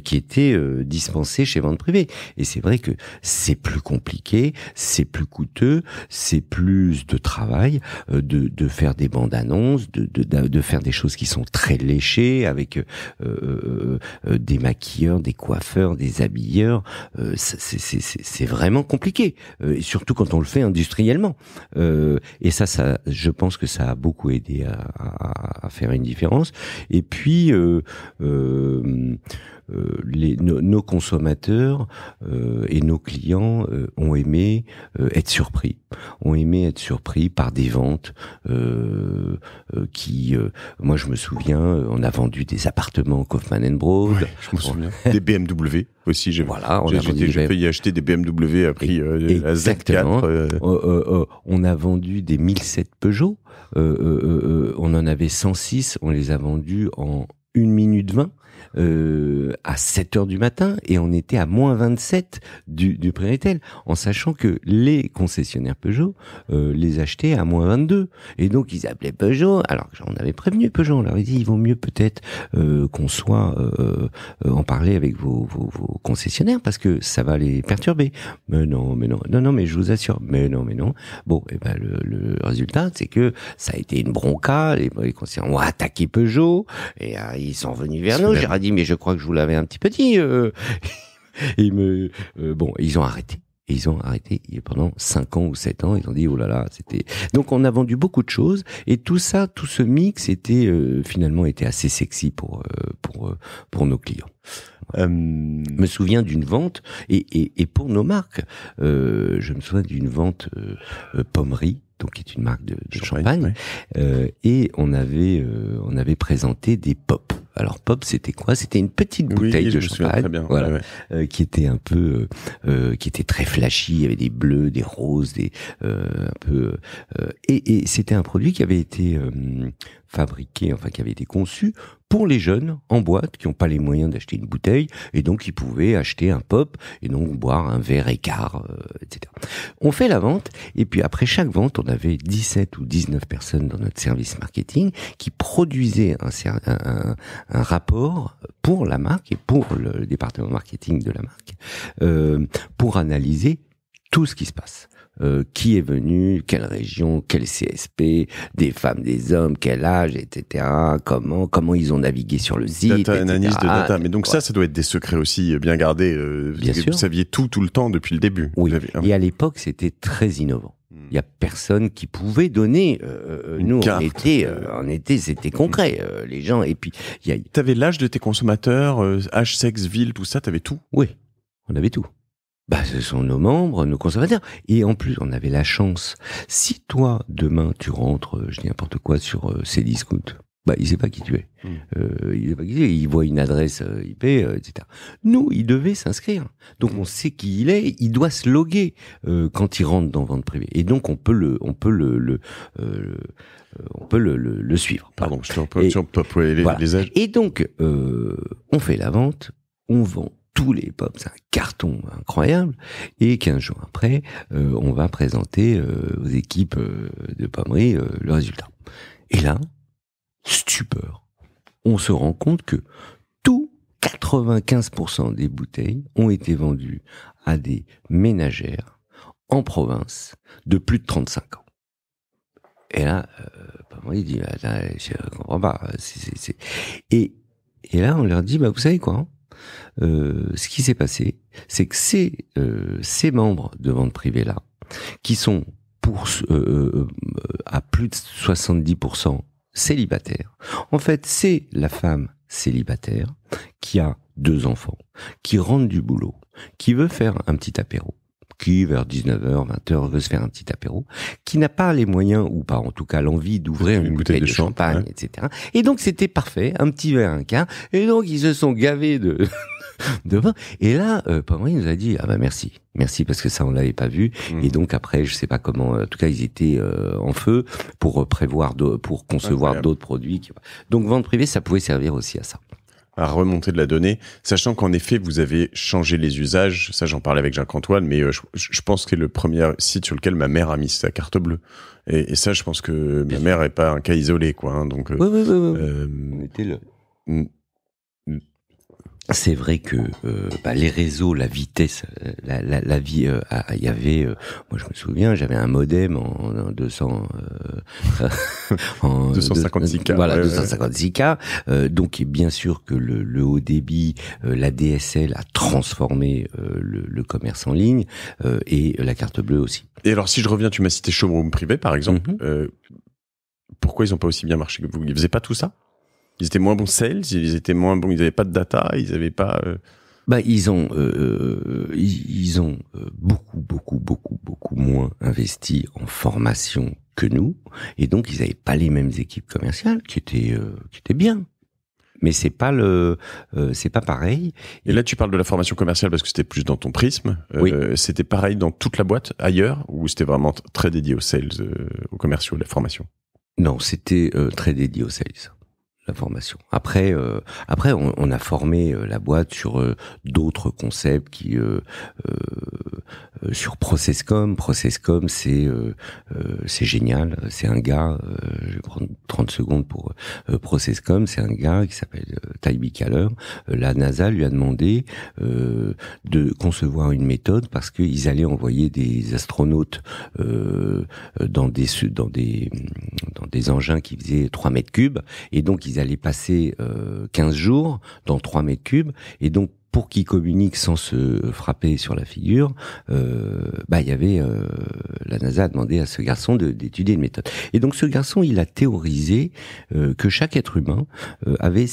qui était dispensé chez vente privée. Et c'est vrai que c'est plus compliqué, c'est plus coûteux, c'est plus de travail de, de faire des bandes de, de, de, faire des choses qui sont très léchées avec euh, euh, euh des maquilleurs, des coiffeurs, des habilleurs. Euh, c'est vraiment compliqué, euh, surtout quand on le fait industriellement. et ça, ça, je pense que ça a beaucoup aidé à, à, à faire une différence. Et puis euh, les, nos consommateurs euh, et nos clients euh, ont aimé être surpris, ont aimé être surpris par des ventes qui, moi je me souviens, on a vendu des appartements Kaufman Broad, je me souviens, des BMW aussi. J'ai voilà, on a vendu acheter des BMW à prix euh, on a vendu des 1007 Peugeot. on en avait 106. On les a vendus en 1 minute 20. Euh, à 7 heures du matin et on était à moins 27 du, du prix retail, en sachant que les concessionnaires Peugeot euh, les achetaient à moins 22. Et donc ils appelaient Peugeot, alors qu'on avait prévenu Peugeot, on leur avait dit il vaut mieux peut-être euh, qu'on soit en parler avec vos, vos, concessionnaires parce que ça va les perturber. Mais non, mais non, non, non, mais je vous assure, mais non, mais non. Bon, et eh ben le, résultat, c'est que ça a été une bronca. Les, les concessionnaires ont attaqué Peugeot et ils sont venus vers nous. J'ai mais je crois que je vous l'avais un petit peu dit. Euh. me, euh, bon, ils ont arrêté. Et ils ont arrêté pendant 5 ans ou 7 ans. Ils ont dit, oh là là, c'était... Donc on a vendu beaucoup de choses et tout ça, tout ce mix était euh, finalement était assez sexy pour, pour, pour nos clients. Je me souviens d'une vente, et, et, pour nos marques, je me souviens d'une vente Pommery, donc qui est une marque de, champagne, et on avait, on avait présenté des pops. Alors pop, c'était quoi C'était une petite bouteille de champagne, bien, euh, qui était un peu, euh, euh, qui était très flashy. Il y avait des bleus, des roses, des un peu. et, c'était un produit qui avait été fabriqué, enfin qui avait été conçu pour les jeunes en boîte qui n'ont pas les moyens d'acheter une bouteille et donc ils pouvaient acheter un pop et donc boire un verre écart, etc. On fait la vente et puis après chaque vente, on avait 17 ou 19 personnes dans notre service marketing qui produisaient un, rapport pour la marque et pour le département marketing de la marque euh, pour analyser tout ce qui se passe. Euh, qui est venu, quelle région, quel CSP, des femmes, des hommes, quel âge, etc. Comment, comment ils ont navigué sur le site. Data analyse de Mais donc ça, ça doit être des secrets aussi euh, bien gardés. Euh, vous saviez tout tout le temps depuis le début. Ah et à l'époque, c'était très innovant. Hmm. Il n'y a personne qui pouvait donner. nous, carte. on était, c'était concret, hmm. les gens. Et puis, il y a... T'avais l'âge de tes consommateurs, âge, sexe, ville, tout ça, t'avais tout. Oui, on avait tout bah, ce sont nos membres, nos conservateurs. Et en plus, on avait la chance. Si toi, demain, tu rentres, euh, je dis n'importe quoi, sur euh, Cdiscount, bah, il sait pas qui tu es. Hmm. Euh, il sait pas qui tu es. Il voit une adresse euh, IP, etc. Euh, Nous, il devait s'inscrire. Donc, hmm. on sait qui il est. Il doit se loguer quand il rentre dans vente privée. Et donc, on peut le, on peut le, le on peut le, le, suivre. Pardon, je suis pas et, les, Et donc, on fait la vente, on vend tous les pop, c'est un carton incroyable. Et 15 jours après, euh, on va présenter euh, aux équipes euh, de euh, le résultat. Et là, stupeur, on se rend compte que tout 95% des bouteilles ont été vendues à des ménagères en province de plus de 35 ans. Et là, il dit, bah, je comprends pas. Et, et là, on leur dit, bah, vous savez quoi euh, ce qui s'est passé, c'est que ces, euh, ces membres de vente privée là, qui sont pour euh, à plus de 70% célibataires, en fait, c'est la femme célibataire qui a deux enfants, qui rentre du boulot, qui veut faire un petit apéro, qui, vers 19h, 20h, veut se faire un petit apéro, qui n'a pas les moyens, ou pas en tout cas l'envie d'ouvrir une, bouteille, de, champagne, etc. Et donc c'était parfait, un petit verre, un quart, et donc ils se sont gavés de... de vin. Et là, euh, il nous a dit ah bah merci, merci parce que ça on l'avait pas vu. Mmh. Et donc après, je sais pas comment, euh, en tout cas ils étaient euh, en feu pour euh, prévoir, de, pour concevoir d'autres produits. Donc vente privée, ça pouvait servir aussi à ça à remonter de la donnée, sachant qu'en effet, vous avez changé les usages. Ça, j'en parlais avec Jacques-Antoine, mais euh, je, pense que le premier site sur lequel ma mère a mis sa carte bleue. Et, ça, je pense que ma mère n'est pas un cas isolé, quoi. Hein, donc, euh, oui, oui, euh, c'est vrai que euh, bah, les réseaux, la vitesse, euh, la, la, la vie, euh, il y avait, euh, moi je me souviens, j'avais un modem en, en 200, en 256K, voilà, 256K. donc bien sûr que le, le haut débit, la DSL a transformé le, le, commerce en ligne et la carte bleue aussi. Et alors si je reviens, tu m'as cité showroom privé par exemple. Mm-hmm. pourquoi ils n'ont pas aussi bien marché que vous Ils faisaient pas tout ça ils étaient moins bons sales, ils étaient moins bons, ils n'avaient pas de data, ils n'avaient pas. Euh, bah, ils ont, euh, euh, ils, ont beaucoup, beaucoup, beaucoup, beaucoup moins investi en formation que nous, et donc ils n'avaient pas les mêmes équipes commerciales qui étaient, qui étaient bien. Mais c'est pas le, c'est pas pareil. Et là, tu parles de la formation commerciale parce que c'était plus dans ton prisme. Oui. c'était pareil dans toute la boîte ailleurs ou c'était vraiment très dédié aux sales, aux commerciaux, la formation. Non, c'était très dédié aux sales la formation. Après, euh, après, on, a formé euh, la boîte sur euh, d'autres concepts qui, sur Processcom. Processcom, c'est c'est génial. C'est un gars. je vais prendre 30 secondes pour Processcom. C'est un gars qui s'appelle Taibi Kaller. la NASA lui a demandé de concevoir une méthode parce qu'ils allaient envoyer des astronautes dans des dans des dans des engins qui faisaient 3 mètres cubes et donc ils allait passer 15 euh, jours dans 3 mètres cubes. Et donc, pour qu'ils communiquent sans se frapper sur la figure, euh, bah, il y avait euh, la NASA a demandé à ce garçon d'étudier une méthode. Et donc ce garçon, il a théorisé que chaque être humain avait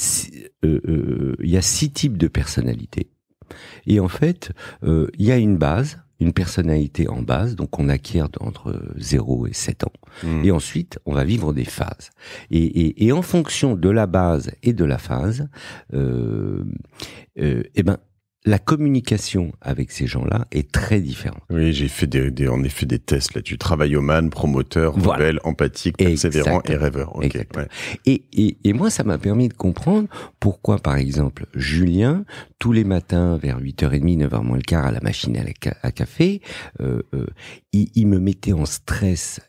il y a six types de personnalités. Et en fait, il y a une base une personnalité en base, donc on acquiert entre 0 et 7 ans. Hmm. Et ensuite, on va vivre des phases. Et, et, en fonction de la base et de la phase, euh, euh, eh ben, la communication avec ces gens-là est très différente. Oui, j'ai fait des, des, en effet des tests là-dessus. Travaillomane, promoteur, nouvelle, empathique, persévérant et rêveur. et, moi, ça m'a permis de comprendre pourquoi, par exemple, Julien, tous les matins vers 8h30, 9h moins le quart à la machine à, café, euh, euh, il, il me mettait en stress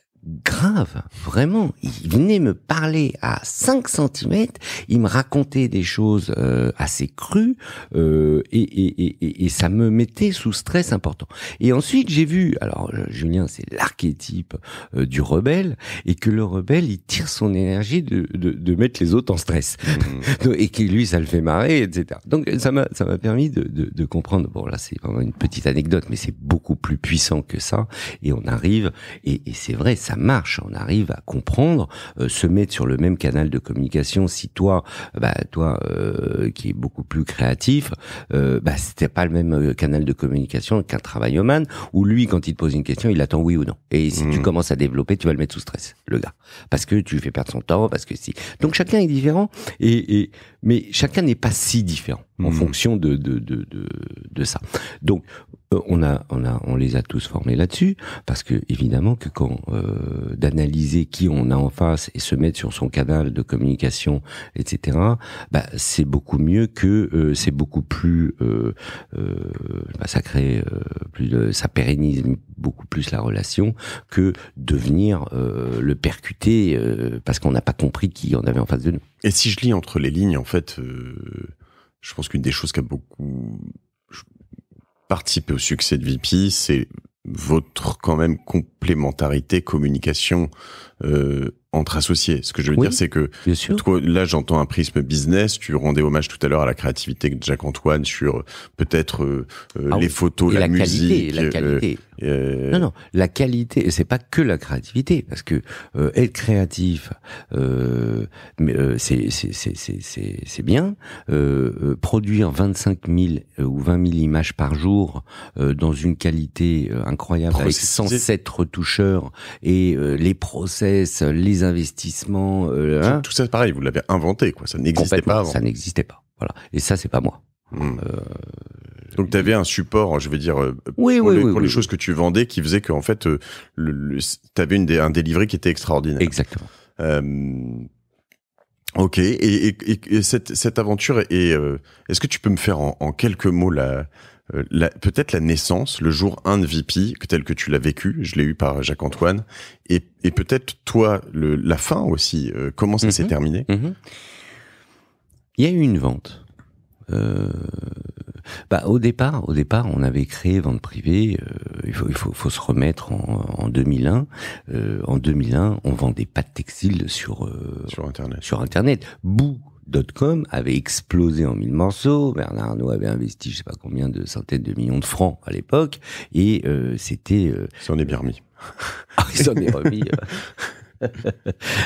grave, vraiment. Il venait me parler à 5 cm, il me racontait des choses euh, assez crues euh, et, et, et, et, ça me mettait sous stress important. Et ensuite j'ai vu, alors euh, Julien c'est l'archétype du rebelle et que le rebelle il tire son énergie de, de, de mettre les autres en stress mmh. et que lui ça le fait marrer, etc. Donc ça m'a ça m'a permis de, de, de comprendre. Bon là c'est vraiment une petite anecdote, mais c'est beaucoup plus puissant que ça et on arrive et, et c'est vrai ça marche. On arrive à comprendre, euh, se mettre sur le même canal de communication. Si toi, bah, toi euh, qui est beaucoup plus créatif, euh, bah, c'était pas le même canal de communication qu'un travail man où lui, quand il te pose une question, il attend oui ou non. Et si tu mmh. commences à développer, tu vas le mettre sous stress, le gars, parce que tu fais perdre son temps, parce que si. Donc chacun est différent, et mais chacun n'est pas si différent en hmm. fonction de de, de, de, ça. Donc, euh, on, a, on, a, on les a tous formés là-dessus, parce que évidemment que quand euh, d'analyser qui on a en face et se mettre sur son canal de communication, etc., bah, c'est beaucoup mieux que euh, c'est beaucoup plus euh, euh bah, ça crée plus de, ça pérennise beaucoup plus la relation que de venir le percuter parce qu'on n'a pas compris qui on avait en face de nous. Et si je lis entre les lignes, en fait je pense qu'une des choses qui a beaucoup participé au succès de VP, c'est votre quand même complémentarité, communication euh, entre associés. Ce que je veux dire, c'est que toi, là, j'entends un prisme business. Tu rendais hommage tout à l'heure à la créativité de Jacques Antoine sur euh, peut-être euh, euh, ah les photos, et la, la, musique, qualité, la qualité. non, non, la qualité. C'est pas que la créativité, parce que être créatif, c'est bien. produire 25 000 ou 20 000 images par jour dans une qualité incroyable, avec 107 retoucheurs et les process, les investissement euh, hein. tout, ça c'est ça, pareil, vous l'avez inventé, quoi. Ça n'existait pas avant. Ça n'existait pas. Voilà. Et ça, c'est pas moi. Hmm. Euh, donc tu avais un support, je veux dire, euh, oui, pour, les, choses que tu vendais, qui faisait qu'en fait, t'avais tu avais une, un délivré qui était extraordinaire. Exactement. Ok, et, cette, cette aventure, est, est-ce que tu peux me faire en, en quelques mots la, euh, peut-être la naissance, le jour 1 de VP, tel que tu l'as vécu, je l'ai eu par Jacques-Antoine, et, peut-être toi, la fin aussi, euh, comment ça s'est mhm. terminé mhm. Il y a eu une vente. Euh... Bah, au départ, au départ, on avait créé vente privée. Euh, il, faut, se remettre en, 2001. en 2001, on vendait pas de textiles sur sur internet. Sur com avait explosé en mille morceaux. Bernard Arnault avait investi je sais pas combien de centaines de millions de francs à l'époque. Et euh, c'était... Euh, il s'en est bien remis. ah, il s'en est remis. Euh.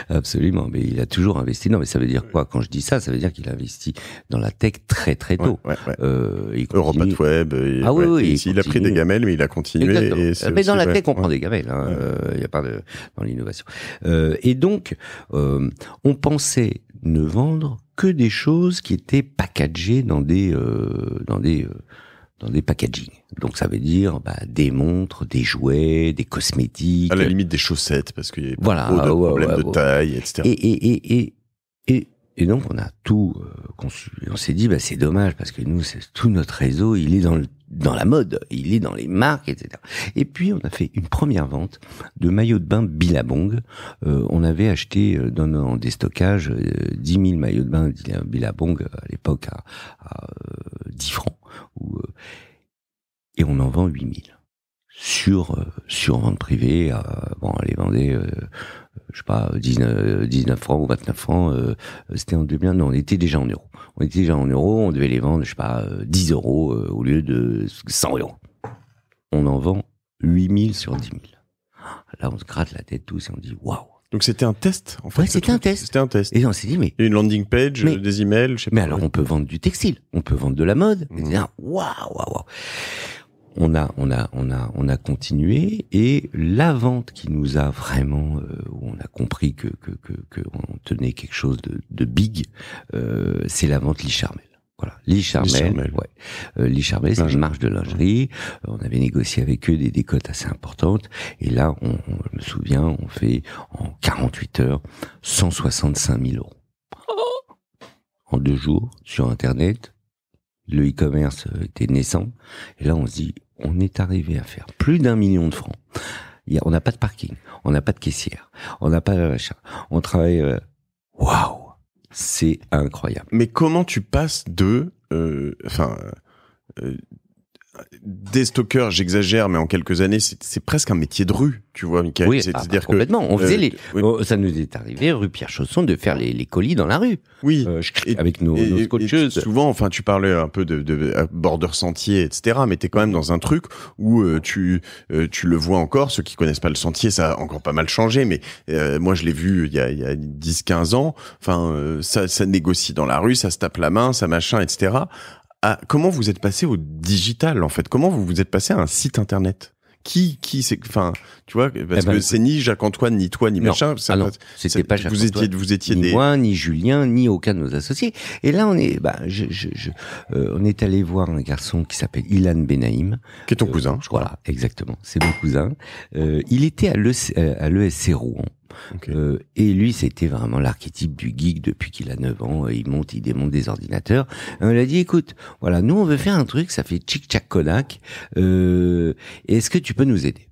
Absolument, mais il a toujours investi. Non, mais ça veut dire quoi quand je dis ça Ça veut dire qu'il a investi dans la tech très très tôt. Ouais, ouais, euh, Web. ah oui, oui il, a pris des gamelles, mais il a continué. Euh, mais dans la tech, on prend des gamelles. Hein. Il n'y a pas de dans l'innovation. Euh, et donc, euh, on pensait ne vendre que des choses qui étaient packagées dans des euh, dans des euh, dans des packaging. Donc ça veut dire bah, des montres, des jouets, des cosmétiques. À la limite des chaussettes parce qu'il y voilà, de de taille, etc. et, et, et, et et donc on a tout euh, conçu. on s'est dit, bah, c'est dommage parce que nous, c'est tout notre réseau, il est dans, le, dans la mode, il est dans les marques, etc. Et puis on a fait une première vente de maillots de bain Billabong. Euh, on avait acheté euh, dans, des stockages 10 000 maillots de bain Billabong à l'époque à, 10 francs. et on en vend 8 000 sur sur vente privée. bon, on les vendait je sais pas, 19, 19 francs ou 29 francs, euh, c'était en 2001, non, on était déjà en euros. On était déjà en euros, on devait les vendre, je sais pas, 10 euh, euros euh, au lieu de 100 euros. On en vend 8000 sur 10 000. Là, on se gratte la tête tous et on dit, waouh. Donc c'était un test, en fait. Ouais, c'était un test. C'était un test. Et on s'est dit, mais. une landing page, des emails, je sais mais pas. Mais alors, on peut vendre du textile, on peut vendre de la mode. Mmh. Et dire, waouh, waouh, waouh on a, on a, on a, on a continué et la vente qui nous a vraiment, euh, où on a compris que que, que, on tenait quelque chose de, de big, euh, c'est la vente Licharmel Voilà, Licharmel, ouais. Euh, c'est une marge de lingerie. on avait négocié avec eux des décotes assez importantes. Et là, on, je me souviens, on fait en 48 heures 165 000 euros. Oh. En deux jours, sur Internet, le e-commerce euh, était naissant. Et là, on se dit, on est arrivé à faire plus d'un million de francs. on n'a pas de parking, on n'a pas de caissière, on n'a pas de On travaille. Euh, waouh, c'est incroyable. Mais comment tu passes de, euh, enfin, des stalkers, j'exagère, mais en quelques années, c'est presque un métier de rue, tu vois, Michael. Oui, c'est-à-dire ah bah, complètement. on euh, faisait les, oh, ça nous est arrivé, rue Pierre Chausson, de faire les, colis dans la rue. Oui. Euh, avec nos, nos scotcheuses. souvent, enfin, tu parlais un peu de, de euh, border sentier, etc., mais t'es quand même dans un truc où tu, tu le vois encore. Ceux qui connaissent pas le sentier, ça a encore pas mal changé, mais moi, je l'ai vu il y a, il y 10, 15 ans. Enfin, ça, ça négocie dans la rue, ça se tape la main, ça machin, etc comment vous êtes passé au digital en fait Comment vous vous êtes passé à un site internet qui, qui, c'est, enfin, tu vois, parce eh ben, que c'est ni Jacques-Antoine, ni toi, ni machin. Ah non, c'était pas Jacques vous étiez, vous étiez ni moi, ni Julien, ni aucun de nos associés. Et là, on est, bah, je, euh, on est allé voir un garçon qui s'appelle Ilan Benaïm. Qui est ton euh, cousin. Je crois. Voilà, exactement. C'est mon cousin. Euh, il était à l'ESC Rouen. Euh, et lui, c'était vraiment l'archétype du geek depuis qu'il a 9 ans. Il monte, il démonte des ordinateurs. Et on lui a dit, écoute, voilà, nous on veut faire un truc, ça fait tchic tchac konak. Euh, est-ce que tu peux nous aider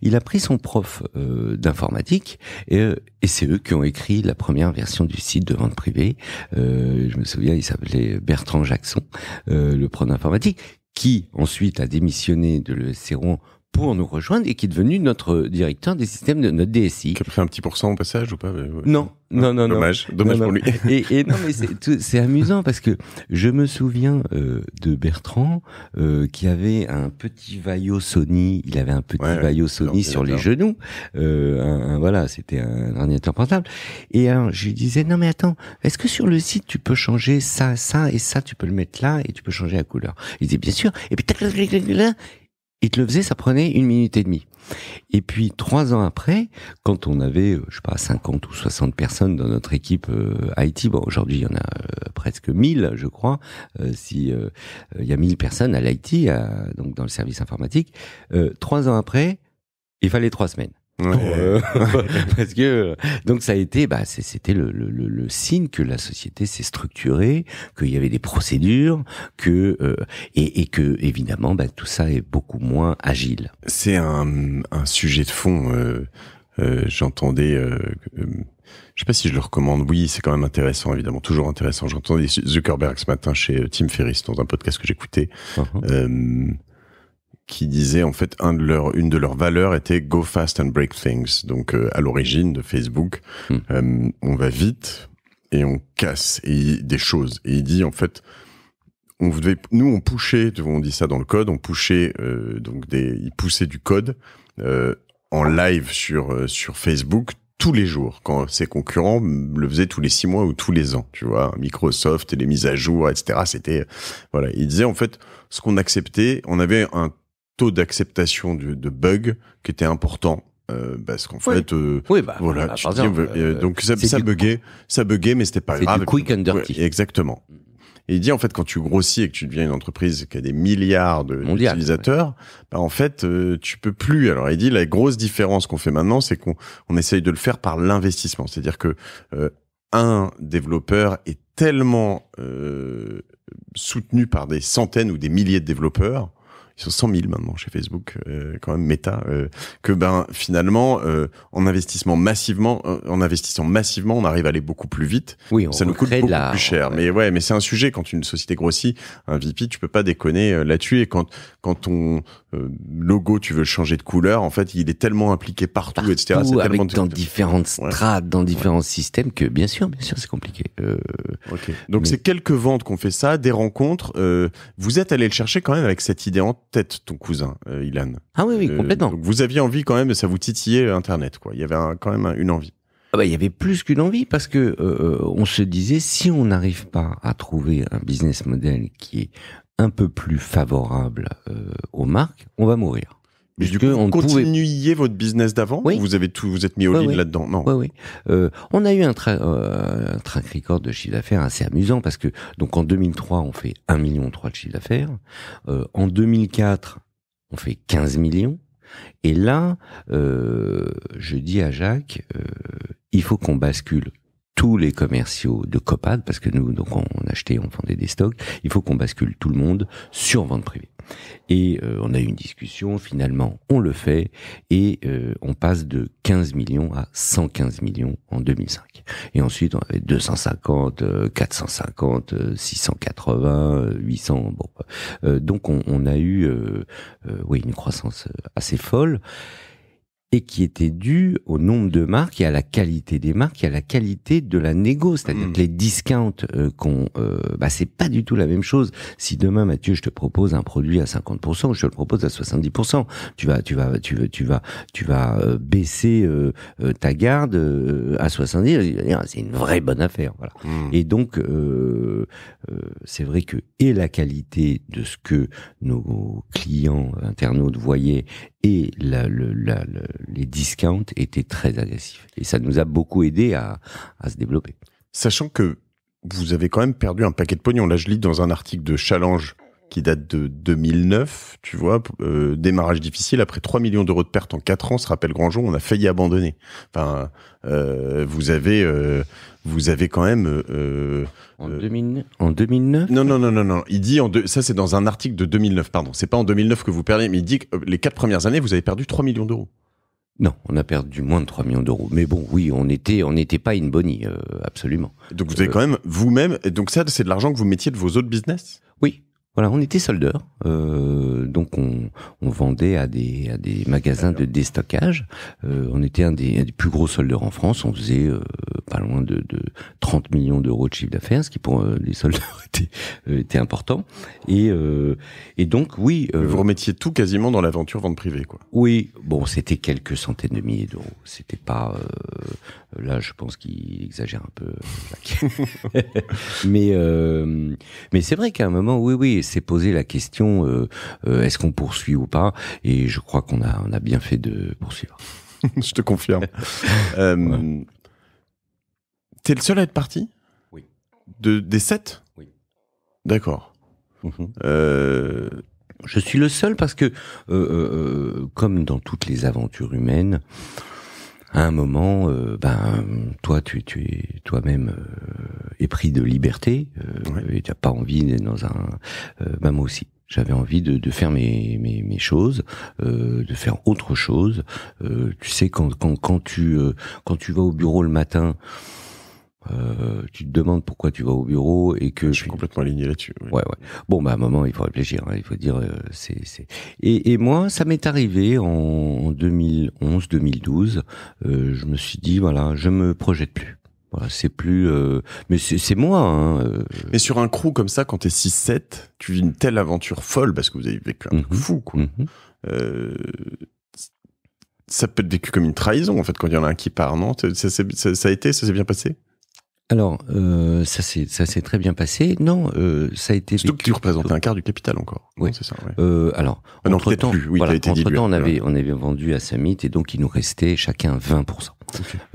il a pris son prof euh, d'informatique et, c'est eux qui ont écrit la première version du site de vente privée. je me souviens, il s'appelait Bertrand Jackson, le prof d'informatique, qui ensuite a démissionné de Le l'ESC pour nous rejoindre et qui est devenu notre directeur des systèmes de notre DSI. Qui a pris un petit pourcent au passage ou pas ah, Non, non, non, dommage, dommage pour lui. Et, et, non, mais c'est amusant parce que je me souviens euh, de Bertrand euh, qui avait un petit vaillot Sony. Il avait un petit vaillot Sony sur les genoux. Euh, voilà, c'était un ordinateur portable. Et je lui disais non mais attends, est-ce que sur le site tu peux changer ça, ça et ça, tu peux le mettre là et tu peux changer la couleur. Il disait bien sûr. Et puis il te le faisait, ça prenait une minute et demie. Et puis trois ans après, quand on avait, euh, je sais pas, 50 ou 60 personnes dans notre équipe euh, IT, bon aujourd'hui il y en a euh, presque 1000 je crois, euh, si il y a 1000 personnes à l'IT, donc dans le service informatique, trois ans après, il fallait trois semaines. Euh, parce que donc ça a été, bah, c'était le, le, le, signe que la société s'est structurée, qu'il y avait des procédures, que euh, et, et, que évidemment, bah, tout ça est beaucoup moins agile. C'est un, un, sujet de fond. Euh, euh J'entendais je sais pas si je le recommande. Oui, c'est quand même intéressant, évidemment, toujours intéressant. J'entendais Zuckerberg ce matin chez Tim Ferriss dans un podcast que j'écoutais. Uh-huh qui disait en fait un de leur, une de leurs valeurs était go fast and break things. Donc euh, à l'origine de Facebook, hmm. euh, on va vite et on casse et des choses. Et il dit en fait, on devait, nous on poussait, on dit ça dans le code, on poussait euh, donc des, ils poussaient du code en live sur sur Facebook tous les jours quand ses concurrents le faisaient tous les six mois ou tous les ans tu vois Microsoft et les mises à jour etc c'était voilà il disait en fait ce qu'on acceptait on avait un taux d'acceptation de, de bugs qui était important euh, parce qu'en fait, voilà, donc ça, buguait, ça buguait, mais c'était pas grave. quick and exactement. Mm. Et il dit en fait quand tu grossis et que tu deviens une entreprise qui a des milliards d'utilisateurs, bah, en fait euh, tu peux plus. Alors il dit la grosse différence qu'on fait maintenant, c'est qu'on on essaye de le faire par l'investissement, c'est-à-dire que euh, un développeur est tellement euh, soutenu par des centaines ou des milliers de développeurs 100 000 maintenant chez Facebook, euh, quand même méta, euh, que ben finalement euh, en investissement massivement, en investissant massivement, on arrive à aller beaucoup plus vite. Oui, ça nous coûte beaucoup plus cher. Mais ouais, mais c'est un sujet quand une société grossit, un VP, tu peux pas déconner là-dessus et quand quand on euh, logo, tu veux changer de couleur, en fait, il est tellement impliqué partout, etc. avec tellement... dans différentes strates, dans différents systèmes que, bien sûr, bien sûr, c'est compliqué. Euh... Donc, c'est quelques ventes qu'on fait ça, des rencontres. Euh, vous êtes allé le chercher quand même avec cette idée en tête, ton cousin, euh, Ilan. Ah oui, oui, complètement. vous aviez envie quand même, ça vous titillait Internet, quoi. Il y avait quand même une envie. Ah bah, il y avait plus qu'une envie parce que on se disait si on n'arrive pas à trouver un business model qui est un peu plus favorable euh, aux marques, on va mourir. Mais du coup, on continuiez votre business d'avant Vous avez tout, vous êtes mis au ligne là-dedans Non. Oui, oui. Euh, on a eu un, euh, un track record de chiffre d'affaires assez amusant parce que donc en 2003, on fait un million trois de chiffre d'affaires. Euh, en 2004, on fait 15 millions. Et là, je dis à Jacques, il faut qu'on bascule tous les commerciaux de Copad, parce que nous, donc, on achetait, on vendait des stocks, il faut qu'on bascule tout le monde sur vente privée. Et euh, on a eu une discussion, finalement, on le fait, et euh, on passe de 15 millions à 115 millions en 2005. Et ensuite, on avait 250, 450, 680, 800, bon. Euh, donc, on, on, a eu, oui, une croissance assez folle et qui était due au nombre de marques et à la qualité des marques et à la qualité de la négo. C'est-à-dire hmm. que les discounts euh, qu'on... Euh, bah, c'est pas du tout la même chose. Si demain, Mathieu, je te propose un produit à 50%, je te le propose à 70%, tu vas, tu vas, tu vas, tu vas, tu vas euh, baisser ta garde à 70%. C'est une vraie bonne affaire. Voilà. Hmm. Et donc, c'est vrai que et la qualité de ce que nos clients internautes voyaient et la, le les discounts étaient très agressifs. Et ça nous a beaucoup aidé à, se développer. Sachant que vous avez quand même perdu un paquet de pognon. Là, je lis dans un article de Challenge qui date de 2009, tu vois, euh, démarrage difficile, après 3 millions d'euros de pertes en 4 ans, se rappelle Grandjean, on a failli abandonner. Enfin, euh, vous avez... Euh, vous avez quand même... en, 2009 Non, non, non, non, non. Il dit, en ça c'est dans un article de 2009, pardon. C'est pas en 2009 que vous perdez, mais il dit que les 4 premières années, vous avez perdu 3 millions d'euros. Non, on a perdu moins de 3 millions d'euros. Mais bon, oui, on n'était on pas in bonnie, euh, absolument. Donc vous avez euh, quand même vous-même, donc ça c'est de l'argent que vous mettiez de vos autres business Oui, voilà, on était soldeur, euh, donc on, vendait à des, à des magasins de déstockage. Euh, on était un des, plus gros soldeurs en France. On faisait euh, pas loin de, 30 millions d'euros de chiffre d'affaires, ce qui pour les soldeurs était, était important. Et, et donc oui, vous remettiez tout quasiment dans l'aventure vente privée, quoi. Oui, bon, c'était quelques centaines de milliers d'euros. C'était pas euh, là, je pense qu'il exagère un peu, mais euh, mais c'est vrai qu'à un moment, oui, oui, s'est posé la question euh, est-ce qu'on poursuit ou pas Et je crois qu'on a on a bien fait de poursuivre. je te confirme. T'es le seul à être parti Oui. De des sept Oui. D'accord. Mhm. Je suis le seul parce que, comme dans toutes les aventures humaines, à un moment, euh, ben toi, tu, tu es toi-même euh, épris de liberté euh, et tu pas envie d'être dans un. Euh, ben moi aussi. J'avais envie de, de, faire mes, mes, choses, de faire autre chose. tu sais, quand, quand, quand, tu, quand tu vas au bureau le matin, euh, tu te demandes pourquoi tu vas au bureau et que je suis complètement aligné là-dessus. Ouais, ouais. Bon, bah, à un moment, il faut réfléchir. Hein. il faut dire, euh, c'est, c'est. Et, et, moi, ça m'est arrivé en 2011-2012. Euh, je me suis dit, voilà, je me projette plus. Voilà, c'est plus. mais c'est, moi. Hein, mais sur un crew comme ça, quand t'es 6-7, tu vis une telle aventure folle parce que vous avez vécu un mhm. fou, quoi. Mhm. ça peut être vécu comme une trahison en fait quand il y en a un qui part, non ça, ça, ça a été, ça s'est bien passé alors, euh, ça s'est très bien passé. Non, euh, ça a été. Surtout que tu représentais un quart du capital encore. Oui, c'est ça. Euh, alors, euh, entre temps, on avait on avait vendu à Samit et donc il nous restait chacun 20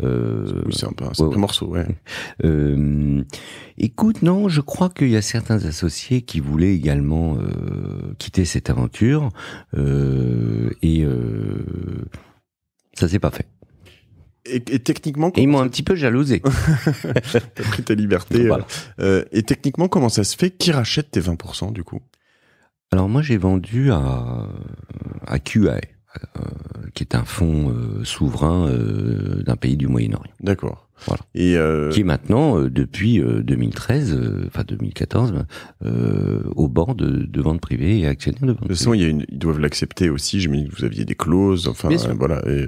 Oui, c'est un peu un morceau. Ouais. écoute, non, je crois qu'il y a certains associés qui voulaient également quitter cette aventure et ça s'est pas fait et, techniquement. Et ils m'ont un petit peu jalousé. T'as pris ta liberté. Euh, et techniquement, comment ça se fait Qui rachète tes 20% du coup Alors moi, j'ai vendu à, à QAE, euh, qui est un fonds euh, souverain d'un pays du Moyen-Orient. D'accord. Voilà. Et Qui est maintenant, depuis 2013, enfin 2014, ben, au bord de, de vente privée et actionnaire de vente De toute façon, ils doivent l'accepter aussi. Je me dis que vous aviez des clauses, enfin, voilà. Et,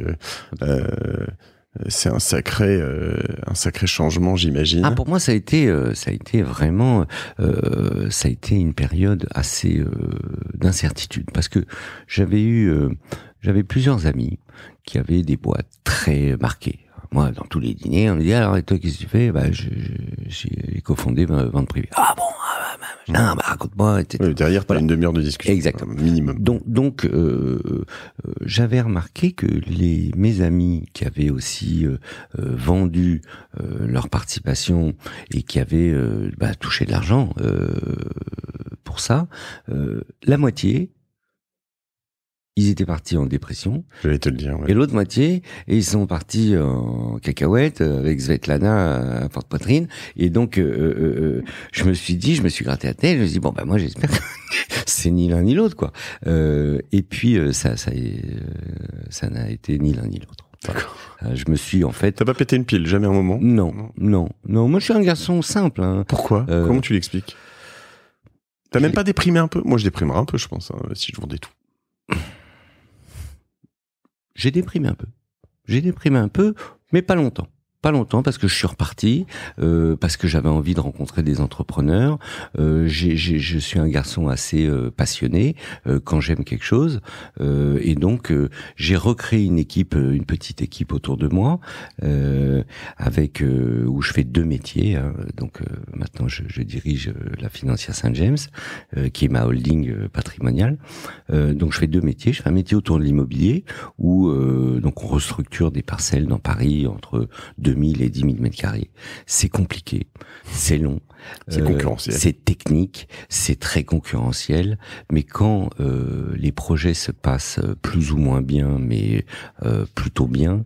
c'est un sacré euh, un sacré changement j'imagine ah, pour moi ça a été euh, ça a été vraiment euh, ça a été une période assez d'incertitude parce que j'avais eu j'avais plusieurs amis qui avaient des boîtes très marquées moi, dans tous les dîners, on me dit alors, et toi, qu'est-ce que tu fais Bah, j'ai cofondé vente privée. Ah bon Non, ah, bah, bah, bah mmh. Non, bah raconte-moi. Etc. derrière, t'as une demi-heure de discussion. Exactement. Euh, minimum. Donc, donc euh, euh, j'avais remarqué que les mes amis qui avaient aussi vendu leur participation et qui avaient bah, touché de l'argent pour ça, la moitié ils étaient partis en dépression. Je vais te le dire. Ouais. Et l'autre moitié, ils sont partis en cacahuète euh, avec Svetlana euh, à porte-poitrine. Et donc, euh, je me suis dit, je me suis gratté la tête. Je me suis dit, bon, bah, moi, j'espère que c'est ni l'un ni l'autre, quoi. et puis, ça, ça, ça n'a été ni l'un ni l'autre. D'accord. Je me suis en fait. T'as pas pété une pile, jamais un moment Non, non, non. Moi, je suis un garçon simple. Hein. Pourquoi Comment tu l'expliques T'as même pas déprimé un peu Moi, je déprimerais un peu, je pense, hein, si je vendais tout j'ai déprimé un peu. J'ai déprimé un peu, mais pas longtemps pas longtemps parce que je suis reparti, euh, parce que j'avais envie de rencontrer des entrepreneurs. Euh, je suis un garçon assez euh, passionné euh, quand j'aime quelque chose, euh, et donc euh, j'ai recréé une équipe, une petite équipe autour de moi, avec où je fais deux métiers. Hein. donc maintenant, je, je, dirige la financière Saint James, qui est ma holding patrimoniale. donc je fais deux métiers. Je fais un métier autour de l'immobilier, où donc on restructure des parcelles dans Paris entre deux 2000 et 10 000 mètres carrés. C'est compliqué, c'est long, c'est euh, c'est technique, c'est très concurrentiel. Mais quand euh, les projets se passent plus ou moins bien, mais euh, plutôt bien,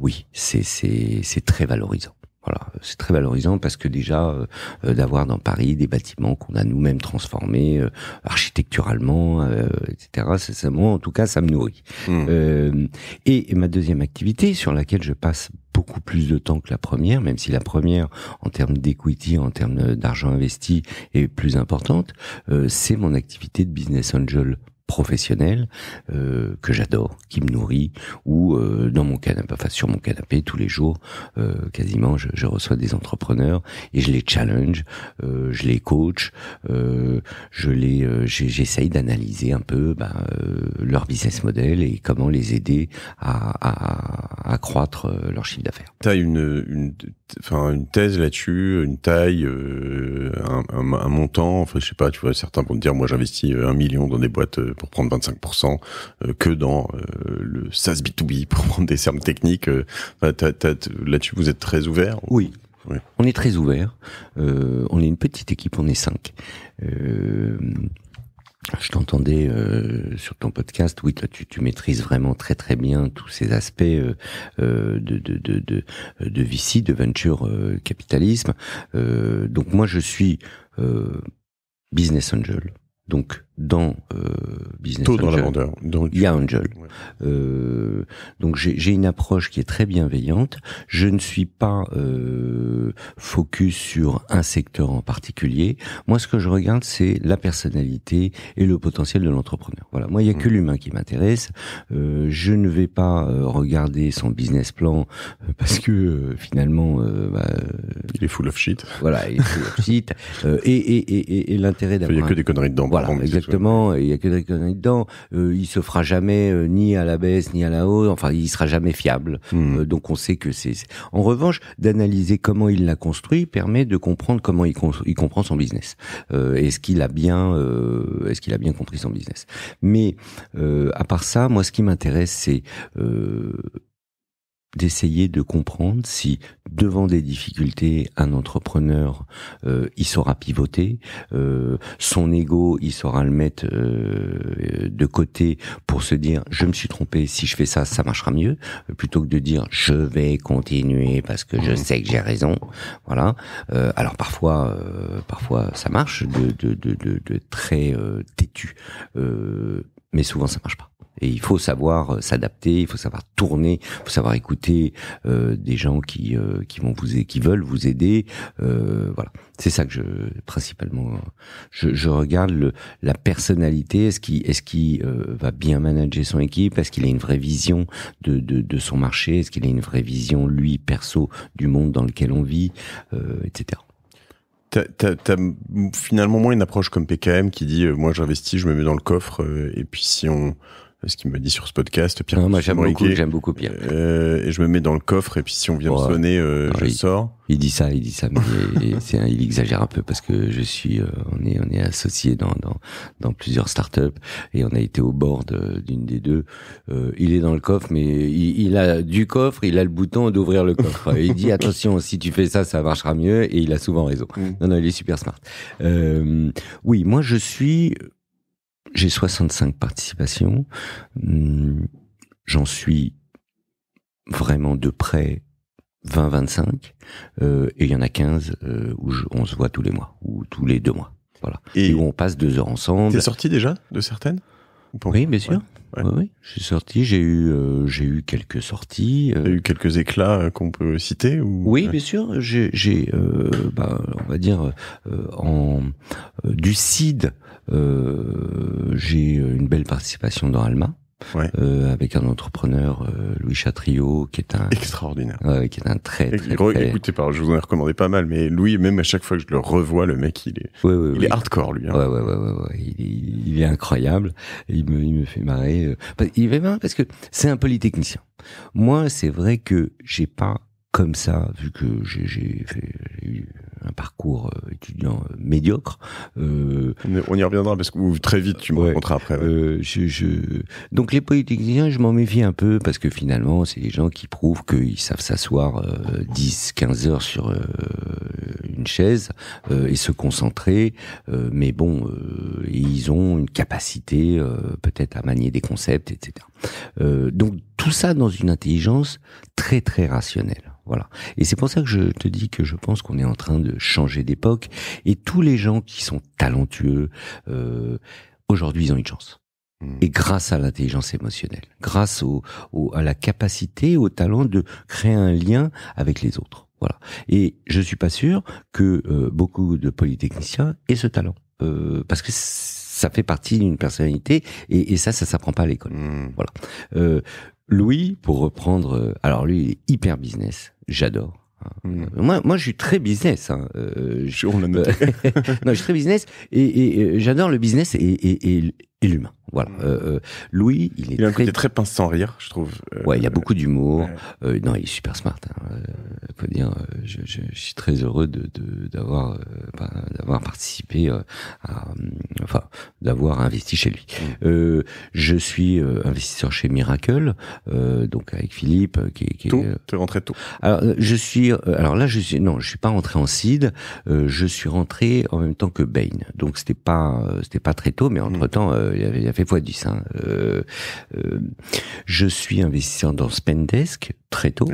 oui, c'est c'est c'est très valorisant. Voilà, c'est très valorisant parce que déjà euh, euh, d'avoir dans Paris des bâtiments qu'on a nous-mêmes transformés euh, architecturalement, etc. C'est ça, moi, en tout cas, ça me nourrit. Mmh. Et, ma deuxième activité sur laquelle je passe beaucoup plus de temps que la première, même si la première, en termes d'equity, en termes d'argent investi, est plus importante, c'est mon activité de business angel professionnel euh, que j'adore, qui me nourrit, ou euh, dans mon canapé, enfin sur mon canapé tous les jours, euh, quasiment, je, je, reçois des entrepreneurs et je les challenge, euh, je les coach, euh, je les, euh, j'essaye d'analyser un peu ben, leur business model et comment les aider à, accroître à, leur chiffre d'affaires. T'as une, une, enfin une thèse là-dessus, une taille, un, un, un, montant, enfin je sais pas, tu vois, certains vont me dire, moi j'investis un million dans des boîtes pour prendre 25%, euh, que dans euh, le SaaS B2B, pour prendre des termes techniques. Euh, là-dessus, vous êtes très ouvert Oui, On est très ouvert. on est une petite équipe, on est cinq. je t'entendais sur ton podcast. Oui, toi, tu, tu, maîtrises vraiment très très bien tous ces aspects de, de, de, de, de VC, de venture capitalisme. donc moi, je suis business angel. Donc dans euh, Business dans la vendeur. donc il y a Angel. Euh, donc j'ai une approche qui est très bienveillante. Je ne suis pas euh, focus sur un secteur en particulier. Moi, ce que je regarde, c'est la personnalité et le potentiel de l'entrepreneur. Voilà. Moi, il n'y a que mm. l'humain qui m'intéresse. Euh, je ne vais pas euh, regarder son business plan euh, parce que finalement, bah, il est full of shit. Voilà, il est full of shit. et et, et, et, l'intérêt d'avoir. Il n'y a que des conneries dedans. Voilà, Exactement. Il y a que des conneries dedans. Euh, il se fera jamais euh, ni à la baisse ni à la hausse. Enfin, il sera jamais fiable. Hmm. Euh, donc on sait que c'est. En revanche, d'analyser comment il l'a construit permet de comprendre comment il, il comprend son business. Euh, est-ce qu'il a bien, est-ce qu'il a bien compris son business Mais à part ça, moi, ce qui m'intéresse, c'est d'essayer de comprendre si devant des difficultés, un entrepreneur, euh, il saura pivoter, euh, son ego, il saura le mettre euh, de côté pour se dire je me suis trompé, si je fais ça, ça marchera mieux, plutôt que de dire je vais continuer parce que je sais que j'ai raison. Voilà. alors parfois, parfois ça marche de de de de, très têtu, mais souvent ça marche pas il faut savoir euh, s'adapter, il faut savoir tourner, il faut savoir écouter euh, des gens qui euh, qui vont vous qui veulent vous aider. voilà, c'est ça que je principalement je, regarde le, la personnalité. Est-ce qui est-ce qui va bien manager son équipe Est-ce qu'il a une vraie vision de de, de son marché Est-ce qu'il a une vraie vision lui perso du monde dans lequel on vit, etc. tu as finalement moins une approche comme PKM qui dit moi j'investis, je me mets dans le coffre et puis si on ce qu'il me dit sur ce podcast. Pierre, non, moi j'aime beaucoup, j'aime beaucoup Pierre. Euh, et je me mets dans le coffre et puis si on vient me sonner, euh, je sors. Il dit ça, il dit ça, mais il, il, exagère un peu parce que je suis, euh, on est, on est associé dans, dans, dans plusieurs startups et on a été au bord d'une des deux. Euh, il est dans le coffre, mais il, il, a du coffre, il a le bouton d'ouvrir le coffre. il dit attention, si tu fais ça, ça marchera mieux et il a souvent raison. Mm. Non, non, il est super smart. Euh, oui, moi je suis j'ai 65 participations. Hmm, j'en suis vraiment de près 20-25, euh, et il y en a 15 euh, où on se voit tous les mois, ou tous les deux mois. Voilà. Et, où on passe deux heures ensemble. T'es sorti déjà de certaines Oui, bien sûr. oui, J'ai sorti, j'ai eu, euh, j'ai eu quelques sorties. T'as eu quelques éclats qu'on peut citer Oui, bien sûr. J'ai, bah, on va dire, en, du CID euh, j'ai une belle participation dans Alma. Euh, avec un entrepreneur euh, Louis Chatriot qui est un extraordinaire qui est un très, très, très... écoutez je vous en ai recommandé pas mal mais Louis même à chaque fois que je le revois le mec il est il hardcore lui hein. ouais, ouais, ouais, ouais, Il, est, incroyable il me, il me fait marrer il est marrer parce que c'est un polytechnicien moi c'est vrai que j'ai pas comme ça vu que j'ai j'ai eu un parcours euh, étudiant euh, médiocre. Euh, on y reviendra parce que très vite tu me ouais, après. Euh, je, Donc les politiciens je m'en méfie un peu parce que finalement, c'est des gens qui prouvent qu'ils savent s'asseoir 10, 15 heures sur une chaise et se concentrer. mais bon, ils ont une capacité peut-être à manier des concepts, etc. donc tout ça dans une intelligence très très rationnelle. Voilà. Et c'est pour ça que je te dis que je pense qu'on est en train de changer d'époque. Et tous les gens qui sont talentueux, euh, aujourd'hui, ils ont une chance. Hmm. Et grâce à l'intelligence émotionnelle, grâce au, à la capacité, au talent de créer un lien avec les autres. Voilà. Et je suis pas sûr que euh, beaucoup de polytechniciens aient ce talent. Euh, parce que ça fait partie d'une personnalité et, et ça, ça s'apprend pas à l'école. Hmm. Voilà. Euh, Louis, pour reprendre, euh, alors lui, il est hyper business. J'adore. Hein. Mm. Moi, moi, je suis très business. Hein. Euh, je, on non, je suis très business et, et j'adore le business et, et l'humain. Voilà. Mmh. Euh, euh, Louis, il est. Il a un très... côté pince sans rire, je trouve. Euh, ouais, il y a beaucoup d'humour. Euh, non, il est super smart. Hein. Faut dire, je, suis très heureux de d'avoir d'avoir participé, à, enfin, d'avoir investi chez lui. Mmh. je suis investisseur chez Miracle, donc avec Philippe, qui, qui tôt, est. es rentré tôt. Alors, je suis. alors là, je suis. Non, je suis pas rentré en seed. je suis rentré en même temps que Bain. Donc c'était pas c'était pas très tôt, mais mmh. entre temps il y avait, il y avait fois Hein. Euh, euh, je suis investisseur dans Spendesk très tôt.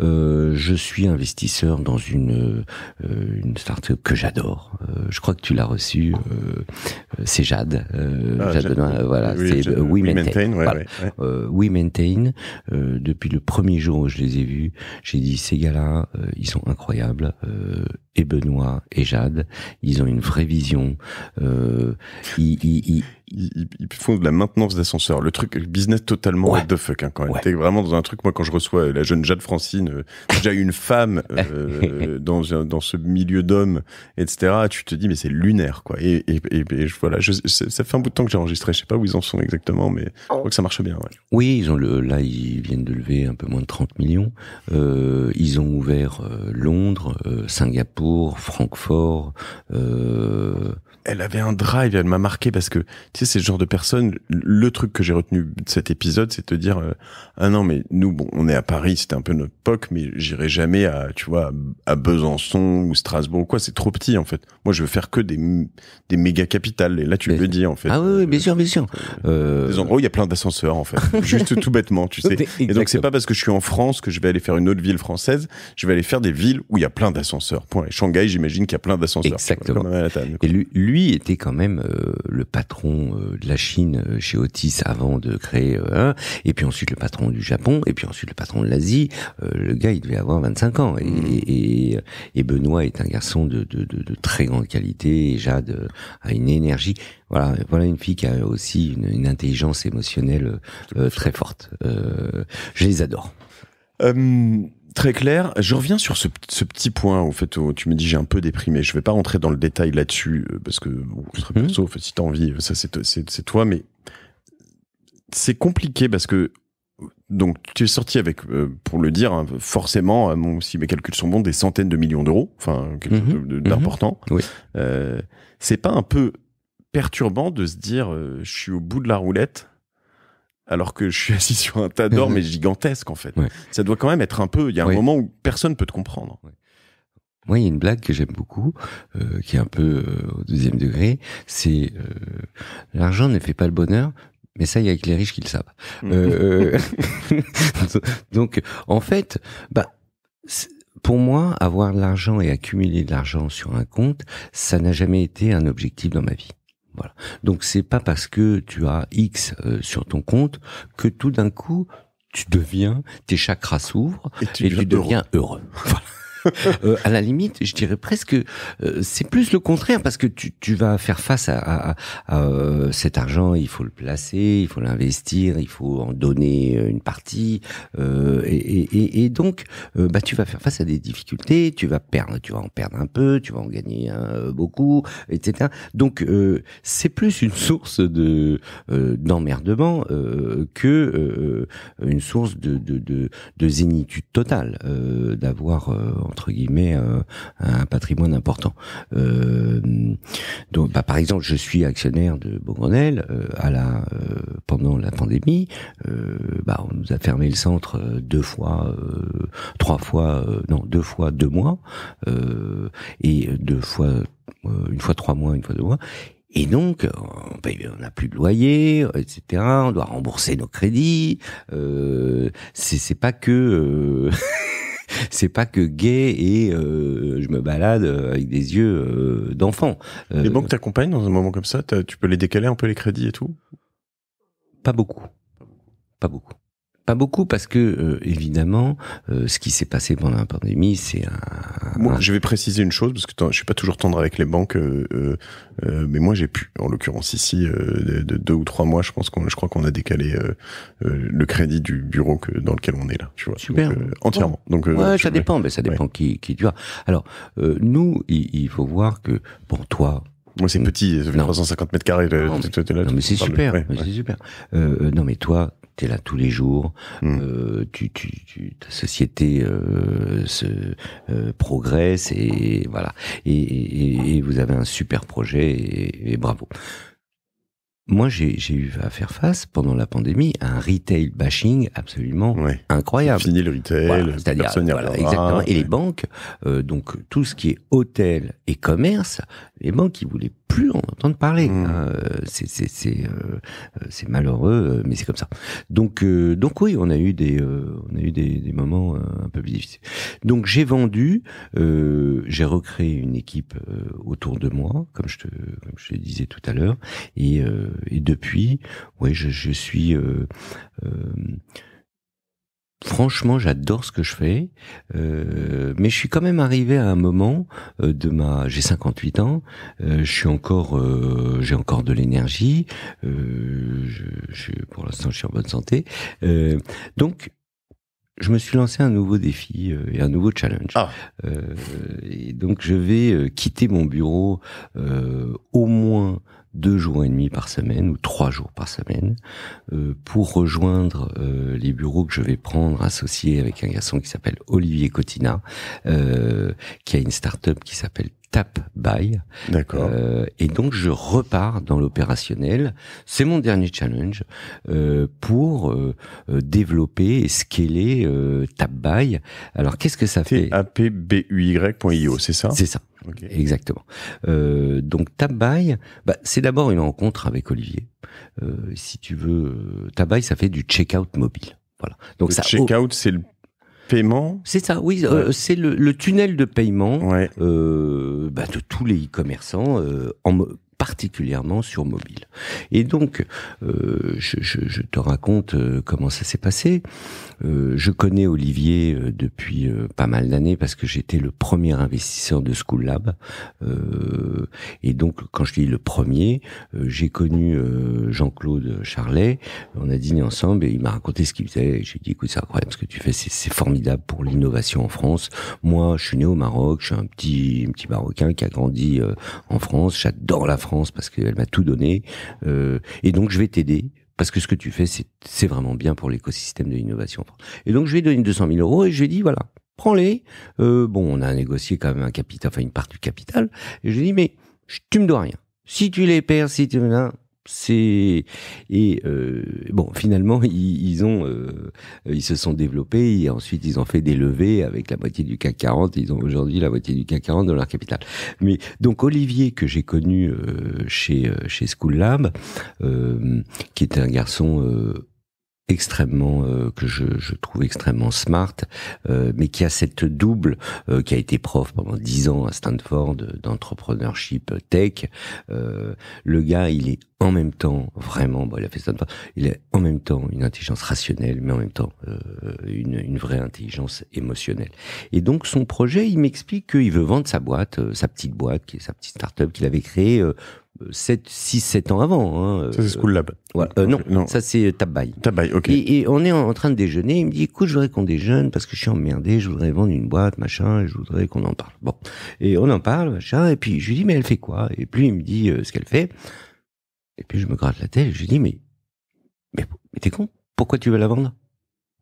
Euh, je suis investisseur dans une euh, startup une que j'adore. Euh, je crois que tu l'as reçue. c'est ah, Jade. Jade, Benoît. Voilà. Oui, c'est We, Maintain. Maintain. depuis le premier jour où je les ai vus, j'ai dit ces gars-là, ils sont incroyables. et Benoît et Jade, ils ont une vraie vision. Ils, font de la maintenance d'ascenseur. Le truc business totalement what the fuck. Hein, quand même. T'es vraiment dans un truc. Moi, quand je reçois euh, la jeune Jade Francine, euh, déjà une femme euh, dans, ce milieu d'hommes, etc. Tu te dis, mais c'est lunaire, quoi. Et, voilà, ça fait un bout de temps que j'ai enregistré. Je sais pas où ils en sont exactement, mais je oh. crois que ça marche bien. Oui, ils ont le, là, ils viennent de lever un peu moins de 30 millions. ils ont ouvert Londres, Singapour, Francfort. Elle avait un drive, elle m'a marqué parce que, tu sais, c'est le genre de personne, le truc que j'ai retenu de cet épisode, c'est de te dire, ah non, mais nous, bon, on est à Paris, c'était un peu notre poc, mais j'irai jamais à, tu vois, à Besançon ou Strasbourg ou quoi. C'est trop petit, en fait. Moi, je veux faire que des, des méga capitales. Et là, tu mais... le dis, en fait. Ah oui, bien euh, sûr, bien sûr. Euh... Des endroits où il y a plein d'ascenseurs, en fait. Juste tout bêtement, tu sais. Et donc, c'est pas parce que je suis en France que je vais aller faire une autre ville française. Je vais aller faire des villes où il y a plein d'ascenseurs. Point. Et Shanghai, j'imagine qu'il y a plein d'ascenseurs. Exactement. Et lui, lui, était quand même euh, le patron euh, de la Chine chez Otis avant de créer, et puis ensuite le patron du Japon, et puis ensuite le patron L'Asie. Euh, le gars, il devait avoir 25 ans. Mm. Et, Benoît est un garçon de, très grande qualité, et Jade euh, a une énergie. Voilà, voilà une fille qui a aussi une, intelligence émotionnelle euh, très forte. je les adore. Très clair. Je reviens sur ce, petit point. En fait, tu me dis j'ai un peu déprimé. Je vais pas rentrer dans le détail là-dessus parce que sauf mmh. si t'as envie, ça c'est toi. Mais c'est compliqué parce que donc tu es sorti avec, euh, pour le dire, hein, forcément, euh, si mes calculs sont bons, des centaines de millions d'euros, enfin quelque chose mhm. d'important. Mhm. Euh, c'est pas un peu perturbant de se dire, je suis au bout de la roulette, alors que je suis assis sur un tas d'or, mhm. mais gigantesque en fait. Ça doit quand même être un peu. Il y a un moment où personne peut te comprendre. Moi, il y a une blague que j'aime beaucoup, qui est un peu au deuxième degré, c'est l'argent ne fait pas le bonheur, mais ça, il y a que les riches qui le savent. Mmh. Euh, donc, en fait, bah, pour moi, avoir de l'argent et accumuler de l'argent sur un compte, ça n'a jamais été un objectif dans ma vie. Voilà. Donc, c'est pas parce que tu as X euh, sur ton compte que tout d'un coup, tu deviens, tes chakras s'ouvrent et tu, deviens heureux. heureux. Voilà. Euh, à la limite, je dirais presque, euh, c'est plus le contraire parce que tu, vas faire face à, euh, cet argent, il faut le placer, il faut l'investir, il faut en donner une partie, et, donc, bah, tu vas faire face à des difficultés, tu vas perdre, tu vas en perdre un peu, tu vas en gagner beaucoup, etc. Donc, c'est plus une source de d'emmerdement que une source de de, de zénitude totale d'avoir entre guillemets euh, un patrimoine important. Euh, donc, bah, par exemple, je suis actionnaire de euh, à la euh, pendant la pandémie. bah, on nous a fermé le centre deux fois, trois fois, non deux fois deux mois et deux fois une fois trois mois, une fois deux mois. Et donc, bah, on n'a plus de loyer, etc. On doit rembourser nos crédits. Euh, c'est pas que. c'est pas que gay et euh, je me balade euh, avec des yeux euh, d'enfant. les banques t'accompagnent dans un moment comme ça Tu peux les décaler un peu les crédits et tout Pas beaucoup. Pas beaucoup beaucoup parce que euh, évidemment, euh, ce qui s'est passé pendant la pandémie, c'est un, Moi, je vais préciser une chose parce que je suis pas toujours tendre avec les banques, euh, mais moi j'ai pu, en l'occurrence ici, de, de, deux ou trois mois, je pense qu'on, je crois qu'on a décalé le crédit du bureau que, dans lequel on est là, tu vois. Super. entièrement. Donc ouais, ça dépend, mais ça dépend qui qui tu as. Alors nous, il, faut voir que pour toi. Moi, c'est petit, 350 mètres carrés. Non, mais, c'est super. c'est super. non, mais toi, tu es là tous les jours, hmm. euh, tu, ta société euh, se, euh, progresse et voilà. Et, vous avez un super projet et, bravo. Moi, j'ai eu à faire face pendant la pandémie à un retail bashing absolument incroyable. Fini le retail, les cest exactement. Et les banques, donc tout ce qui est hôtel et commerce, les banques qui voulaient plus en entendre parler. Mmh. Euh, c'est c'est c'est euh, euh, malheureux, mais c'est comme ça. Donc donc oui, on a eu des on a eu des, des moments un peu plus difficiles. Donc j'ai vendu, j'ai recréé une équipe autour de moi, comme je te comme je disais tout à l'heure, et et depuis, ouais, je, je suis franchement, j'adore ce que je fais, euh, mais je suis quand même arrivé à un moment euh, de ma, j'ai 58 ans, euh, je suis encore, j'ai encore de l'énergie, je, pour l'instant, je suis en bonne santé, donc. Je me suis lancé un nouveau défi et un nouveau challenge. Ah. et donc je vais quitter mon bureau au moins deux jours et demi par semaine ou trois jours par semaine euh, pour rejoindre euh, les bureaux que je vais prendre associés avec un garçon qui s'appelle Olivier Cotina, euh, qui a une start-up qui s'appelle tap by. D'accord. Euh, et donc je repars dans l'opérationnel. C'est mon dernier challenge euh, pour euh, développer et scaler tap by. Alors qu'est-ce que ça fait t a p b u c'est ça C'est ça. Exactement. donc Tapby, bah, c'est d'abord une rencontre avec Olivier. si tu veux, Tapby, ça fait du check-out mobile. Voilà. Donc le ça. Check-out, c'est le paiement C'est ça, oui. Euh, c'est le, tunnel de paiement euh, bah, de tous les e-commerçants. Euh, particulièrement sur mobile. Et donc, euh, je, je, te raconte euh, comment ça s'est passé. Euh, je connais Olivier euh, depuis pas mal d'années parce que j'étais le premier investisseur de School Lab. Euh, et donc, quand je dis le premier, j'ai connu Jean-Claude Charlet. On a dîné ensemble et il m'a raconté ce qu'il faisait. J'ai dit, écoute, c'est incroyable ce que tu fais, c'est formidable pour l'innovation en France. Moi, je suis né au Maroc, je suis un petit, un petit Marocain qui a grandi en France, j'adore la France parce qu'elle m'a tout donné. Euh, et donc, je vais t'aider parce que ce que tu fais, c'est vraiment bien pour l'écosystème de l'innovation. Et donc, je lui ai donné 200 000 euros et je lui ai dit, voilà, prends-les. Euh, bon, on a négocié quand même un capital, enfin une part du capital. Et je lui ai dit, mais tu me dois rien. Si tu les perds, si tu... Hein, c'est et euh, bon finalement ils, ont euh, ils se sont développés et ensuite ils ont fait des levées avec la moitié du CAC 40 ils ont aujourd'hui la moitié du CAC 40 dans leur capital. Mais donc Olivier que j'ai connu euh, chez chez School Lab qui était un garçon extrêmement que je, je, trouve extrêmement smart, mais qui a cette double qui a été prof pendant dix ans à Stanford d'entrepreneurship tech. le gars, il est en même temps, vraiment, bon, il a fait ça. Il est en même temps une intelligence rationnelle, mais en même temps euh, une, une, vraie intelligence émotionnelle. Et donc son projet, il m'explique qu'il veut vendre sa boîte, euh, sa petite boîte, qui est sa petite start-up qu'il avait créée 7, 6, 7 ans avant. Hein. Euh, ça, c'est School Lab. non, non, ça, c'est Tabay. ok. Et, on est en, train de déjeuner. Il me dit, écoute, je voudrais qu'on déjeune parce que je suis emmerdé. Je voudrais vendre une boîte, machin. je voudrais qu'on en parle. Bon. Et on en parle, machin. Et puis, je lui dis, mais elle fait quoi Et puis, il me dit ce qu'elle fait. Et puis je me gratte la tête et je dis mais mais, mais t'es con Pourquoi tu veux la vendre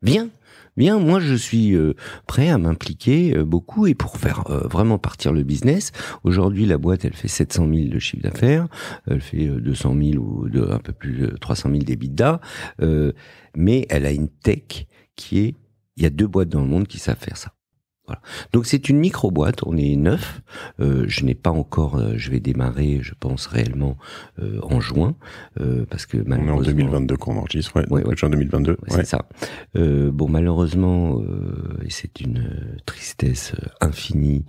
Viens, viens. Moi je suis euh, prêt à m'impliquer euh, beaucoup et pour faire euh, vraiment partir le business. Aujourd'hui la boîte elle fait 700 000 de chiffre d'affaires, elle fait 200 000 ou de, un peu plus 300 000 d'EBITDA, mais elle a une tech qui est il y a deux boîtes dans le monde qui savent faire ça. Donc c'est une micro boîte, on est neuf. Euh, je n'ai pas encore, euh, je vais démarrer, je pense réellement euh, en juin, euh, parce que malheureusement. On est en 2022 qu'on enregistre, ouais. ouais, Juin 2022. Ouais, C'est ça. bon, malheureusement, et c'est une tristesse infinie.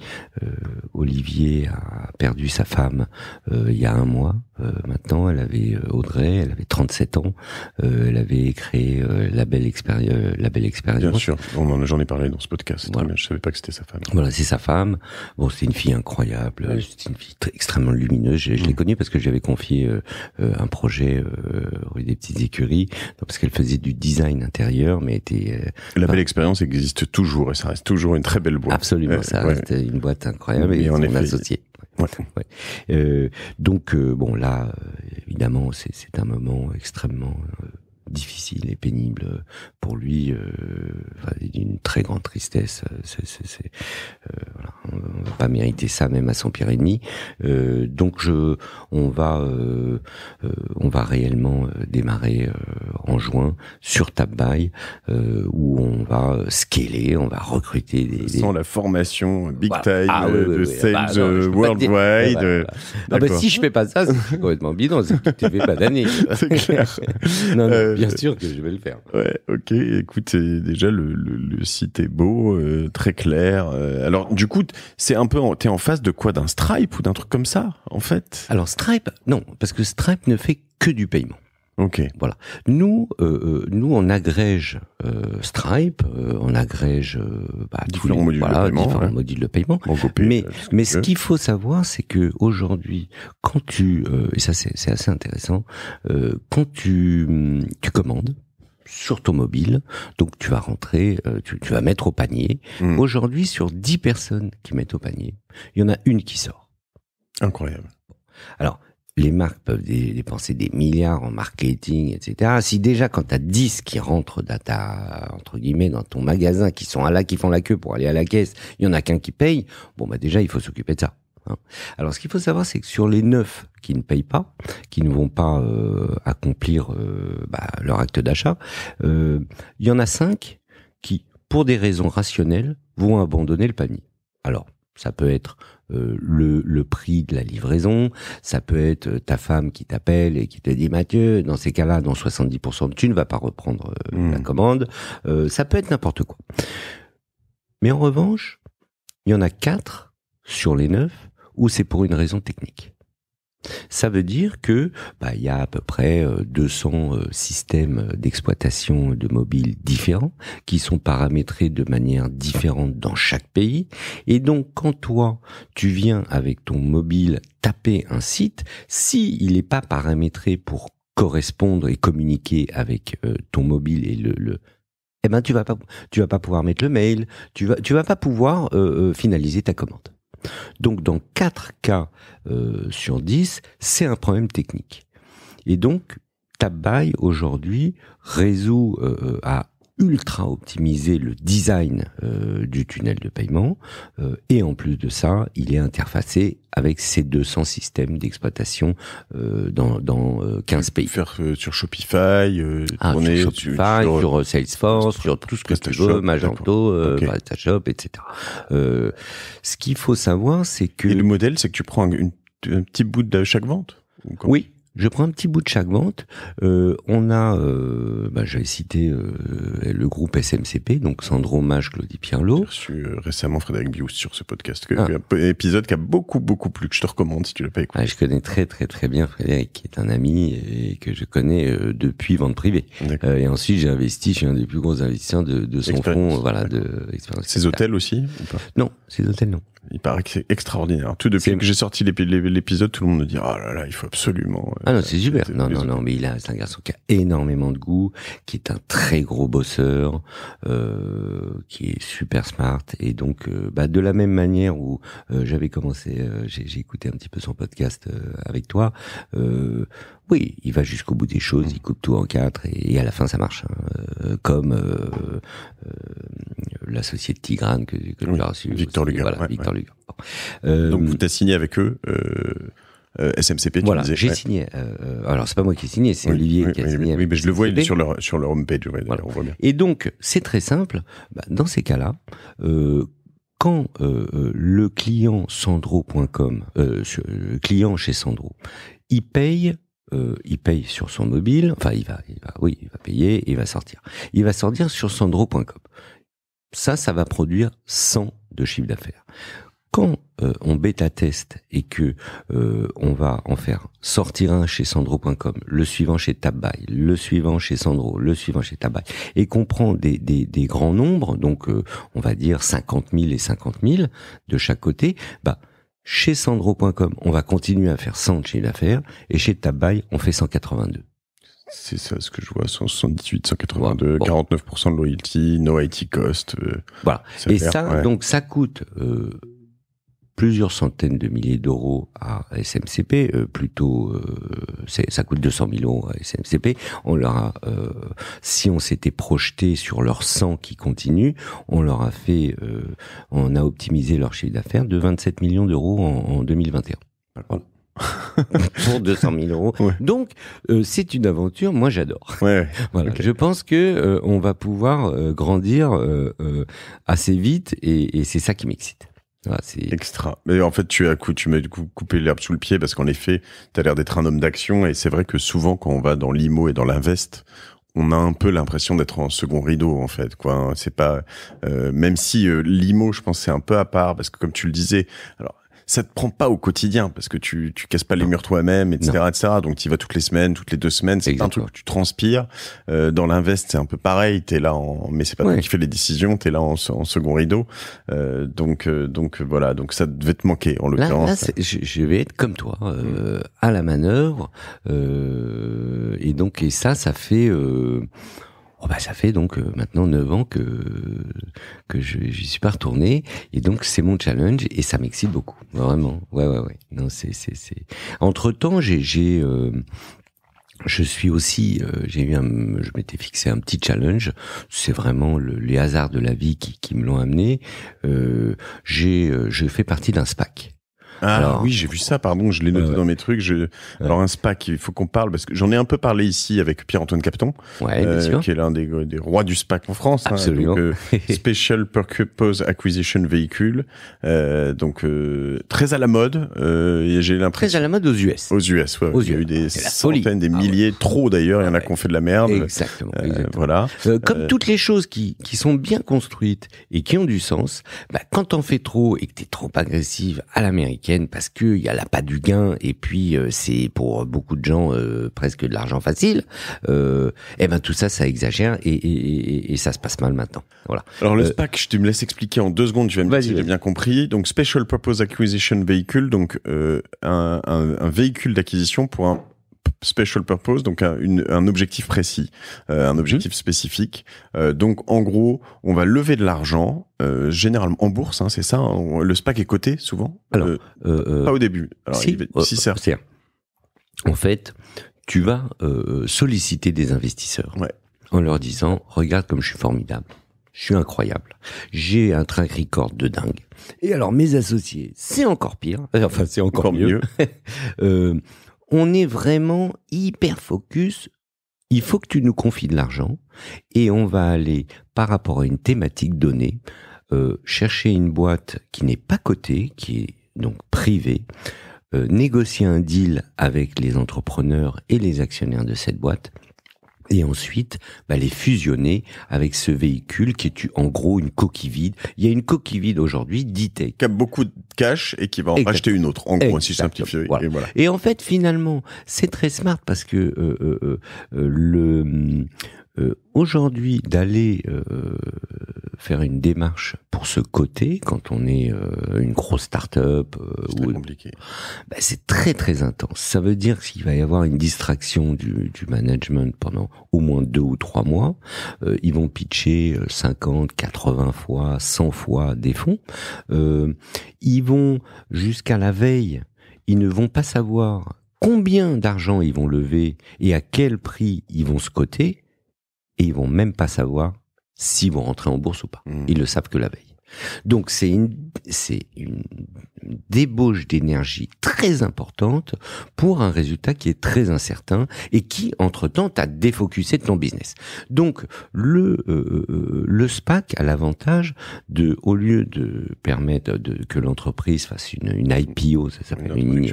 Olivier a perdu sa femme il y a un mois. Euh, maintenant, elle avait euh, Audrey, elle avait 37 ans, euh, elle avait créé la belle expérience. la belle expérience. Bien sûr, on en j'en ai parlé dans ce podcast. je Très Je savais pas que c'était sa femme. Voilà, c'est sa femme. Bon, c'est une fille incroyable, c'est une fille extrêmement lumineuse. Je, je l'ai mm. connue parce que j'avais confié un projet rue des Petites Écuries, parce qu'elle faisait du design intérieur, mais était. la belle expérience existe toujours et ça reste toujours une très belle boîte. Absolument, ça reste une boîte incroyable et, on est voilà. Euh, donc, euh, bon, là, euh, évidemment, c'est un moment extrêmement difficile et pénible pour lui, euh, enfin, d'une très grande tristesse. Euh, c'est, c'est, c'est euh, voilà, on ne va pas mériter ça même à son pire ennemi. Euh, donc je, on va, euh, euh, on va réellement démarrer en juin sur euh, où on va scaler, on va recruter des. Sans la formation big time ah de oui, ah bah sales worldwide. Ah bah, si je fais pas ça, c'est complètement bidon. C'est que tu fais pas d'année. c'est clair. non. Euh, Bien sûr que je vais le faire. Ouais, ok. Écoute, déjà, le, site est beau, euh, très clair. Euh, alors, du coup, c'est un peu. T'es en face de quoi D'un Stripe ou d'un truc comme ça, en fait Alors, Stripe, non, parce que Stripe ne fait que du paiement. Ok. Voilà. Nous, euh, euh, nous, on agrège euh, Stripe, euh, on agrège bah, différents, modules, de paiement, mais mais ce qu'il faut savoir, c'est que aujourd'hui, quand tu et ça c'est assez intéressant, quand tu hum, tu commandes sur ton mobile, donc tu vas rentrer, tu, tu vas mettre au panier. Hum. Aujourd'hui, sur 10 personnes qui mettent au panier, il y en a une qui sort. Incroyable. Alors, les marques peuvent dépenser des milliards en marketing, etc. Si déjà quand tu as 10 qui rentrent dans ta, entre guillemets, dans ton magasin, qui sont à là, qui font la queue pour aller à la caisse, il y en a qu'un qui paye, bon bah déjà il faut s'occuper de ça. Hein. Alors ce qu'il faut savoir, c'est que sur les 9 qui ne payent pas, qui ne vont pas euh, accomplir euh, bah, leur acte d'achat, il euh, y en a 5 qui, pour des raisons rationnelles, vont abandonner le panier. Alors, ça peut être euh, le, le, prix de la livraison, ça peut être euh, ta femme qui t'appelle et qui te dit Mathieu, dans ces cas-là, dans 70% tu ne vas pas reprendre euh, hmm. la commande, ça peut être n'importe quoi. Mais en revanche, il y en a quatre sur les neuf où c'est pour une raison technique. Ça veut dire que bah, il y a à peu près 200 euh, euh, systèmes euh, d'exploitation de mobiles différents qui sont paramétrés de manière différente dans chaque pays. Et donc, quand toi tu viens avec ton mobile taper un site, s'il n'est pas paramétré pour correspondre et communiquer avec ton mobile et le, le eh ben tu vas pas tu vas pas pouvoir mettre le mail, tu vas tu vas pas pouvoir finaliser ta commande. Donc dans 4 cas euh, sur 10, c'est un problème technique. Et donc, Tabai aujourd'hui résout euh, euh, à ultra optimiser le design euh, du tunnel de paiement. Euh, et en plus de ça, il est interfacé avec ces 200 systèmes d'exploitation euh, dans, 15 pays. Faire sur Shopify, ah, sur, Shopify sur, Salesforce, sur tout ce que tu veux, Magento, etc. ce qu'il faut savoir, c'est que... Et le modèle, c'est que tu prends une, un petit bout de chaque vente oui, je prends un petit bout de chaque vente. Euh, on a, euh, bah, j'avais cité euh, le groupe SMCP, donc Sandro Mage, Claudie Pierlot. J'ai reçu euh, récemment Frédéric Bius sur ce podcast, ah. un épisode qui a beaucoup, beaucoup plu, que je te recommande si tu l'as pas écouté. Ah, je connais très, très, très bien Frédéric, qui est un ami et que je connais depuis vente privée. et ensuite, j'ai investi, je un des plus gros investisseurs de, son fonds, voilà, de Ses hôtels aussi Non, ses hôtels non. Il paraît que c'est extraordinaire. Tout depuis que j'ai sorti l'épisode, tout le monde me dit oh là là, il faut absolument. Euh, ah non, c'est super. Non non non, mais il a c'est un garçon qui a énormément de goût, qui est un très gros bosseur, euh, qui est super smart et donc euh, bah, de la même manière où euh, j'avais commencé, j'ai écouté un petit peu son podcast avec toi. oui, il va jusqu'au bout des choses, il coupe tout en quatre et, à la fin ça marche. Hein. comme la société Tigrane que, que tu as Victor Victor euh, donc vous t'as signé avec eux euh, euh, SMCP, tu voilà, J'ai signé. alors, c'est pas moi qui ai signé, c'est Olivier qui a signé. Oui, mais je le vois sur leur, sur leur homepage. on voit Et donc, c'est très simple. Bah, dans ces cas-là, quand le client Sandro.com, client chez Sandro, il paye, il paye sur son mobile, enfin, il va, oui, il va payer, il va sortir. Il va sortir sur Sandro.com ça, ça va produire 100 de chiffre d'affaires. Quand euh, on bêta-teste et que euh, on va en faire sortir un chez Sandro.com, le suivant chez Tabay, le suivant chez Sandro, le suivant chez Tabay, et qu'on prend des, grands nombres, donc euh, on va dire 50 000 et 50 000 de chaque côté, bah chez Sandro.com, on va continuer à faire 100 de chiffre d'affaires, et chez Tabay, on fait 182. C'est ça ce que je vois, 178, 182, 49% de loyalty, no IT cost. Euh, voilà. Et ça, donc ça coûte euh, plusieurs centaines de milliers d'euros à SMCP, euh, plutôt ça coûte 200 000 euros à SMCP. On leur si on s'était projeté sur leur sang qui continue, on leur a fait, on a optimisé leur chiffre d'affaires de 27 millions d'euros en, 2021. pour 200 000 euros. Donc, euh, c'est une aventure, moi j'adore. Je pense que euh, on va pouvoir euh, grandir assez vite et, c'est ça qui m'excite. c'est extra. Mais en fait, tu as coup, tu m'as coupé l'herbe sous le pied parce qu'en effet, tu as l'air d'être un homme d'action et c'est vrai que souvent quand on va dans l'IMO et dans l'invest, on a un peu l'impression d'être en second rideau en fait quoi c'est pas même si euh, l'IMO je pense c'est un peu à part parce que comme tu le disais alors ça te prend pas au quotidien parce que tu, tu casses pas les murs toi-même, etc., et Donc tu vas toutes les semaines, toutes les deux semaines. C'est un truc tu transpires. Euh, dans l'invest, c'est un peu pareil. T'es là, en, mais c'est pas toi qui fais les décisions. T'es là en, second rideau. Euh, donc euh, donc voilà. Donc ça devait te manquer en l'occurrence. je, vais être comme toi mm. à la manœuvre. et donc et ça, ça fait. Oh bah ça fait donc euh, maintenant 9 ans que que je j'y suis pas retourné et donc c'est mon challenge et ça m'excite beaucoup vraiment ouais ouais ouais non c'est c'est c'est entre temps j'ai j'ai euh, je suis aussi, euh, j'ai eu, un, je m'étais fixé un petit challenge. C'est vraiment le, les hasards de la vie qui, qui me l'ont amené. Euh, j'ai, je fais partie d'un SPAC. Ah oui, j'ai vu ça, pardon, je l'ai noté dans mes trucs. Je... Alors un SPAC, il faut qu'on parle, parce que j'en ai un peu parlé ici avec Pierre-Antoine Capton, euh, qui est l'un des, rois du SPAC en France. Hein, Absolument. donc, euh, Special Purpose Acquisition Vehicle, euh, donc très à la mode. j'ai l'impression... Très à la mode aux US. Aux US, ouais. il y a eu des ah, centaines, des ah, milliers, trop d'ailleurs, il y en a ah, qui ont fait de la merde. Exactement. Voilà. comme toutes les choses qui, sont bien construites et qui ont du sens, bah, quand t'en fais trop et que t'es trop agressive à l'américaine, parce qu'il y a la pas du gain et puis euh, c'est pour beaucoup de gens euh, presque de l'argent facile. et euh, eh ben tout ça, ça exagère et, ça se passe mal maintenant. Voilà. Alors le SPAC, je, te me laisse expliquer en deux secondes. je vais me bien compris. Donc Special Purpose Acquisition Vehicle, donc un véhicule d'acquisition pour un special purpose, donc un, un objectif précis, euh, un mhm. objectif spécifique. Euh, donc en gros, on va lever de l'argent, euh, généralement en bourse, hein, c'est ça. Hein, le SPAC est coté souvent. Alors, pas au début. si, si c'est En fait, tu vas solliciter des investisseurs en leur disant "Regarde comme je suis formidable." Je suis incroyable. J'ai un track record de dingue. Et alors mes associés, c'est encore pire. Enfin, c'est encore, mieux. mieux. on est vraiment hyper focus. Il faut que tu nous confies de l'argent et on va aller par rapport à une thématique donnée euh, chercher une boîte qui n'est pas cotée, qui est donc privée, euh, négocier un deal avec les entrepreneurs et les actionnaires de cette boîte et ensuite bah, les fusionner avec ce véhicule qui est en gros une coquille vide. Il y a une coquille vide aujourd'hui d'ITEC. Qui a beaucoup de cash et qui va en acheter une autre, en gros, si simplifié. Et, voilà. et, en fait, finalement, c'est très smart parce que euh, euh, euh, le euh, aujourd'hui, d'aller euh, faire une démarche pour se coter, quand on est euh, une grosse start-up, c'est bah, c'est très très intense. Ça veut dire qu'il va y avoir une distraction du, du, management pendant au moins deux ou trois mois. ils vont pitcher 50, 80 fois, 100 fois des fonds. ils vont jusqu'à la veille. Ils ne vont pas savoir combien d'argent ils vont lever et à quel prix ils vont se coter, et ils vont même pas savoir s'ils vont rentrer en bourse ou pas. Mmh. Ils le savent que la veille. Donc c'est c'est une débauche d'énergie très importante pour un résultat qui est très incertain et qui, entre-temps, t'a défocusé ton business. Donc, le, euh, euh, le SPAC a l'avantage de, au lieu de permettre de, que l'entreprise fasse une, IPO, ça s'appelle une,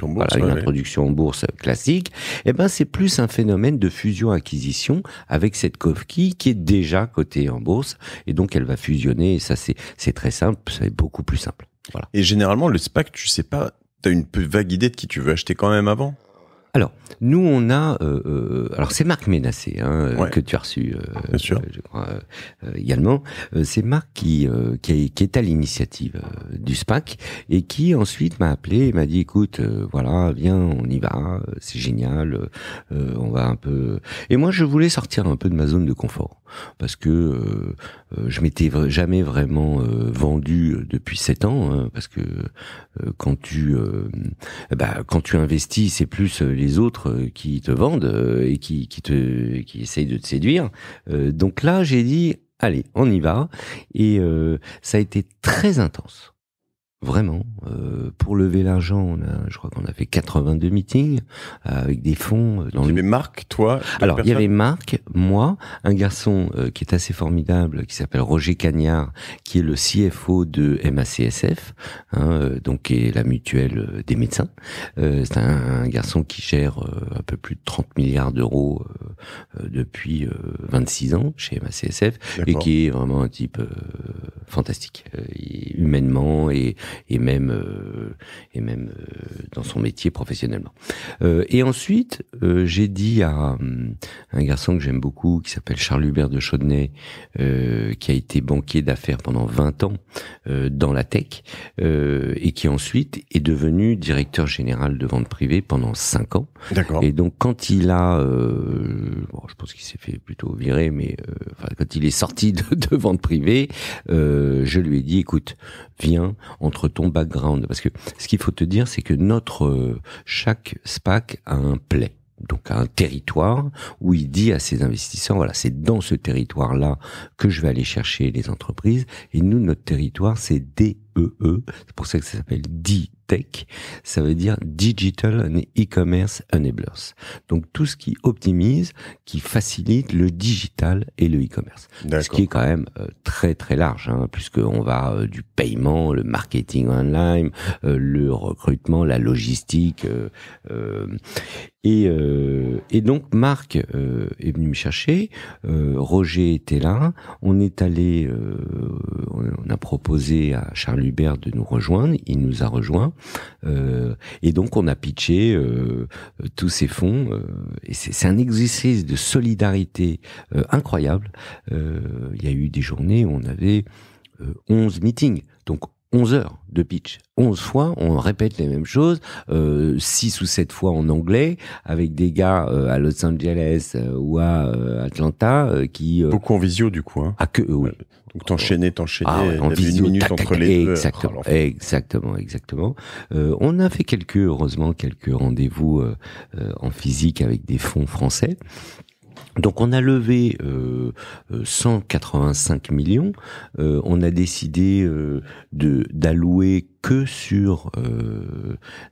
introduction en bourse classique, eh ben, c'est plus un phénomène de fusion-acquisition avec cette coquille qui est déjà cotée en bourse et donc elle va fusionner et ça c'est très simple, c'est beaucoup plus simple. Et généralement, le SPAC, tu sais pas, tu as une vague idée de qui tu veux acheter quand même avant alors, nous, on a. Euh, euh, alors, c'est Marc Ménassé, hein, euh, que tu as reçu ah, Je crois, également. c'est Marc qui, qui, qui, est à l'initiative du SPAC et qui ensuite m'a appelé et m'a dit écoute, voilà, viens, on y va, c'est génial, on va un peu. Et moi, je voulais sortir un peu de ma zone de confort parce que euh, euh, je m'étais jamais vraiment euh, vendu depuis sept ans, hein, parce que quand tu bah, quand tu investis, c'est plus les autres qui te vendent et qui qui te qui essayent de te séduire. donc là, j'ai dit allez, on y va, et ça a été très intense Vraiment, euh, pour lever l'argent, on a, je crois qu'on a fait 82 meetings euh, avec des fonds. Euh, dans il y avait Marc, toi. Alors il y avait Marc, moi, un garçon euh, qui est assez formidable, qui s'appelle Roger Cagnard, qui est le CFO de MACSF, hein, donc qui est la mutuelle des médecins. C'est un, un, garçon qui gère un peu plus de 30 milliards d'euros depuis 26 ans chez MACSF et qui est vraiment un type fantastique, humainement et et même euh, et même euh, dans son métier professionnellement. Euh, et ensuite, euh, j'ai dit à un garçon que j'aime beaucoup qui s'appelle Charles Hubert de Chaudenay, qui a été banquier d'affaires pendant 20 ans dans la tech et qui ensuite est devenu directeur général de vente privée pendant 5 ans. Et donc quand il a, bon, je pense qu'il s'est fait plutôt virer, mais quand il est sorti de, de vente privée, je lui ai dit, écoute, viens entre ton background. Parce que ce qu'il faut te dire, c'est que notre, euh, chaque SPAC a un play donc un territoire où il dit à ses investisseurs, voilà, c'est dans ce territoire-là que je vais aller chercher les entreprises. Et nous, notre territoire, c'est DEE. E. C'est pour ça que ça s'appelle DEE e tech, ça veut dire digital e-commerce enablers. Donc tout ce qui optimise, qui facilite le digital et le e-commerce. Ce qui est quand même euh, très très large, hein, puisqu'on va euh, du paiement, le marketing online, euh, le recrutement, la logistique. Et, et, donc Marc est venu me chercher, Roger était là, on est allé, on a proposé à Charles Hubert de nous rejoindre, il nous a rejoint euh, et donc, on a pitché euh, tous ces fonds. Euh, et c'est un exercice de solidarité incroyable. Il y a eu des journées où on avait 11 meetings. Donc, 11 heures de pitch. 11 fois, on répète les mêmes choses, euh, 6 ou 7 fois en anglais, avec des gars euh, à Los Angeles euh, ou à euh, Atlanta euh, qui... Euh, Beaucoup en visio du coup. Hein. Ah, que, oui. Donc t'enchaînais, t'enchaînais, ah, en visio, une minute entre les exactement, deux. exactement, oh, exactement. on a fait quelques, heureusement, quelques rendez-vous en physique avec des fonds français. Donc on a levé 185 euh, euh, millions. Euh, on a décidé de d'allouer que sur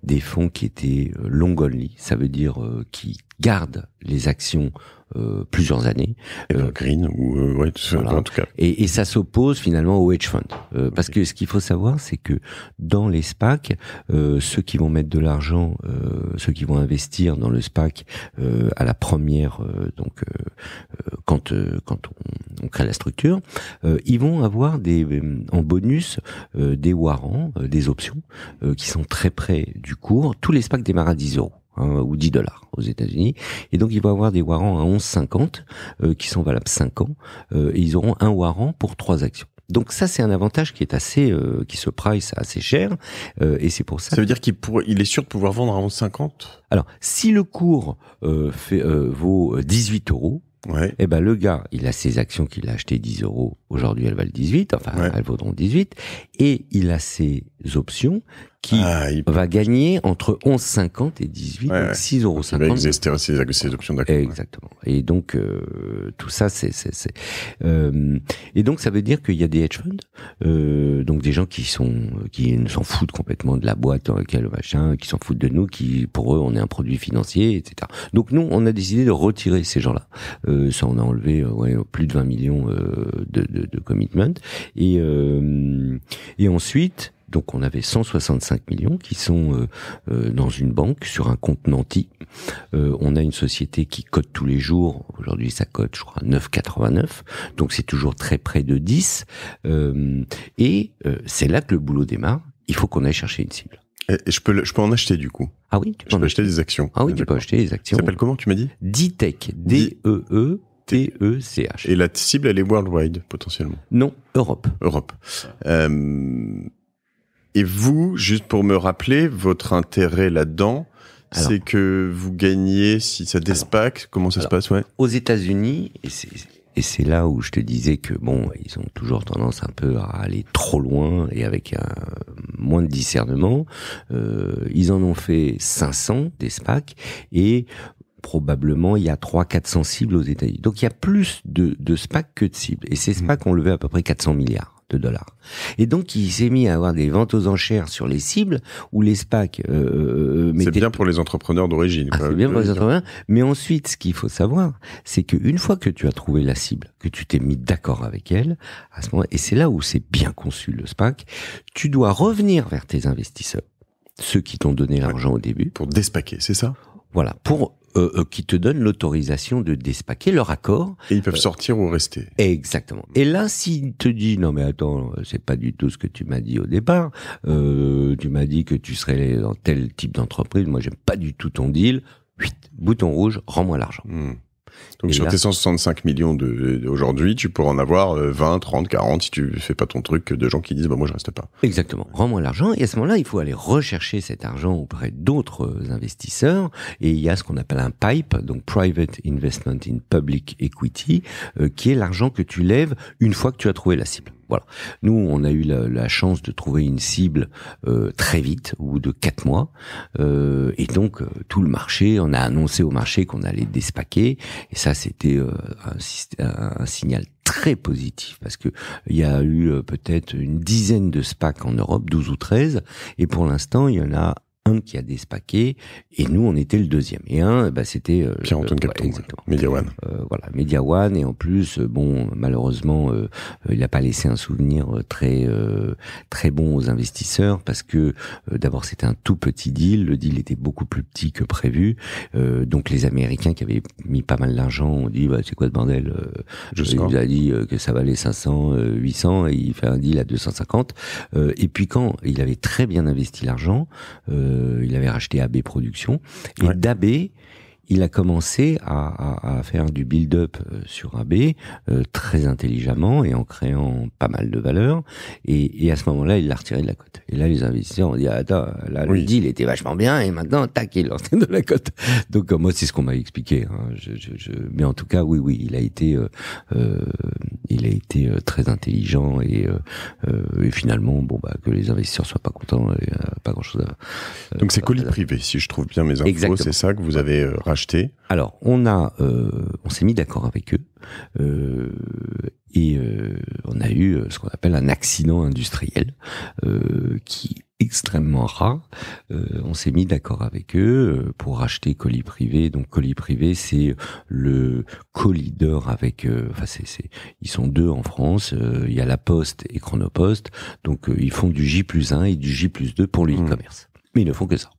des fonds qui étaient long only, ça veut dire qui gardent les actions euh, plusieurs années. Euh, ou euh, en tout cas. Et, ça s'oppose finalement au hedge fund parce que ce qu'il faut savoir, c'est que dans les SPAC, ceux qui vont mettre de l'argent, ceux qui vont investir dans le SPAC à la première, donc quand quand on, crée la structure, ils vont avoir des en bonus des warrants, des options qui sont très près du cours. Tous les SPAC démarrent à 10 euros. Hein, ou 10 dollars aux États-Unis. Et donc, il va avoir des warrants à 11,50 euh, qui sont valables 5 ans. Euh, et ils auront un warrant pour 3 actions. Donc ça, c'est un avantage qui est assez, euh, qui se price assez cher, euh, et c'est pour ça. Ça veut dire qu'il il est sûr de pouvoir vendre à 11,50 Alors, si le cours fait, vaut 18 euros, Ouais. Et eh ben le gars, il a ses actions qu'il a achetées 10 euros. Aujourd'hui, elles valent 18. Enfin, elles vaudront 18. Et il a ses options qui ah, va gagner entre 11,50 et 18, 6,50 euros. Il aussi options d'accord. Exactement. Et donc, euh, tout ça, c'est... c'est, euh, et donc, ça veut dire qu'il y a des hedge funds, euh, donc des gens qui sont qui s'en foutent complètement de la boîte dans laquelle machin, qui s'en foutent de nous, qui, pour eux, on est un produit financier, etc. Donc, nous, on a décidé de retirer ces gens-là. Euh, ça, on a enlevé plus de 20 millions de, de, de commitment. Et, et ensuite... Donc on avait 165 millions qui sont euh, euh, dans une banque sur un compte nanti. Euh, on a une société qui cote tous les jours. Aujourd'hui, ça cote, je crois, 9,89. Donc c'est toujours très près de 10. et c'est là que le boulot démarre. Il faut qu'on aille chercher une cible. Et je peux, je peux en acheter du coup. Ah oui, tu peux, je acheter. des actions. Ah oui, tu peux acheter des actions. Ça s'appelle comment tu m'as dit D-Tech. D-E-E. d e e t e c h Et la cible, elle est worldwide, potentiellement Non, Europe. Europe. Euh, et vous, juste pour me rappeler, votre intérêt là-dedans, c'est que vous gagnez si ça despac. Comment ça se passe, ouais Aux États-Unis, et c'est là où je te disais que bon, ils ont toujours tendance un peu à aller trop loin et avec un moins de discernement. Euh, ils en ont fait 500 des SPAC et probablement il y a 300 400 cibles aux États-Unis. Donc il y a plus de, de SPAC que de cibles et ces mmh. SPAC ont levé à peu près 400 milliards de dollars. Et donc, il s'est mis à avoir des ventes aux enchères sur les cibles où les SPAC. Euh, euh, euh c'est bien pour les entrepreneurs d'origine. Ah, c'est bien pour les entrepreneurs. Mais ensuite, ce qu'il faut savoir, c'est qu'une fois que tu as trouvé la cible, que tu t'es mis d'accord avec elle, à ce moment et c'est là où c'est bien conçu le SPAC, tu dois revenir vers tes investisseurs, ceux qui t'ont donné l'argent au début. Pour despaquer, c'est ça voilà, pour euh, euh, qui te donnent l'autorisation de despaquer leur accord. Et ils peuvent sortir ou rester. Exactement. Et là, s'il te dit non mais attends, c'est pas du tout ce que tu m'as dit au départ. Euh, tu m'as dit que tu serais dans tel type d'entreprise. Moi, j'aime pas du tout ton deal. Huit, bouton rouge, rends-moi l'argent. Hmm. Donc sur tes 165 millions d'aujourd'hui, tu pourras en avoir 20, 30, 40 si tu fais pas ton truc de gens qui disent bah moi je reste pas. Exactement. Rends-moi l'argent et à ce moment-là, il faut aller rechercher cet argent auprès d'autres euh, investisseurs et il y a ce qu'on appelle un pipe, donc private investment in public equity, euh, qui est l'argent que tu lèves une fois que tu as trouvé la cible. Voilà. Nous, on a eu la, chance de trouver une cible euh, très vite, au bout de quatre mois, euh, et donc euh, tout le marché, on a annoncé au marché qu'on allait despaquer, et ça, c'était un, signal très positif parce que il y a eu peut-être une dizaine de SPAC en Europe, 12 ou 13 et pour l'instant, il y en a qui a des paquets et nous on était le deuxième. Et un, bah, c'était euh, Pierre-Antoine euh, One. Euh, voilà, Media One et en plus, euh, bon, malheureusement, il n'a pas laissé un souvenir très très bon aux investisseurs parce que d'abord c'était un tout petit deal, le deal était beaucoup plus petit que prévu, donc les Américains qui avaient mis pas mal d'argent ont dit bah, c'est quoi ce bordel Je Il nous a dit que ça valait 500, 800 et il fait un deal à 250. et puis quand il avait très bien investi l'argent. Euh, euh, il avait racheté AB Productions. Et d'AB, il a commencé à, à, à faire du build-up euh, sur AB euh, très intelligemment et en créant pas mal de valeur. Et, et à ce moment-là, il l'a retiré de la cote. Et là, les investisseurs ont dit ah, attends, là, le deal était vachement bien et maintenant, tac, il l'a de la cote. Donc euh, moi, c'est ce qu'on m'a expliqué. Hein. Je, je, Mais en tout cas, oui, oui, il a été, euh, il a été très intelligent et, et, finalement, bon bah que les investisseurs soient pas contents, il n'y a pas grand-chose à. Donc c'est colis privé, si je trouve bien mes infos, c'est ça que vous avez racheté alors, on a, euh, on s'est mis d'accord avec eux euh, et euh, on a eu ce qu'on appelle un accident industriel qui est extrêmement rare. on s'est mis d'accord avec eux pour racheter Colis Privé. Donc Colis Privé, c'est le colis avec. enfin, c'est, ils sont deux en France. Il y a La Poste et Chronopost. Donc ils font du J plus 1 et du J plus 2 pour mmh. le commerce Mais ils ne font que ça.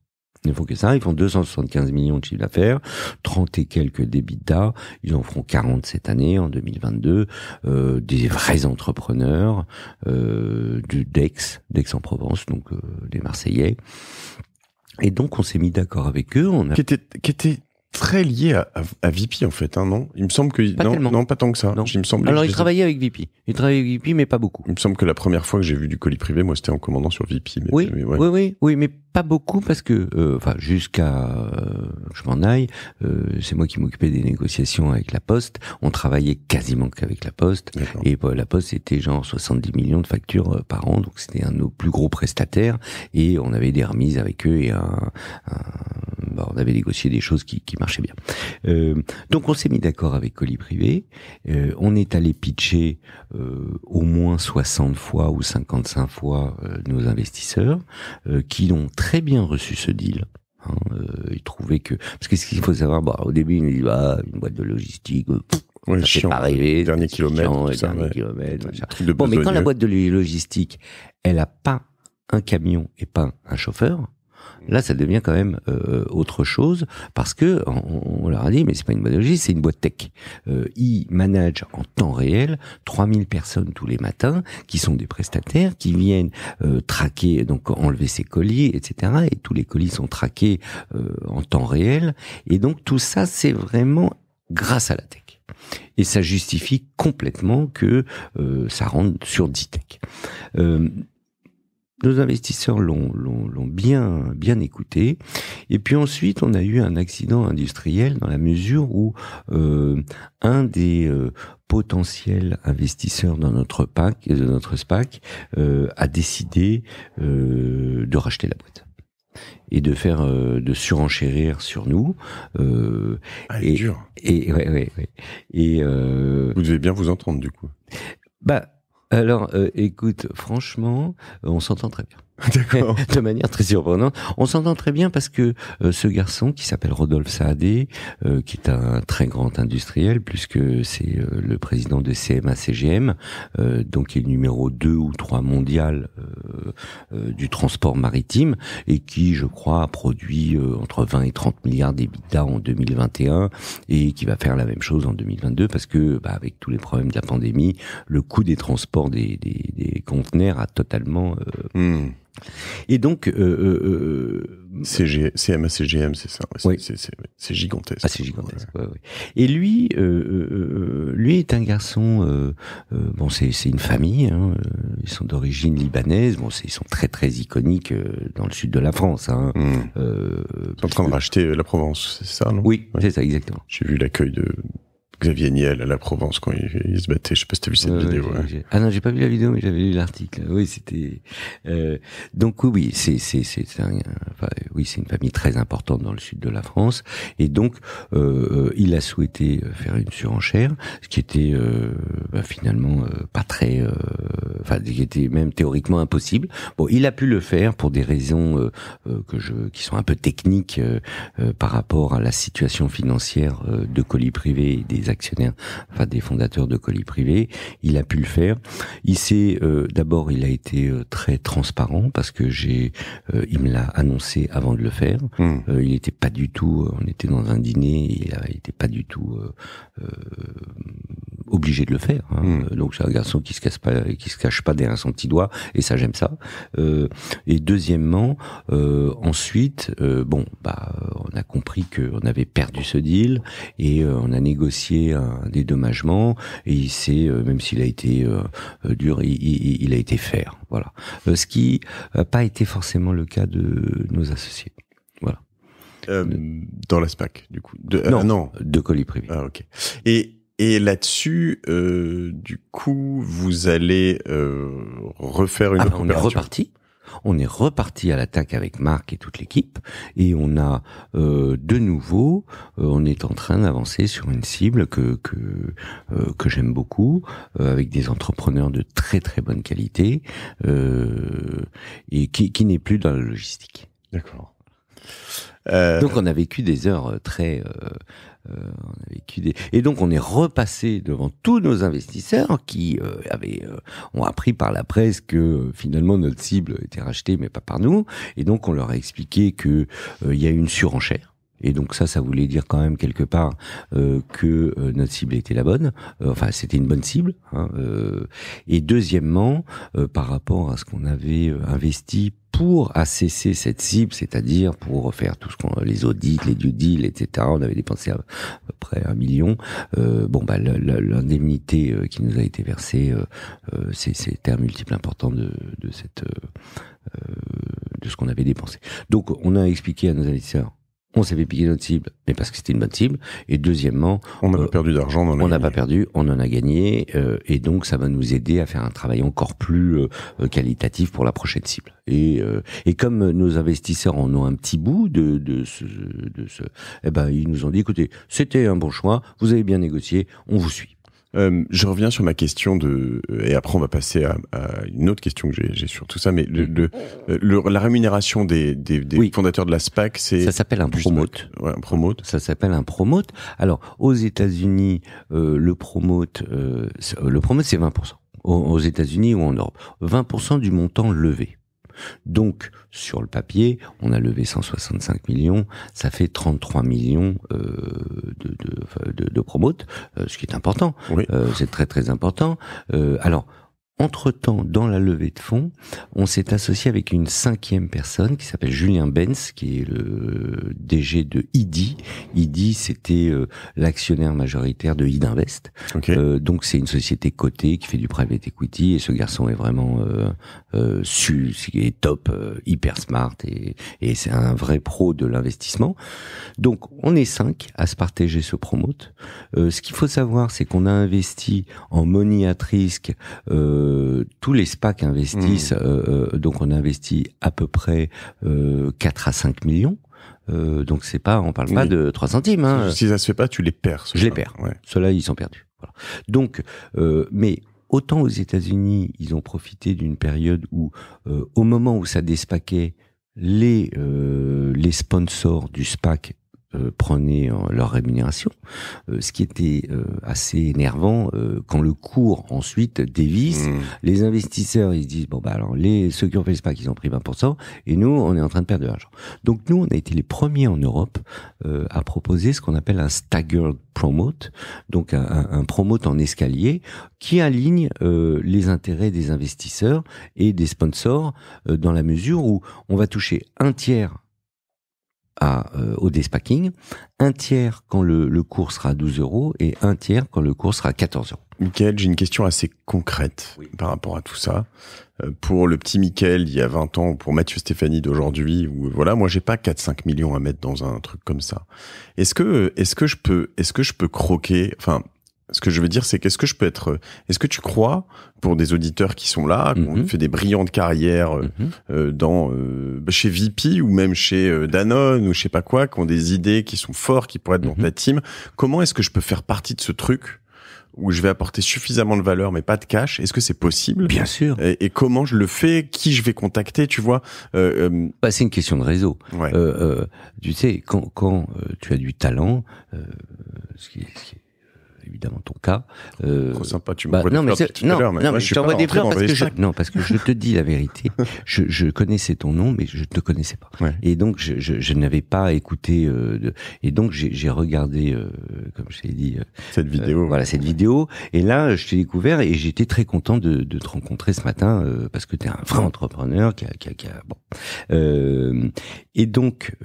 Ils font que ça, ils font 275 millions de chiffres d'affaires, 30 et quelques débits d'art, ils en feront 40 cette année, en 2022, euh, des vrais entrepreneurs euh, du DEX, d'Aix-en-Provence, donc euh, des Marseillais. Et donc on s'est mis d'accord avec eux. On a... qui était très lié à, à, à VP en fait, hein, non Il me semble que non, non, pas tant que ça. Il me semble Alors il travaillait avec VP, il travaillait avec VP, mais pas beaucoup. Il me semble que la première fois que j'ai vu du colis privé, moi c'était en commandant sur VP. Mais, oui, mais ouais. oui, oui, oui, mais pas beaucoup parce que, euh, enfin, jusqu'à euh, je m'en aille, euh, c'est moi qui m'occupais des négociations avec la Poste. On travaillait quasiment qu'avec la Poste et bah, la Poste c'était genre 70 millions de factures par an, donc c'était un de nos plus gros prestataires et on avait des remises avec eux et un, bah, on avait négocié des choses qui marchait bien. Euh, donc on s'est mis d'accord avec Colis Privé. Euh, on est allé pitcher euh, au moins 60 fois ou 55 fois nos investisseurs, qui ont très bien reçu ce deal. Hein. ils trouvaient que parce quest ce qu'il faut savoir, bah, au début ils nous disent bah, une boîte de logistique. ça fait pas arriver, dernier kilomètre, Bon, mais quand la boîte de logistique, elle a pas un camion et pas un chauffeur, Là, ça devient quand même euh, autre chose parce que on, leur a dit, mais c'est pas une boîte c'est une boîte tech. Euh, ils managent en temps réel 3000 personnes tous les matins qui sont des prestataires qui viennent euh, traquer, donc enlever ces colis, etc. Et tous les colis sont traqués euh, en temps réel. Et donc tout ça, c'est vraiment grâce à la tech. Et ça justifie complètement que ça rentre sur 10 tech. Euh, nos investisseurs l'ont, l'ont, bien, bien écouté. Et puis ensuite, on a eu un accident industriel dans la mesure où euh, un des euh, potentiels investisseurs dans notre PAC, de notre SPAC, euh, a décidé euh, de racheter la boîte et de faire euh, de surenchérir sur nous. Euh, ah, et, dur. Et ouais, ouais, Et euh, vous devez bien vous entendre du coup. Bah alors, euh, écoute, franchement, euh, on s'entend très bien. de manière très surprenante. On s'entend très bien parce que euh, ce garçon qui s'appelle Rodolphe Saadé, euh, qui est un très grand industriel puisque c'est euh, le président de CMA CGM, donc il est numéro 2 ou 3 mondial du transport maritime et qui, je crois, a produit entre 20 et 30 milliards d'EBITDA en 2021 et qui va faire la même chose en 2022 parce que, bah, avec tous les problèmes de la pandémie, le coût des transports des, conteneurs a totalement hmm. Et donc, euh, euh, euh CGM, c'est ça. oui. C'est gigantesque. Ah, c'est gigantesque. Et lui, euh, lui est un garçon. bon, c'est une famille. Hein, ils sont d'origine libanaise. Bon, ils sont très très iconiques dans le sud de la France. Hein, hmm. en train de racheter la Provence, c'est ça, non Oui, c'est ça, exactement. J'ai vu l'accueil de Xavier Niel à la Provence quand il, se battait. Je sais pas si t'as vu cette vidéo. Hein. Ah non, j'ai pas vu la vidéo, mais j'avais lu l'article. Oui, c'était. Euh, donc oui, oui, c'est c'est c'est enfin, oui, c'est une famille très importante dans le sud de la France, et donc euh, euh il a souhaité faire une surenchère, ce qui était euh, bah, finalement euh, pas très, euh, enfin, qui était même théoriquement impossible. Bon, il a pu le faire pour des raisons que je, qui sont un peu techniques par rapport à la situation financière de colis privés et des actionnaires, enfin des fondateurs de colis privés. Il a pu le faire. Il s'est, euh, d'abord, il a été euh, très transparent parce que j'ai, euh, il me l'a annoncé avant de le faire. Hmm. il n'était pas du tout. On était dans un dîner. Il n'était pas du tout obligé de le faire. Hein. Hmm. Donc c'est un garçon qui se casse pas, qui se cache pas derrière son petit doigt. Et ça, j'aime ça. et deuxièmement, ensuite, bon, bah, on a compris qu'on avait perdu ce deal et on a négocié un dédommagement et il sait, euh, même s'il a été euh, euh, dur, il, a été faire. Voilà. ce qui n'a pas été forcément le cas de nos associés. Voilà. dans la SPAC, du coup. De, non, de colis privés ah, ok. Et, et là-dessus, du coup, vous allez refaire une ah, opération. reparti on est reparti à l'attaque avec Marc et toute l'équipe, et on a euh, de nouveau, euh, on est en train d'avancer sur une cible que que, euh, que j'aime beaucoup, avec des entrepreneurs de très très bonne qualité, et qui, qui n'est plus dans la logistique. D'accord. Donc on a vécu des heures très euh, on Et donc on est repassé devant tous nos investisseurs qui euh, avaient euh, ont appris par la presse que finalement notre cible était rachetée mais pas par nous. Et donc on leur a expliqué que il y a une surenchère. Et donc ça, ça voulait dire quand même quelque part que notre cible était la bonne. enfin, c'était une bonne cible. Hein, et deuxièmement, par rapport à ce qu'on avait investi pour ACC cette cible, c'est-à-dire pour faire tout ce qu'on les audits, les due deals, etc. On avait dépensé à, peu près un million. Euh, bon, bah l'indemnité euh, qui nous a été versée, euh, euh c'est un multiple important de, cette de ce qu'on avait dépensé. Donc, on a expliqué à nos investisseurs on savait piquer notre cible, mais parce que c'était une bonne cible. Et deuxièmement, on n'a pas euh, perdu d'argent. On n'a pas perdu, on en a gagné, euh, et donc ça va nous aider à faire un travail encore plus euh, qualitatif pour la prochaine cible. Et, et comme nos investisseurs en ont un petit bout de, de ce, de ce eh ben ils nous ont dit écoutez, c'était un bon choix, vous avez bien négocié, on vous suit. Euh, je reviens sur ma question de, euh, et après on va passer à, une autre question que j'ai sur tout ça, mais le, euh, la rémunération des, des, des fondateurs de la SPAC, c'est ça s'appelle un promote. Ouais, un promote. Ça s'appelle un promote. Alors aux États-Unis, le promote, le promote c'est 20 aux, États-Unis ou en Europe, 20 du montant levé. Donc, sur le papier, on a levé 165 millions, ça fait 33 millions euh, de, de, de, promotes, euh, ce qui est important. Euh, c'est très très important. alors, entre-temps, dans la levée de fonds, on s'est associé avec une cinquième personne qui s'appelle Julien Benz, qui est le DG de IDI. IDI, c'était euh, l'actionnaire majoritaire de ID Invest. Euh, donc c'est une société cotée qui fait du private equity et ce garçon est vraiment euh, euh su, est top, euh, hyper smart et, et c'est un vrai pro de l'investissement. Donc on est cinq à se partager ce promote. ce qu'il faut savoir, c'est qu'on a investi en money at risk. Euh, euh, tous les SPAC investissent, mmh. euh, euh, donc on investit à peu près 4 à 5 millions. donc c'est pas, on parle pas de 3 centimes. Hein. Si ça se fait pas, tu les perds. Je les perds. Cela Ceux-là, ils sont perdus. Donc, mais autant aux États-Unis, ils ont profité d'une période où, au moment où ça des les, les sponsors du SPAC euh, prenaient euh, leur rémunération, euh, ce qui était euh, assez énervant quand le cours ensuite dévisse. Mmh. Les investisseurs, ils se disent, bon, bah alors, les, ceux qui ont fait le SPAC, ils ont pris 20%, et nous, on est en train de perdre de l'argent. Donc nous, on a été les premiers en Europe à proposer ce qu'on appelle un staggered promote, donc un, un promote en escalier, qui aligne les intérêts des investisseurs et des sponsors dans la mesure où on va toucher un tiers à, euh, au despacking, un tiers quand le, le, cours sera 12 euros et un tiers quand le cours sera 14 euros. Michael, j'ai une question assez concrète par rapport à tout ça. Euh, pour le petit Michael il y a 20 ans, pour Mathieu Stéphanie d'aujourd'hui, ou euh, voilà, moi j'ai pas 4-5 millions à mettre dans un truc comme ça. Est-ce que, est-ce que je peux, est-ce que je peux croquer, enfin, ce que je veux dire, c'est qu'est-ce que je peux être. Est-ce que tu crois, pour des auditeurs qui sont là, qui ont mhm. fait des brillantes carrières euh, mhm. euh, dans euh, bah, chez VP ou même chez Danone ou je sais pas quoi, qui ont des idées qui sont fortes, qui pourraient être dans mhm. ta team Comment est-ce que je peux faire partie de ce truc où je vais apporter suffisamment de valeur mais pas de cash Est-ce que c'est possible Bien sûr. Et, comment je le fais Qui je vais contacter Tu vois bah, C'est une question de réseau. tu sais, quand, quand tu as du talent, ce qui, ce qui évidemment ton cas. Euh, sympa, tu bah, non, mais je, t'envoie des parce que je, te dis la vérité. Je, connaissais ton nom, mais je ne te connaissais pas. Et donc, je, n'avais pas écouté. Euh, et donc, j'ai regardé, euh, comme je t'ai dit, euh, cette vidéo. voilà, cette vidéo. Et là, je t'ai découvert et j'étais très content de, te rencontrer ce matin parce que tu es un vrai entrepreneur qui a, qui a, bon. et donc,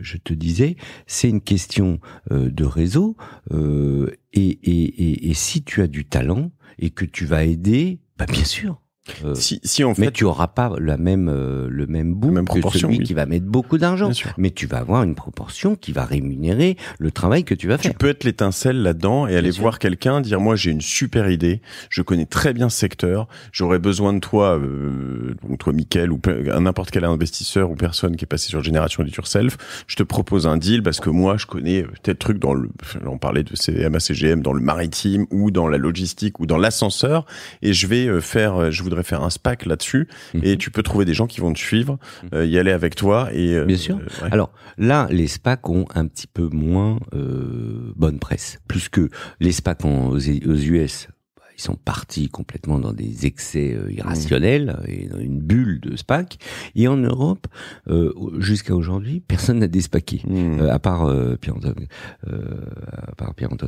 je te disais, c'est une question de réseau. Euh, et, et, et, si tu as du talent et que tu vas aider, bah bien sûr, euh, si, si en fait, mais tu auras pas la même euh, le même bout même que celui qui va mettre beaucoup d'argent, mais tu vas avoir une proportion qui va rémunérer le travail que tu vas faire. Tu peux être l'étincelle là-dedans et aller voir quelqu'un dire moi j'ai une super idée, je connais très bien ce secteur, j'aurais besoin de toi, euh, toi Michael ou n'importe quel investisseur ou personne qui est passé sur Génération du Yourself, je te propose un deal parce que moi je connais euh, tel truc dans le, on parlait de CMA CGM dans le maritime ou dans la logistique ou dans l'ascenseur et je vais faire, je voudrais faire un SPAC là-dessus mhm. et tu peux trouver des gens qui vont te suivre, mhm. euh, y aller avec toi et euh, bien sûr. Euh, Alors là, les SPAC ont un petit peu moins bonne presse, plus que les SPAC aux, aux US bah, ils sont partis complètement dans des excès irrationnels mhm. et dans une bulle de SPAC. Et en Europe, jusqu'à aujourd'hui, personne n'a des SPACés, à part euh, Pierre-Antoine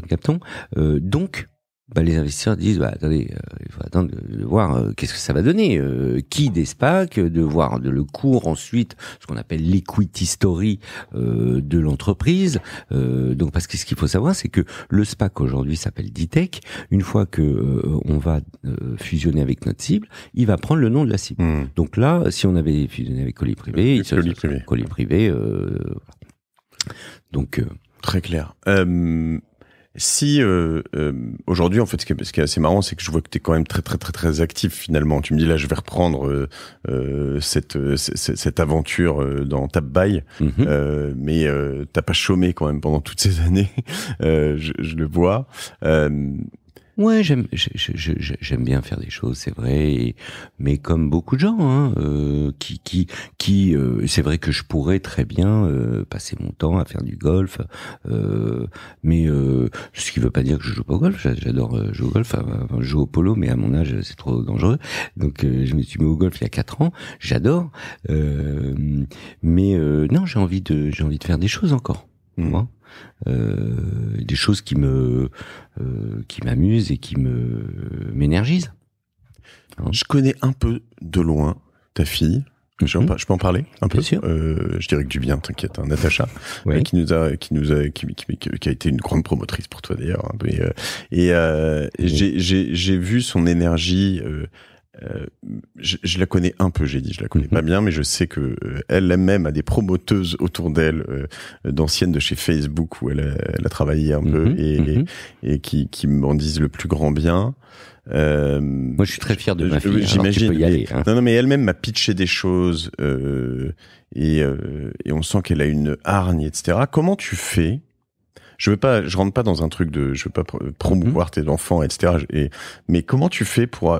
Capton. donc, bah, les investisseurs disent bah, attendez, euh, il faut attendre de voir euh, qu'est-ce que ça va donner, euh, qui des SPAC, de voir de le cours ensuite, ce qu'on appelle l'equity story de l'entreprise. donc parce que ce qu'il faut savoir, c'est que le SPAC aujourd'hui s'appelle Ditech. Une fois que on va fusionner avec notre cible, il va prendre le nom de la cible. Hmm. Donc là, si on avait fusionné avec Colis Privé, il Colis Privé, colis privé donc très clair. Euh si euh, euh, aujourd'hui en fait ce qui, est, assez marrant c'est que je vois que tu es quand même très très très très actif finalement tu me dis là je vais reprendre euh, cette, cette aventure dans Tap Bay, mhm. mais t'as pas chômé quand même pendant toutes ces années je, je, le vois Ouais, j'aime, j'aime bien faire des choses, c'est vrai. Mais comme beaucoup de gens, hein, euh, qui, qui, qui, euh, c'est vrai que je pourrais très bien euh, passer mon temps à faire du golf. mais ce qui veut pas dire que je joue pas au golf. J'adore jouer au golf. Enfin, je joue au polo, mais à mon âge, c'est trop dangereux. Donc, je me suis mis au golf il y a quatre ans. J'adore. mais non, j'ai envie de, j'ai envie de faire des choses encore. Moi. Euh, des choses qui me euh, qui m'amusent et qui me m'énergisent. Hein. je connais un peu de loin ta fille. Mhm. Je, peux en parler un Bien peu. Sûr. Euh, je dirais que du bien, t'inquiète, hein, Natacha, euh, qui nous a, qui nous a, qui, qui, qui, a été une grande promotrice pour toi d'ailleurs. Hein, et, euh, j'ai j'ai vu son énergie euh, je, la connais un peu, j'ai dit, je la connais mhm. pas bien, mais je sais que euh, elle même a des promoteuses autour d'elle, euh, d'anciennes de chez Facebook où elle a, elle a travaillé un peu mhm. et, mhm. et, qui, qui m'en disent le plus grand bien. Moi, je suis très fier de ma fille. J'imagine. Hein. Non, non, mais elle-même m'a pitché des choses euh, et, et on sent qu'elle a une hargne, etc. Comment tu fais Je veux pas, je rentre pas dans un truc de, je veux pas promouvoir tes enfants, etc. Et mais comment tu fais pour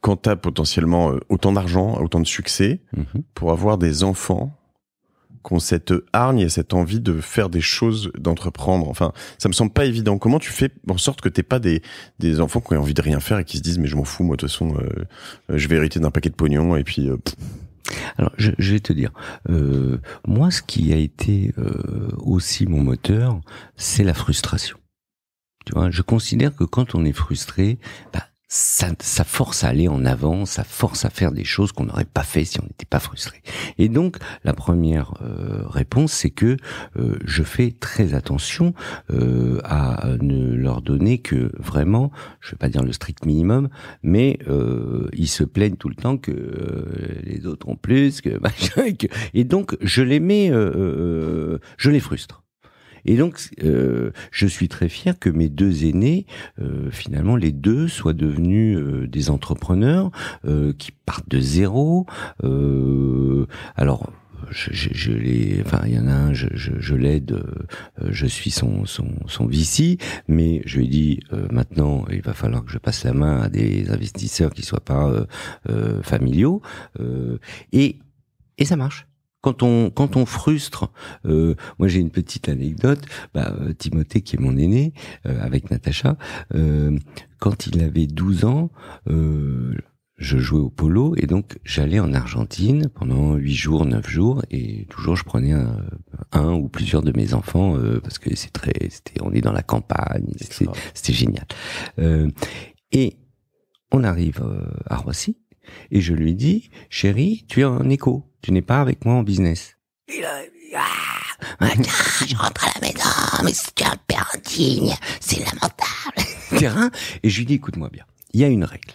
quand t'as potentiellement euh, autant d'argent, autant de succès, mhm. pour avoir des enfants qui ont cette hargne et cette envie de faire des choses, d'entreprendre. Enfin, ça me semble pas évident. Comment tu fais en sorte que t'es pas des, des enfants qui ont envie de rien faire et qui se disent mais je m'en fous, moi de toute façon, euh, euh, je vais hériter d'un paquet de pognon et puis. alors, je, vais te dire, moi, ce qui a été aussi mon moteur, c'est la frustration. Tu vois, je considère que quand on est frustré, bah, ça, force à aller en avant, ça force à faire des choses qu'on n'aurait pas fait si on n'était pas frustré. Et donc la première euh, réponse, c'est que euh, je fais très attention euh, à ne leur donner que vraiment, je ne vais pas dire le strict minimum, mais ils se plaignent tout le temps que les autres ont plus, que et donc je les mets, je les frustre. Et donc, euh, je suis très fier que mes deux aînés, euh, finalement, les deux soient devenus euh, des entrepreneurs euh, qui partent de zéro. alors, je, je, enfin, il y en a un, je, l'aide, je suis son, son, son mais je lui ai maintenant, il va falloir que je passe la main à des investisseurs qui soient pas familiaux, et, et ça marche quand on quand on frustre, euh, moi j'ai une petite anecdote. Bah, euh, Timothée qui est mon aîné euh, avec Natacha, quand il avait 12 ans, je jouais au polo et donc j'allais en Argentine pendant 8 jours, 9 jours et toujours je prenais un, ou plusieurs de mes enfants parce que c'est très, c'était, on est dans la campagne, c'était génial. et on arrive à Roissy et je lui dis, chérie, tu as un écho tu n'es pas avec moi en business. Et ah, je rentre à la maison, mais c'est un père c'est lamentable. Et je lui dis, écoute-moi bien, il y a une règle.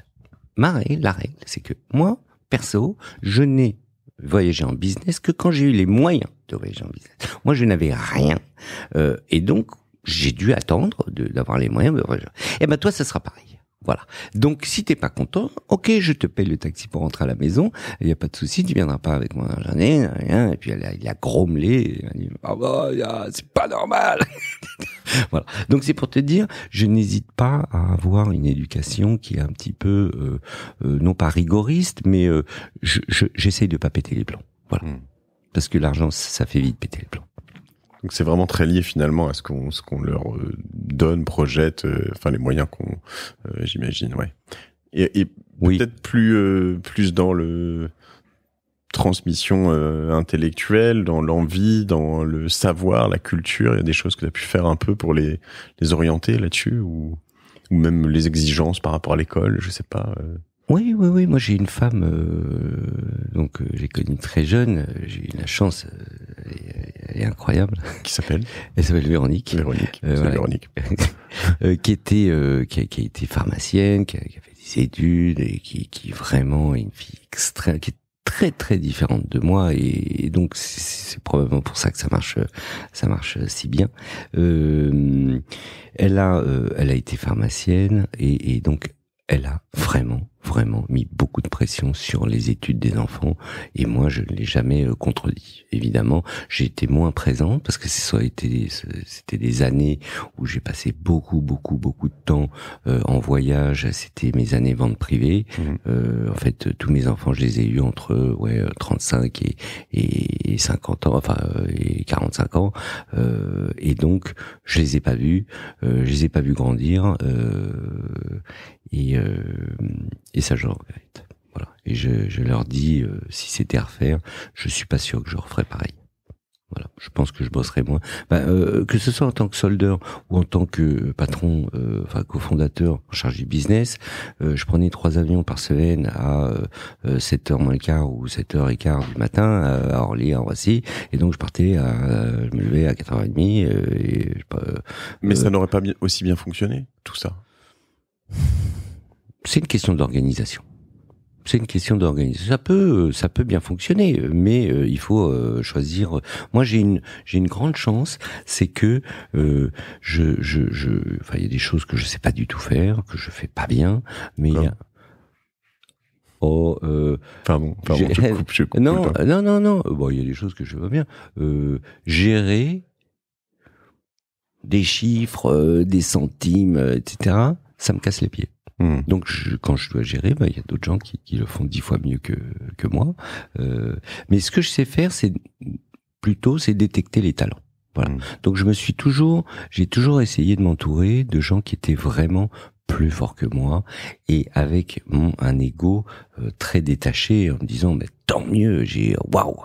Ma règle, la règle, c'est que moi, perso, je n'ai voyagé en business que quand j'ai eu les moyens de voyager en business. Moi, je n'avais rien. Euh, et donc, j'ai dû attendre d'avoir les moyens de voyager. Eh ben, toi, ça sera pareil. Voilà. Donc, si t'es pas content, ok, je te paye le taxi pour rentrer à la maison. Il y a pas de souci, tu viendras pas avec moi la journée, rien. Et puis il a grommelé. Ah bah, c'est pas normal. voilà. Donc c'est pour te dire, je n'hésite pas à avoir une éducation qui est un petit peu, euh, euh, non pas rigoriste, mais euh, j'essaye je, ne de pas péter les plans, Voilà. Hmm. Parce que l'argent, ça fait vite péter les plombs. Donc c'est vraiment très lié finalement à ce qu'on ce qu'on leur euh, donne, projette, euh, enfin les moyens qu'on, euh, j'imagine, ouais. Et, et peut-être plus plus dans le transmission intellectuelle, dans l'envie, dans le savoir, la culture. Il y a des choses que tu as pu faire un peu pour les les orienter là-dessus ou ou même les exigences par rapport à l'école, je sais pas. Oui, oui, oui. Moi, j'ai une femme, euh, donc euh, j'ai connue très jeune. J'ai eu la chance, euh, elle, est incroyable. Qui s'appelle Elle s'appelle Véronique. Véronique. Euh, c'est Véronique. qui était, qui a, qui, été pharmacienne, qui a, fait des études et qui, qui est vraiment une fille extrême, qui est très très différente de moi et, donc c'est probablement pour ça que ça marche ça marche si bien elle a elle a été pharmacienne et donc elle a vraiment vraiment mis beaucoup de pression sur les études des enfants et moi je ne l'ai jamais euh, contredit. Évidemment, j'ai été moins présent parce que c'était des années où j'ai passé beaucoup beaucoup beaucoup de temps euh, en voyage. C'était mes années vente privée. Mhm. Euh, en fait, tous mes enfants, je les ai eus entre ouais 35 et, et 50 ans, enfin et 45 ans. et donc, je les ai pas vus, je les ai pas vus grandir. Euh, et, euh, et ça, je le regrette. Voilà. Et je, je leur dis, euh, si c'était à refaire, je suis pas sûr que je referais pareil. Voilà. Je pense que je bosserai moins. Ben que ce soit en tant que soldeur ou en tant que patron, euh, enfin cofondateur en charge du business, je prenais trois avions par semaine à 7h moins quart ou 7h15 du matin à, Orly, à Roissy. Et donc je partais à, je me levais à 4h30 et Mais ça n'aurait pas aussi bien fonctionné, tout ça c'est une question d'organisation. C'est une question d'organisation. Ça peut, euh, ça peut bien fonctionner, euh, mais euh, il faut choisir. Moi, j'ai une, j'ai une grande chance, c'est que je, je, je, enfin, il y a des choses que je sais pas du tout faire, que je fais pas bien, mais il y a... Oh, euh, pardon, pardon, non, non, non, non. Bon, il y a des choses que je veux bien. gérer des chiffres, des centimes, etc. Ça me casse les pieds. Hmm. Donc quand je dois gérer, bah, il y a d'autres gens qui, le font dix fois mieux que, moi. Euh, mais ce que je sais faire, c'est plutôt c'est détecter les talents. Voilà. Hmm. Donc je me suis toujours, j'ai toujours essayé de m'entourer de gens qui étaient vraiment plus forts que moi et avec un ego euh, très détaché en me disant mais tant mieux, j'ai waouh.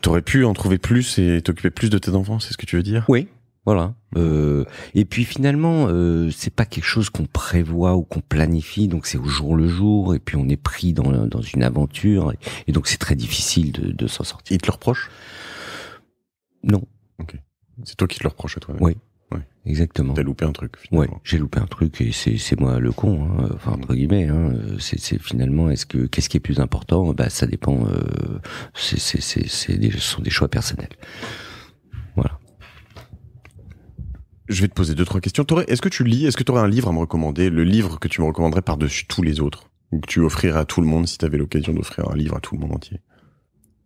T'aurais pu en trouver plus et t'occuper plus de tes enfants, c'est ce que tu veux dire Oui, voilà. Mmh. Euh, et puis finalement, euh, c'est pas quelque chose qu'on prévoit ou qu'on planifie, donc c'est au jour le jour, et puis on est pris dans, dans une aventure, et, donc c'est très difficile de, s'en sortir. Ils te le reprochent Non. Ok. C'est toi qui te le reproches à toi. Oui. oui. Exactement. T'as loupé un truc. Finalement. Ouais, j'ai loupé un truc et c'est c'est moi le con, hein, enfin entre guillemets. Hein. c'est finalement est-ce que qu'est-ce qui est plus important Bah ça dépend. Euh, c'est c'est c'est c'est ce sont des choix personnels. Je vais te poser deux, trois questions. Est-ce que tu lis, est-ce que tu aurais un livre à me recommander, le livre que tu me recommanderais par-dessus tous les autres, ou que tu offrirais à tout le monde si tu avais l'occasion d'offrir un livre à tout le monde entier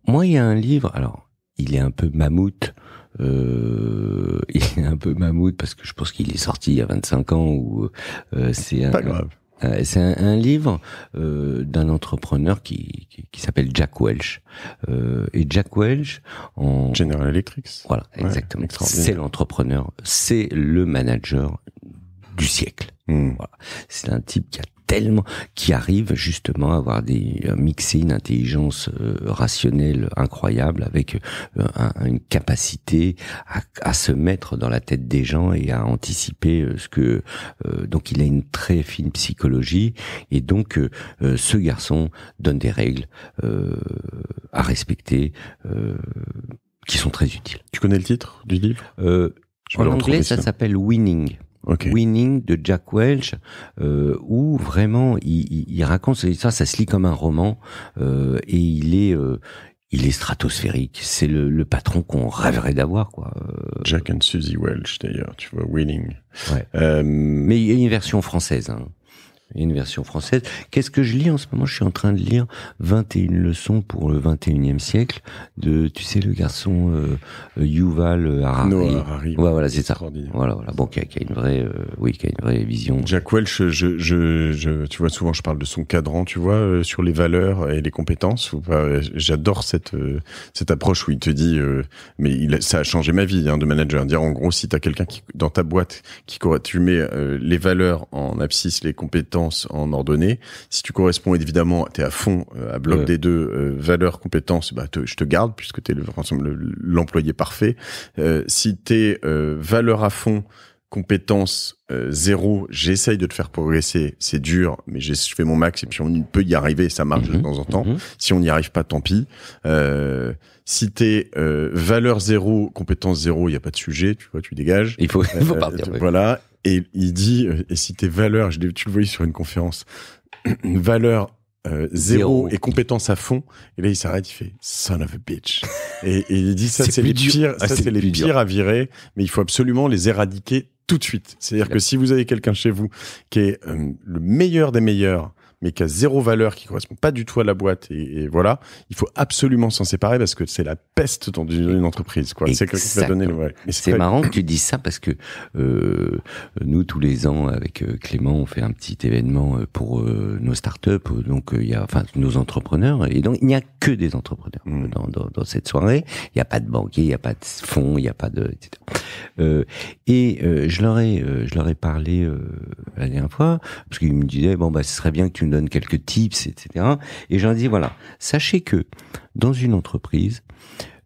Moi, il y a un livre, alors, il est un peu mammouth, euh, il est un peu mammouth parce que je pense qu'il est sorti il y a 25 ans ou euh, c'est un, grave. Euh, c'est un, livre euh, d'un entrepreneur qui, qui, qui s'appelle Jack Welch. Euh, et Jack Welch en General Electric. Voilà, exactement. C'est l'entrepreneur, c'est le manager du siècle. Hmm. Voilà. C'est un type qui a tellement qui arrive justement à avoir des mixer une intelligence euh, rationnelle incroyable avec euh, une capacité à, à, se mettre dans la tête des gens et à anticiper euh, ce que donc il a une très fine psychologie et donc ce garçon donne des règles à respecter qui sont très utiles. Tu connais le titre du livre En anglais, ça s'appelle Winning. Winning de Jack Welch, euh, où vraiment il, il, raconte ça, ça se lit comme un roman euh, et il est euh, il est stratosphérique. C'est le, patron qu'on rêverait d'avoir, quoi. Euh, Jack and Susie Welch, d'ailleurs, tu vois, Winning. Ouais. Mais il y a une version française. Hein et une version française. Qu'est-ce que je lis en ce moment Je suis en train de lire 21 leçons pour le 21e siècle de, tu sais, le garçon euh, euh, Yuval Harari. Harari ouais, voilà, c'est ça. Voilà, voilà. Bon, qui a, une vraie, euh, oui, qui a une vraie vision. Jack Welch, je, je, je, tu vois, souvent je parle de son cadran, tu vois, sur les valeurs et les compétences. J'adore cette cette approche où il te dit, mais il, ça a changé ma vie hein, de manager. Dire en gros, si t'as quelqu'un qui dans ta boîte qui tu mets les valeurs en abscisse, les compétences en ordonnée. Si tu corresponds, évidemment, tu es à fond euh, à bloc des deux, euh, valeurs, compétences, bah, je te garde puisque tu es l'employé parfait. Euh, si tu es valeur à fond, compétence euh, zéro, j'essaye de te faire progresser, c'est dur, mais je fais mon max et puis on peut y arriver, ça marche de mhm. temps en temps. Mhm. Si on n'y arrive pas, tant pis. Euh, si t'es euh, valeur zéro, compétence zéro, il y a pas de sujet, tu vois, tu dégages. Il faut, faut euh, partir. Voilà. Et il dit, euh, et si tes valeur, je tu le voyais sur une conférence, valeur zéro, et compétence à fond. Et là, il s'arrête, il fait son of a bitch. et, il dit ça, c'est les pires, ah, ça, c'est les pires à virer, mais il faut absolument les éradiquer tout de suite. C'est-à-dire que si vous avez quelqu'un chez vous qui est euh, le meilleur des meilleurs mais qui a zéro valeur, qui correspond pas du tout à la boîte, et, voilà, il faut absolument s'en séparer parce que c'est la peste dans une entreprise. Quoi. C'est, c'est, marrant que tu dises ça parce que euh, nous, tous les ans, avec euh, Clément, on fait un petit événement euh, pour euh, nos startups, donc il y a, enfin, nos entrepreneurs, et donc il n'y a que des entrepreneurs hmm. dans, cette soirée. Il n'y a pas de banquier, il n'y a pas de fonds, il n'y a pas de, etc. Euh, et je leur ai, je leur ai parlé la dernière fois parce qu'ils me disaient bon bah ce serait bien que tu donne quelques tips, etc. Et j'en dis, voilà, sachez que dans une entreprise,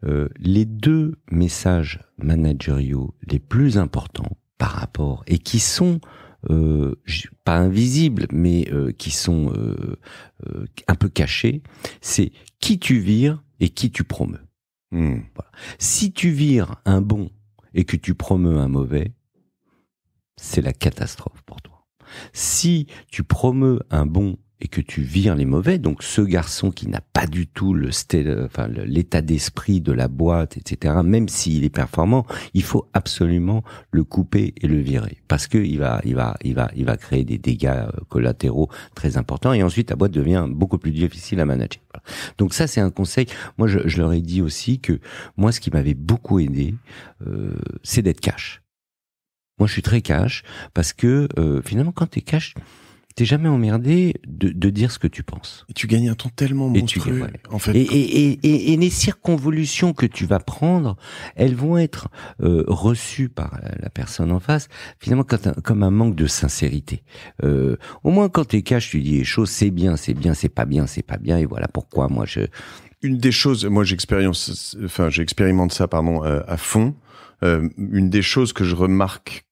euh, les deux messages managériaux les plus importants par rapport et qui sont euh, pas invisibles mais euh, qui sont un peu cachés, c'est qui tu vires et qui tu promeus. Hmm. Si tu vires un bon et que tu promeus un mauvais, c'est la catastrophe pour toi. Si tu promeus un bon et que tu vires les mauvais, donc ce garçon qui n'a pas du tout le l'état d'esprit de la boîte, etc., même s'il est performant, il faut absolument le couper et le virer parce que il va, créer des dégâts euh, collatéraux très importants et ensuite ta boîte devient beaucoup plus difficile à manager. Donc ça, c'est un conseil. Moi, je, leur ai dit aussi que moi, ce qui m'avait beaucoup aidé, euh, c'est d'être cash. Moi, je suis très cash parce que euh, finalement, quand t'es cash, t'es jamais emmerdé de, de, dire ce que tu penses. Et tu gagnes un temps tellement monstrueux, et en fait. Et, et, et, les circonvolutions que tu vas prendre, elles vont être euh, reçues par la, personne en face, finalement comme un manque de sincérité. Euh, au moins, quand t'es cash, tu dis les choses, c'est bien, c'est bien, c'est pas bien, c'est pas bien, et voilà pourquoi moi je... Une des choses, moi j'expérimente, enfin j'expérimente ça, pardon, euh, à fond. une des choses que je remarque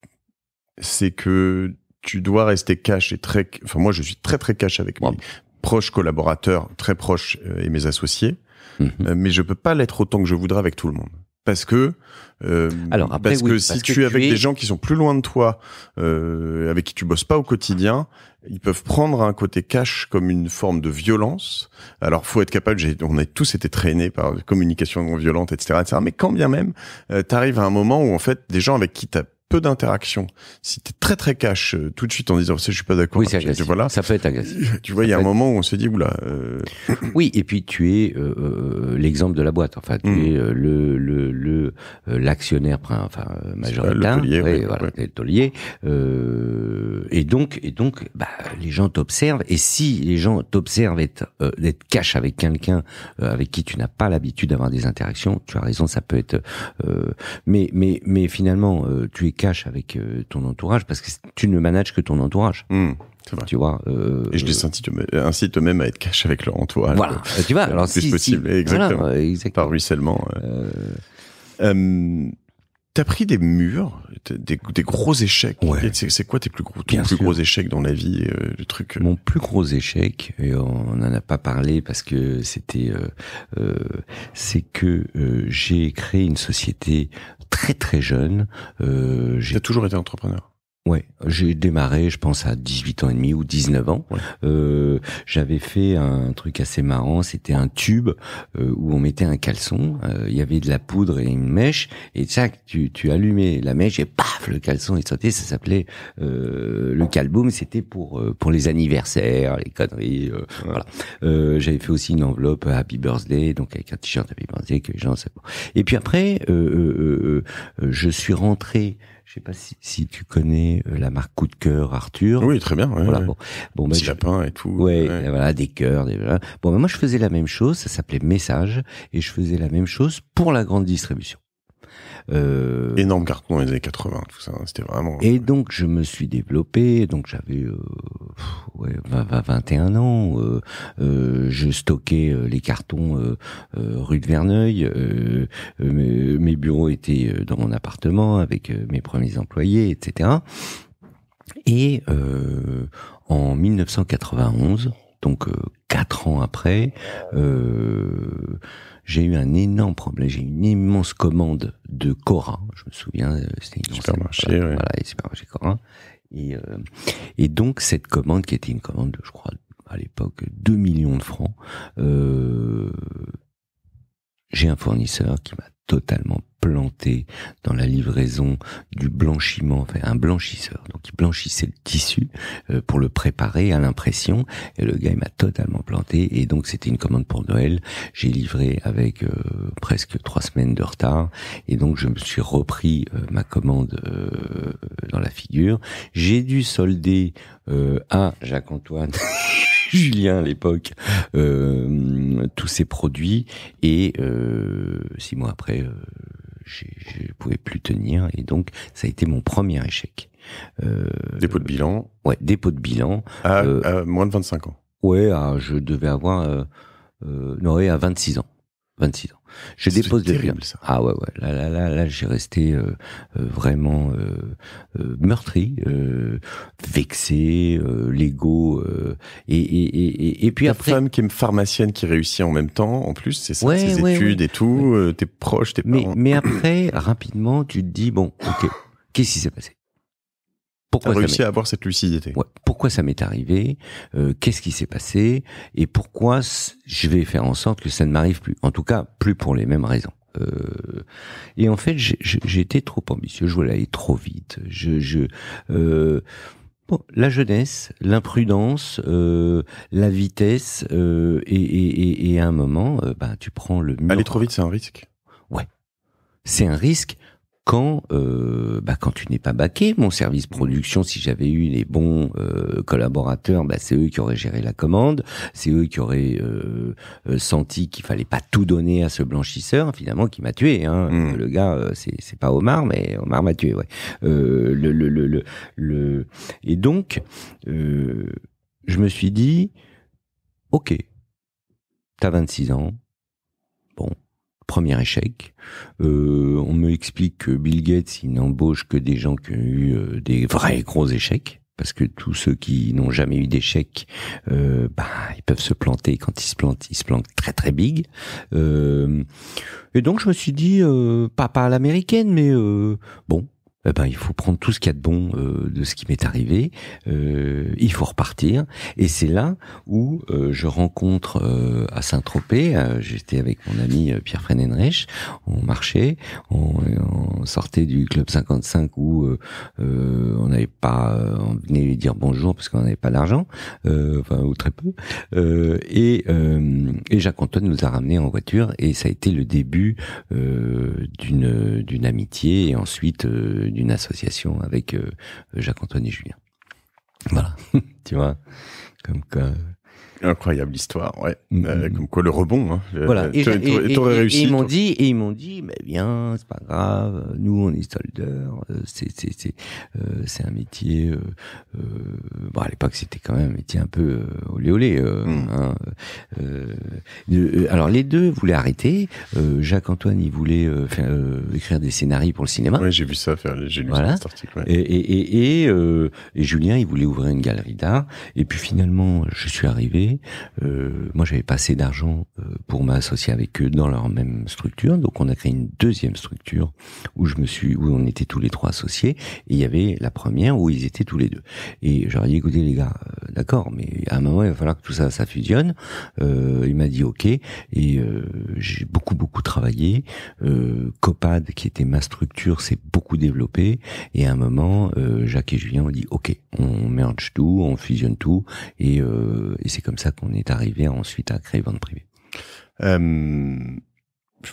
c'est que tu dois rester cash et très. Enfin, moi, je suis très très cash avec mes proches collaborateurs, très proches euh, et mes associés, mhm. euh, mais je peux pas l'être autant que je voudrais avec tout le monde. Parce que, euh, parce que si tu es avec des gens qui sont plus loin de toi, euh, avec qui tu bosses pas au quotidien, ils peuvent prendre un côté cash comme une forme de violence. Alors, faut être capable. On a tous été traînés par communication non violente, etc., etc. Mais quand bien même, tu arrives à un moment où en fait, des gens avec qui t'as peu d'interactions, Si t'es très très cash euh, tout de suite en disant je suis pas d'accord, voilà, ça peut être agressif. Tu vois, il y a un moment où on se dit oula. Euh... Oui, et puis tu es euh, euh, l'exemple de la boîte. Enfin, tu hmm. es le le l'actionnaire le, enfin majoritaire, le taulier, voilà, le et donc et donc bah, les gens t'observent et si les gens t'observent être d'être cash avec quelqu'un avec qui tu n'as pas l'habitude d'avoir des interactions, tu as raison, ça peut être mais mais mais finalement tu es avec euh, ton entourage parce que tu ne manages que ton entourage. Hmm, tu vois, euh, et je les euh, incite, incite eux à être cash avec leur entourage. Voilà, tu vois, alors, c'est possible, exactement, Par ruissellement. Euh. T'as pris des murs, des, gros échecs. C'est quoi tes plus gros, ton plus gros échec dans la vie, euh, le truc euh? Mon plus gros échec, et on n'en a pas parlé parce que c'était, euh, c'est que j'ai créé une société très très jeune. j'ai toujours été entrepreneur. Ouais, j'ai démarré, je pense à 18 ans et demi ou 19 ans. Euh, J'avais fait un truc assez marrant, c'était un tube euh, où on mettait un caleçon, euh, il y avait de la poudre et une mèche, et ça tu, tu allumais la mèche et paf, le caleçon est sorti. Ça s'appelait euh, le calboum, c'était pour pour les anniversaires, les conneries. Voilà. J'avais fait aussi une enveloppe Happy Birthday, donc avec un t-shirt Happy Birthday que les gens. Et puis après, je suis rentré je sais pas si, tu connais euh, la marque Coup de cœur Arthur. Oui, très bien. Ouais, voilà, Bon, bon et tout. Ouais, voilà, des cœurs, des... Bon, moi je faisais la même chose. Ça s'appelait Message et je faisais la même chose pour la grande distribution. Euh... Énorme carton dans années 80, tout ça. Hein, c'était vraiment. Et donc, je me suis développé. Donc, j'avais 21 euh, ans. Euh, euh, je stockais les cartons rue de Verneuil. mes bureaux étaient dans mon appartement avec mes premiers employés, etc. Et en 1991, donc quatre ans après, euh, j'ai eu un énorme problème. J'ai eu une immense commande de Cora. Je me souviens, euh, c'était une supermarché, voilà, ouais. voilà et supermarché Cora. Et, euh, et donc cette commande qui était une commande, je crois, à l'époque 2 millions de francs, euh, j'ai un fournisseur qui m'a totalement planté dans la livraison du blanchiment, enfin un blanchisseur. Donc il blanchissait le tissu euh, pour le préparer à l'impression. Et le gars il m'a totalement planté. Et donc c'était une commande pour Noël. J'ai livré avec euh, presque trois semaines de retard. Et donc je me suis repris euh, ma commande dans la figure. J'ai dû solder à Jacques-Antoine. Julien à l'époque euh, tous ces produits et euh, six mois après euh, je pouvais plus tenir et donc ça a été mon premier échec. Euh, dépôt de bilan. ouais, dépôt de bilan. À, moins de 25 ans. Ouais, je devais avoir non, ouais, à 26 ans. 26 ans. Je dépose terrible, des ça. Ah ouais, ouais. Là, là, là, là j'ai resté euh, euh, vraiment euh, meurtri, vexé, l'ego. Et, et, et, et, puis après. femme qui est pharmacienne qui réussit en même temps, en plus, c'est ses études et tout, tes proches, tes parents. Mais, mais après, rapidement, tu te dis, bon, ok, qu'est-ce qui s'est passé pourquoi réussi à avoir cette lucidité. pourquoi ça m'est arrivé euh, Qu'est-ce qui s'est passé Et pourquoi je vais faire en sorte que ça ne m'arrive plus En tout cas, plus pour les mêmes raisons. Euh, et en fait, j'étais trop ambitieux. Je voulais aller trop vite. Je, euh, la jeunesse, l'imprudence, la vitesse, et, à un moment, bah, tu prends le mur. Aller trop vite, c'est un risque. Ouais, c'est un risque, quand euh, bah, quand tu n'es pas baqué, mon service production, si j'avais eu les bons euh, collaborateurs, bah, c'est eux qui auraient géré la commande, c'est eux qui auraient euh, senti qu'il fallait pas tout donner à ce blanchisseur, finalement qui m'a tué. Hein. Le gars, c'est c'est pas Omar, mais Omar m'a tué. Ouais. Le, le, le, le, le, et donc je me suis dit, ok, t'as 26 ans Premier échec. Euh, on me explique que Bill Gates, il n'embauche que des gens qui ont eu euh, des vrais gros échecs. Parce que tous ceux qui n'ont jamais eu d'échecs, euh, bah, ils peuvent se planter. Quand ils se plantent, ils se plantent très très big. Euh, et donc je me suis dit, pas, pas à l'américaine, mais bon, eh ben, il faut prendre tout ce qu'il y a de bon euh, de ce qui m'est arrivé, euh, il faut repartir. Et c'est là où euh, je rencontre euh, à Saint-Tropez, j'étais avec mon ami Pierre Frenenreich, on marchait, on, sortait du Club 55 où on n'avait pas, on venait lui dire bonjour parce qu'on n'avait pas d'argent, enfin ou très peu, et, et Jacques Antoine nous a ramenés en voiture et ça a été le début d'une d'une amitié et ensuite d'une association avec euh, Jacques-Antoine et Julien. Voilà, tu vois, comme quoi Incroyable histoire, ouais. Mm-hmm. Euh, comme quoi le rebond. Hein. Euh, voilà. Et, réussi, ils m'ont dit, et ils m'ont dit, mais bien, c'est pas grave. Nous, on est soldeurs. Euh, c'est c'est c'est c'est un métier. Euh, bon, à l'époque, c'était quand même un métier un peu olé olé. Mm. Hein, alors les deux voulaient arrêter. Jacques Antoine, il voulait écrire des scénarios pour le cinéma. Ouais, j'ai vu ça. J'ai lu voilà. cet article. Ouais. Et et et, et Julien, il voulait ouvrir une galerie d'art. Et puis finalement, je suis arrivé. Euh, moi, j'avais pas assez d'argent euh, pour m'associer avec eux dans leur même structure, donc on a créé une deuxième structure où je me suis, où on était tous les trois associés. Et il y avait la première où ils étaient tous les deux. Et j'aurais dit, écoutez les gars, euh, d'accord, mais à un moment il va falloir que tout ça, ça fusionne. il m'a dit ok, et j'ai beaucoup beaucoup travaillé. Copad, qui était ma structure, s'est beaucoup développé. Et à un moment, Jacques et Julien ont dit ok, on merge tout, on fusionne tout, et, et c'est comme comme ça qu'on est arrivé ensuite à créer Vente Privée. Euh,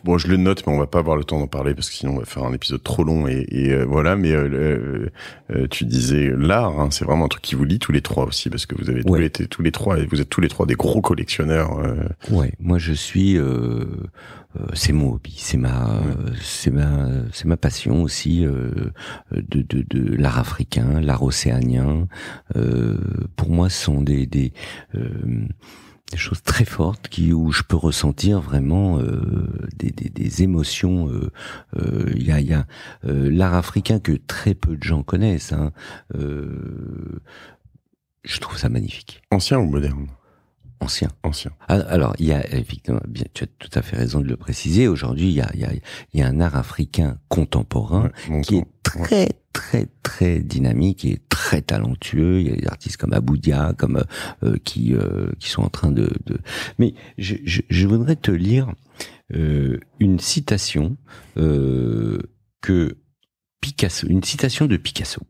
bon, je le note, mais on va pas avoir le temps d'en parler parce que sinon on va faire un épisode trop long et, euh, voilà. Mais euh, tu disais l'art, hein, c'est vraiment un truc qui vous lie tous les trois aussi parce que vous avez tous, tous les trois et vous êtes tous les trois des gros collectionneurs. Ouais, moi je suis euh, c'est mon c'est ma, c'est ma passion aussi euh, de, l'art africain, l'art océanien. Euh, pour moi, ce sont des, choses très fortes qui où je peux ressentir vraiment des, émotions. Il y a, l'art africain que très peu de gens connaissent. Hein. je trouve ça magnifique. Ancien ou moderne Ancien. Ancien. Ah, alors, il y a effectivement, tu as tout à fait raison de le préciser. Aujourd'hui, il y a, un art africain contemporain qui est très, très, très dynamique et très talentueux. Il y a des artistes comme Aboudia, comme euh, qui euh, qui sont en train de. Mais je, voudrais te lire euh, une citation que Picasso, une citation de Picasso.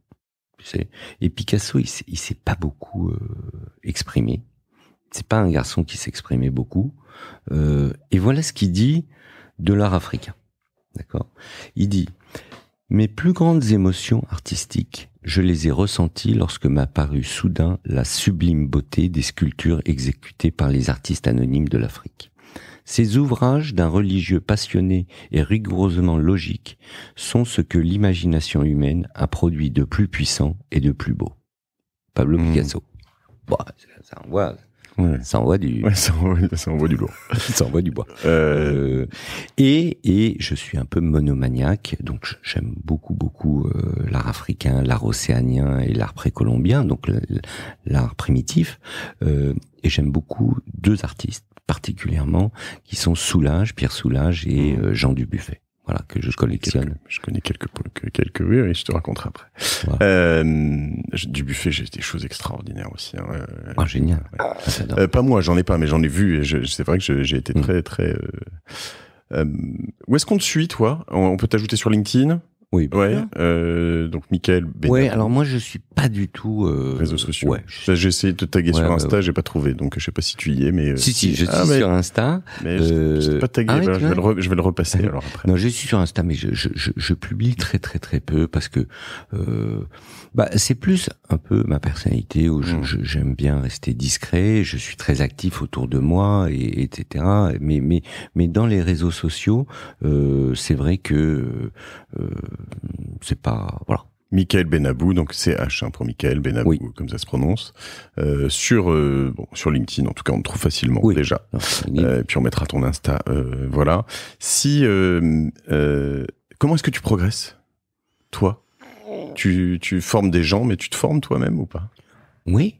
Et Picasso, il, il s'est pas beaucoup exprimé c'est pas un garçon qui s'exprimait beaucoup. Euh, et voilà ce qu'il dit de l'art africain. D'accord Il dit Mes plus grandes émotions artistiques, je les ai ressenties lorsque m'apparut soudain la sublime beauté des sculptures exécutées par les artistes anonymes de l'Afrique. Ces ouvrages d'un religieux passionné et rigoureusement logique sont ce que l'imagination humaine a produit de plus puissant et de plus beau. Pablo mmh. Picasso. Bon, ça, ça envoie du. ça, envoie, du lourd. ça envoie du bois. Euh, euh, et et je suis un peu monomaniaque, donc j'aime beaucoup beaucoup euh, l'art africain, l'art océanien et l'art précolombien, donc l'art primitif. et j'aime beaucoup deux artistes particulièrement qui sont Soulage, Pierre Soulage et mmh. Jean Dubuffet que je collectionne. Je connais quelques quelques oui, je te raconterai après. Euh, du buffet, j'ai des choses extraordinaires aussi. Hein, ah, génial. Ah, euh, pas moi, j'en ai pas, mais j'en ai vu. Et c'est vrai que j'ai été mm. très très. Euh, euh, où est-ce qu'on te suit, toi On peut t'ajouter sur LinkedIn oui. ouais. Euh, donc Michael. Ouais. Alors moi je suis pas du tout euh... réseaux sociaux. Ouais. J'ai bah, essayé de te taguer sur bah Insta, j'ai pas trouvé, donc je sais pas si tu y es, mais. Euh, si si, je ah, suis sur Insta. Mais euh... je, pas tagué. je, vais le repasser alors après. Non, je suis sur Insta, mais je, publie très très très peu parce que euh, bah, c'est plus un peu ma personnalité où hmm. j'aime bien rester discret. Je suis très actif autour de moi et etc. Mais mais mais dans les réseaux sociaux, c'est vrai que euh, c'est pas voilà. Michael Benabou, donc CH hein, pour Michael Benabou, comme ça se prononce, euh, sur euh, sur LinkedIn, en tout cas on le trouve facilement déjà. Ah, et puis on mettra ton Insta, voilà. Si comment est-ce que tu progresses, toi tu, formes des gens, mais tu te formes toi-même ou pas Oui.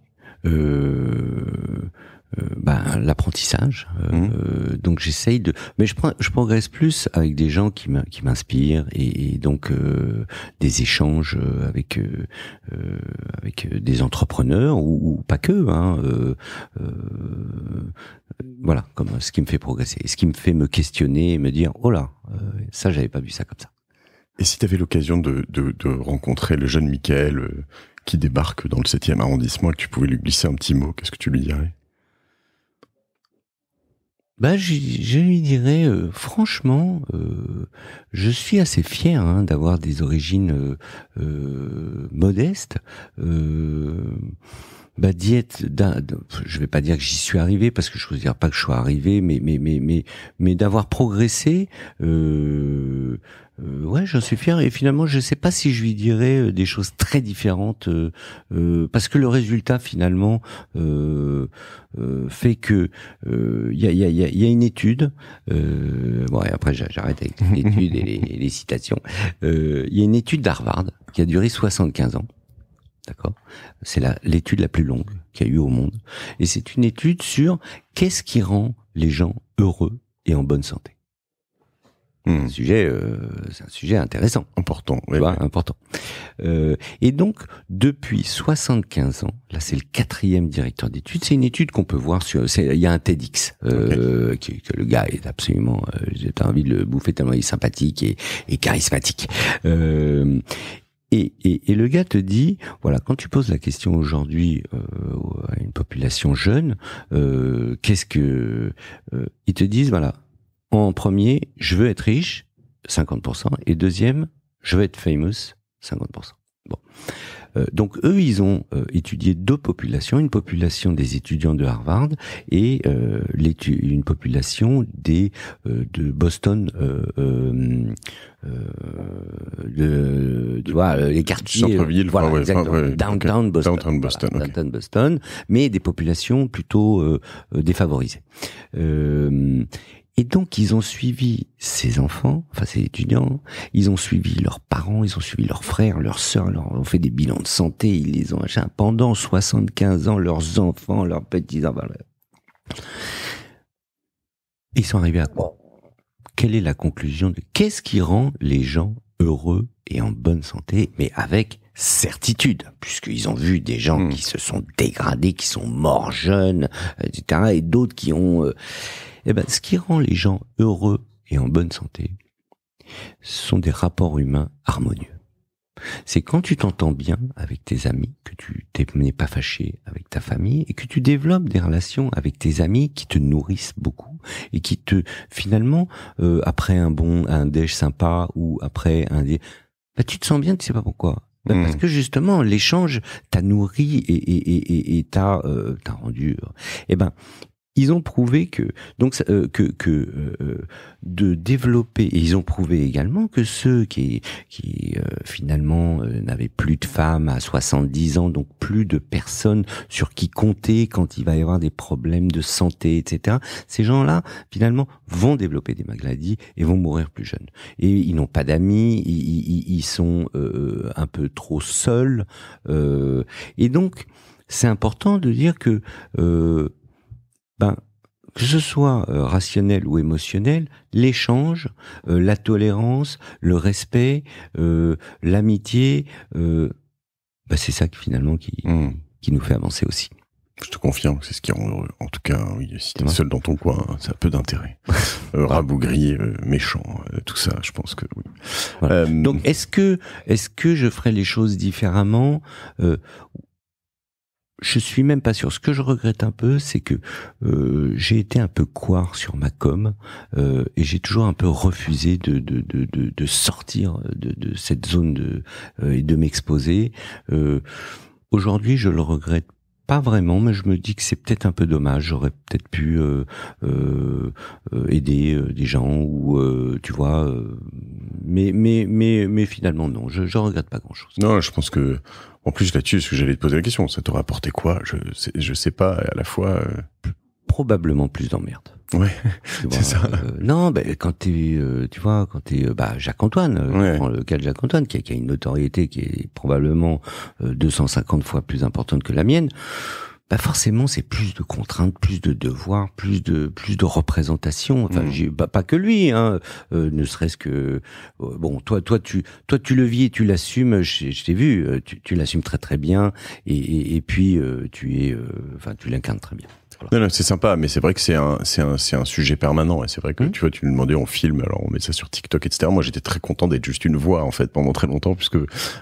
Euh, bah, l'apprentissage. Euh, mmh. euh, donc j'essaye de, mais je, je progresse plus avec des gens qui m'inspirent et, et, donc des échanges avec avec des entrepreneurs ou, pas que. Hein, voilà, comme ce qui me fait progresser, ce qui me fait me questionner et me dire oh là, ça j'avais pas vu ça comme ça. Et si tu avais l'occasion de, de, de, rencontrer le jeune Michael qui débarque dans le 7e arrondissement et que tu pouvais lui glisser un petit mot, qu'est-ce que tu lui dirais bah, je lui dirais euh, franchement, euh, je suis assez fier hein, d'avoir des origines euh, modestes. bah, d'y je vais pas dire que j'y suis arrivé parce que je ne dire pas que je sois arrivé, mais mais mais mais mais d'avoir progressé euh, ouais, j'en suis fier. Et finalement, je ne sais pas si je lui dirais euh, des choses très différentes, euh, euh, parce que le résultat finalement fait que il y a, une étude. bon, et après j'arrête avec l'étude et les, citations. Il y a une étude d'Harvard qui a duré 75 ans. D'accord. C'est l'étude la, la plus longue qu'il y a eu au monde, et c'est une étude sur qu'est-ce qui rend les gens heureux et en bonne santé. Hmm. Sujet, euh, c'est un sujet intéressant, important, oui, important. Euh, et donc depuis 75 ans, là c'est le quatrième directeur d'études. C'est une étude qu'on peut voir sur. Il y a un TEDx euh, que le gars est absolument. J'ai envie de le bouffer tellement il est sympathique et, charismatique. Et, le gars te dit, voilà, quand tu poses la question aujourd'hui à une population jeune, qu'est-ce que ils te disent, voilà, en premier, je veux être riche, 50%, et deuxième, je veux être famous, 50%. Bon. Euh, donc eux, ils ont euh, étudié deux populations, une population des étudiants de Harvard et euh, une population des de Boston, de, tu vois, les quartiers, voilà, downtown, Boston, downtown Boston, mais des populations plutôt défavorisées. Et donc, ils ont suivi ces enfants, enfin ces étudiants, ils ont suivi leurs parents, ils ont suivi leurs frères, leurs sœurs, ils ont fait des bilans de santé, ils les ont achetés pendant 75 ans, leurs enfants, leurs petits-enfants. Ils sont arrivés à quoi Quelle est la conclusion de qu'est-ce qui rend les gens heureux et en bonne santé, mais avec certitude, puisqu'ils ont vu des gens hmm. qui se sont dégradés, qui sont morts jeunes, etc., et d'autres qui ont... Euh, eh ben, ce qui rend les gens heureux et en bonne santé, ce sont des rapports humains harmonieux. C'est quand tu t'entends bien avec tes amis, que tu n'es pas fâché avec ta famille et que tu développes des relations avec tes amis qui te nourrissent beaucoup et qui te finalement euh, après un bon un déj sympa ou après un déj, bah, tu te sens bien, tu sais pas pourquoi. Bah, parce mmh. que justement l'échange t'a nourri et euh, t'a rendu. Eh ben ils ont prouvé que donc euh, que, que euh, euh, de développer et ils ont prouvé également que ceux qui qui finalement n'avaient plus de femmes à 70 ans donc plus de personnes sur qui compter quand il va y avoir des problèmes de santé etc ces gens là finalement vont développer des maladies et vont mourir plus jeunes et ils n'ont pas d'amis ils, ils, sont un peu trop seuls et donc c'est important de dire que euh, ben, que ce soit euh, rationnel ou émotionnel, l'échange, euh, la tolérance, le respect, euh, l'amitié, ben, c'est ça qui, finalement qui, hmm. qui nous fait avancer aussi. Je te confirme, c'est ce qui rend En tout cas, oui, si t'es seul dans ton coin, ça hein, a peu d'intérêt. rabougri, méchant, tout ça, je pense que oui. Donc, est-ce que, est-ce que je ferais les choses différemment je suis même pas sûr. Ce que je regrette un peu, c'est que euh, j'ai été un peu coire sur ma com euh, et j'ai toujours un peu refusé de de, de, de, de sortir de, de, cette zone de, euh, et de m'exposer. Euh, aujourd'hui, je le regrette pas vraiment, mais je me dis que c'est peut-être un peu dommage. J'aurais peut-être pu euh, euh, euh aider des gens ou tu vois. mais mais mais mais finalement non, je, je regrette pas grand-chose. Non, je pense que en plus, là-dessus, ce que j'allais te poser la question, ça t'aurait apporté quoi je sais, je sais pas, à la fois. Euh, probablement plus d'emmerde. Ouais, c'est ça. Euh, non, ben quand t'es, euh, tu vois, quand t'es, bah Jacques Antoine, dans le cas de Jacques Antoine, qui a, qui a une notoriété qui est probablement 250 fois plus importante que la mienne. Bah, forcément c'est plus de contraintes, plus de devoirs, plus de plus de représentation. Enfin, mm. bah, pas que lui, hein, euh, ne serait-ce que euh, bon, toi, toi, tu, toi, tu le vis et tu l'assumes. Je, t'ai vu, euh, tu, l'assumes très très bien, et, et, puis tu es, enfin, tu l'incarnes très bien. Non, non, c'est sympa, mais c'est vrai que c'est un, c'est un, c'est un sujet permanent. Et c'est vrai que, hmm. tu vois, tu me demandais, on filme, alors on met ça sur TikTok, etc. Moi, j'étais très content d'être juste une voix, en fait, pendant très longtemps, puisque,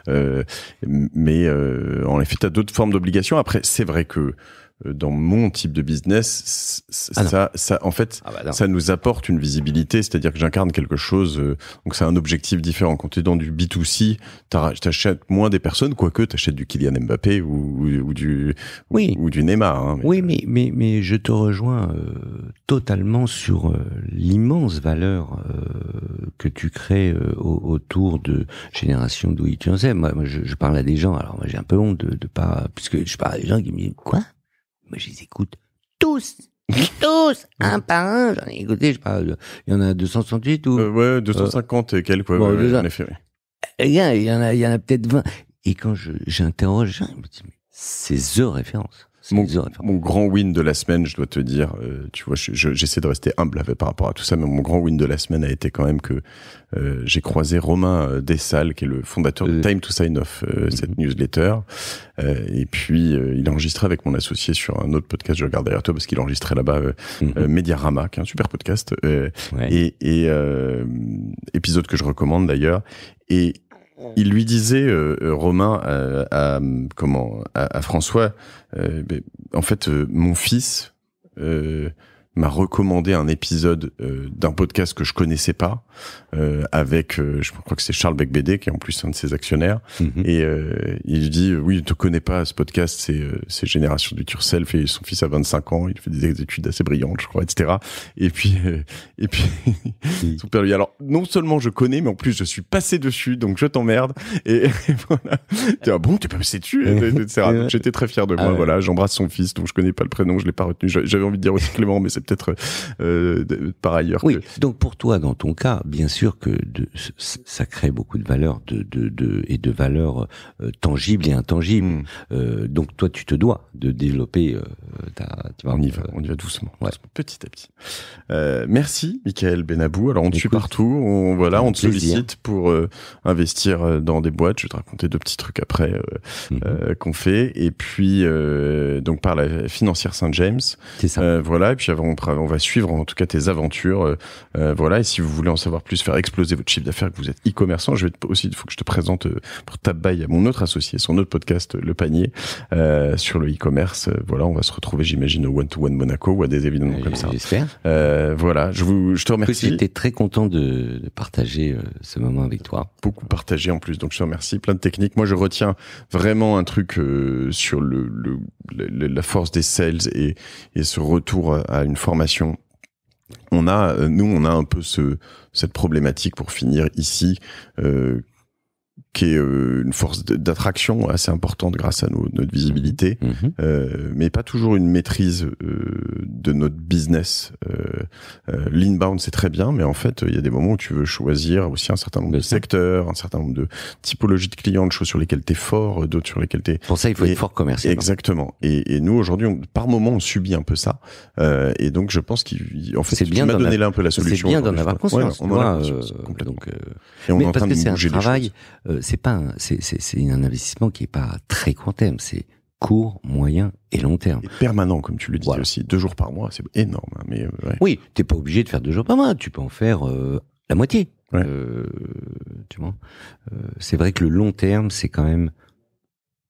euh, mais, euh, en effet, t'as d'autres formes d'obligations. Après, c'est vrai que, euh, dans mon type de business, ah ça, ça, en fait, ah bah ça nous apporte une visibilité, c'est-à-dire que j'incarne quelque chose, euh, donc c'est un objectif différent. Quand tu es dans du B2C, t'achètes moins des personnes, quoique t'achètes du Kylian Mbappé ou, ou, ou du, oui. ou, du Neymar. Hein, mais oui, mais, mais, mais je te rejoins euh, totalement sur l'immense valeur que tu crées autour de génération do en sais, Moi, je, je, parle à des gens, alors moi j'ai un peu honte de, de pas, puisque je parle à des gens qui me disent, quoi? Moi, je les écoute tous. Tous, un par un, j'en ai écouté, je sais pas, il y en a 268 ou... Euh, ouais, 250 euh, et quelques, ouais, ouais, en effet. Euh, il y en a, a peut-être 20. Et quand j'interroge, je, me dis, mais c'est THE référence. Mon, grand win de la semaine, je dois te dire, euh, tu vois, j'essaie je, de rester humble par rapport à tout ça, mais mon grand win de la semaine a été quand même que euh, j'ai croisé Romain euh, Dessal, qui est le fondateur de Time to Sign Off, mhm. cette newsletter. et puis, il a enregistré avec mon associé sur un autre podcast, je regarde derrière toi, parce qu'il enregistrait là-bas mm Mediarama, qui est un super podcast, et, et épisode que je recommande d'ailleurs. Et il lui disait euh, euh, Romain euh, à, comment à, François, en fait, mon fils m'a recommandé un épisode euh, d'un podcast que je connaissais pas euh, avec euh, je crois que c'est Charles Beckbédé qui est en plus un de ses actionnaires mhm. et il dit oui te connais pas ce podcast c'est c'est Génération du Turself et son fils a 25 ans il fait des études assez brillantes je crois etc et puis et puis mhm. son père lui alors non seulement je connais mais en plus je suis passé dessus donc je t'emmerde et, voilà tu ah bon t'es pas passé dessus etc j'étais très fier de moi ah voilà j'embrasse son fils donc je connais pas le prénom je l'ai pas retenu j'avais envie de dire aussi Clément mais c'est être euh, par ailleurs. Oui. Donc pour toi, dans ton cas, bien sûr que de, ça crée beaucoup de valeurs de, de, et de valeurs euh, tangibles et intangibles. Hmm. Euh, donc toi, tu te dois de développer ta. on y va, doucement, petit à petit. merci, Michael Benabou. Alors on te suit partout. On voilà, on te sollicite pour investir dans des boîtes. Je vais te raconter deux petits trucs après mhm. qu'on fait. Et puis donc par la financière Saint James. ça. voilà. Et puis avant on va suivre en tout cas tes aventures. Euh, euh, voilà, et si vous voulez en savoir plus, faire exploser votre chiffre d'affaires, que vous êtes e-commerçant, je vais aussi, il faut que je te présente euh, pour Tabay à mon autre associé, son autre podcast, Le Panier, sur le e-commerce. Voilà, on va se retrouver, j'imagine, au One to One Monaco ou à des événements comme ça. J'espère. voilà, je vous, je te remercie. J'étais très content de, partager ce moment avec toi. Beaucoup partagé en plus, donc je te remercie. Plein de techniques. Moi, je retiens vraiment un truc sur le, la force des sales et ce retour à une formation. On a, euh, nous, on a un peu ce, cette problématique pour finir ici, euh, qui est euh, une force d'attraction assez importante grâce à notre visibilité, mhm. Mhm. euh, mais pas toujours une maîtrise euh, de notre business. Euh, euh, L'inbound, c'est très bien, mais en fait, il y a des moments où tu veux choisir aussi un certain nombre de secteurs, un certain nombre de typologies de clients, de choses sur lesquelles tu es fort, euh, d'autres sur lesquelles tu es... Pour ça, il faut être fort commercial. Exactement. Et, et nous, aujourd'hui, par moment, on subit un peu ça. et donc, je pense qu'en fait, bien tu m'as donné là un peu la solution. C'est bien d'en avoir conscience. on a et on est en train de bouger un travail, c'est pas un, c'est, un investissement qui est pas très court terme, c'est court, moyen et long terme. permanent, comme tu le dis aussi, deux jours par mois, c'est énorme. Oui, hein, mais ouais. Oui, pas obligé de faire deux jours par mois, tu peux en faire euh, la moitié. Euh, tu vois, euh, c'est vrai que le long terme, c'est quand même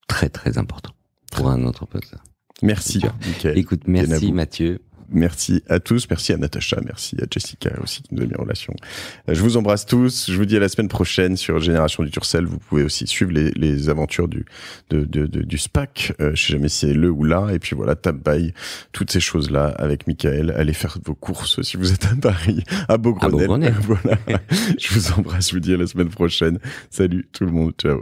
très très important pour un entrepreneur. Merci. Écoute, merci Mathieu. Merci à tous. Merci à Natacha. Merci à Jessica aussi qui nous a mis en relation. Euh, je vous embrasse tous. Je vous dis à la semaine prochaine sur Génération du Turcel. Vous pouvez aussi suivre les, les aventures du, de, de, du SPAC. Euh, je sais jamais si c'est le ou là. Et puis voilà, Tap by, toutes ces choses-là avec Michael. Allez faire vos courses si vous êtes à Paris, à Beaugrenelle. À voilà. je vous embrasse. Je vous dis à la semaine prochaine. Salut tout le monde. Ciao.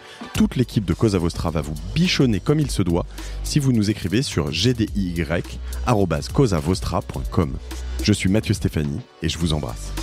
toute l'équipe de Cosa Vostra va vous bichonner comme il se doit si vous nous écrivez sur gdy@causavostra.com. Je suis Mathieu Stéphanie et je vous embrasse.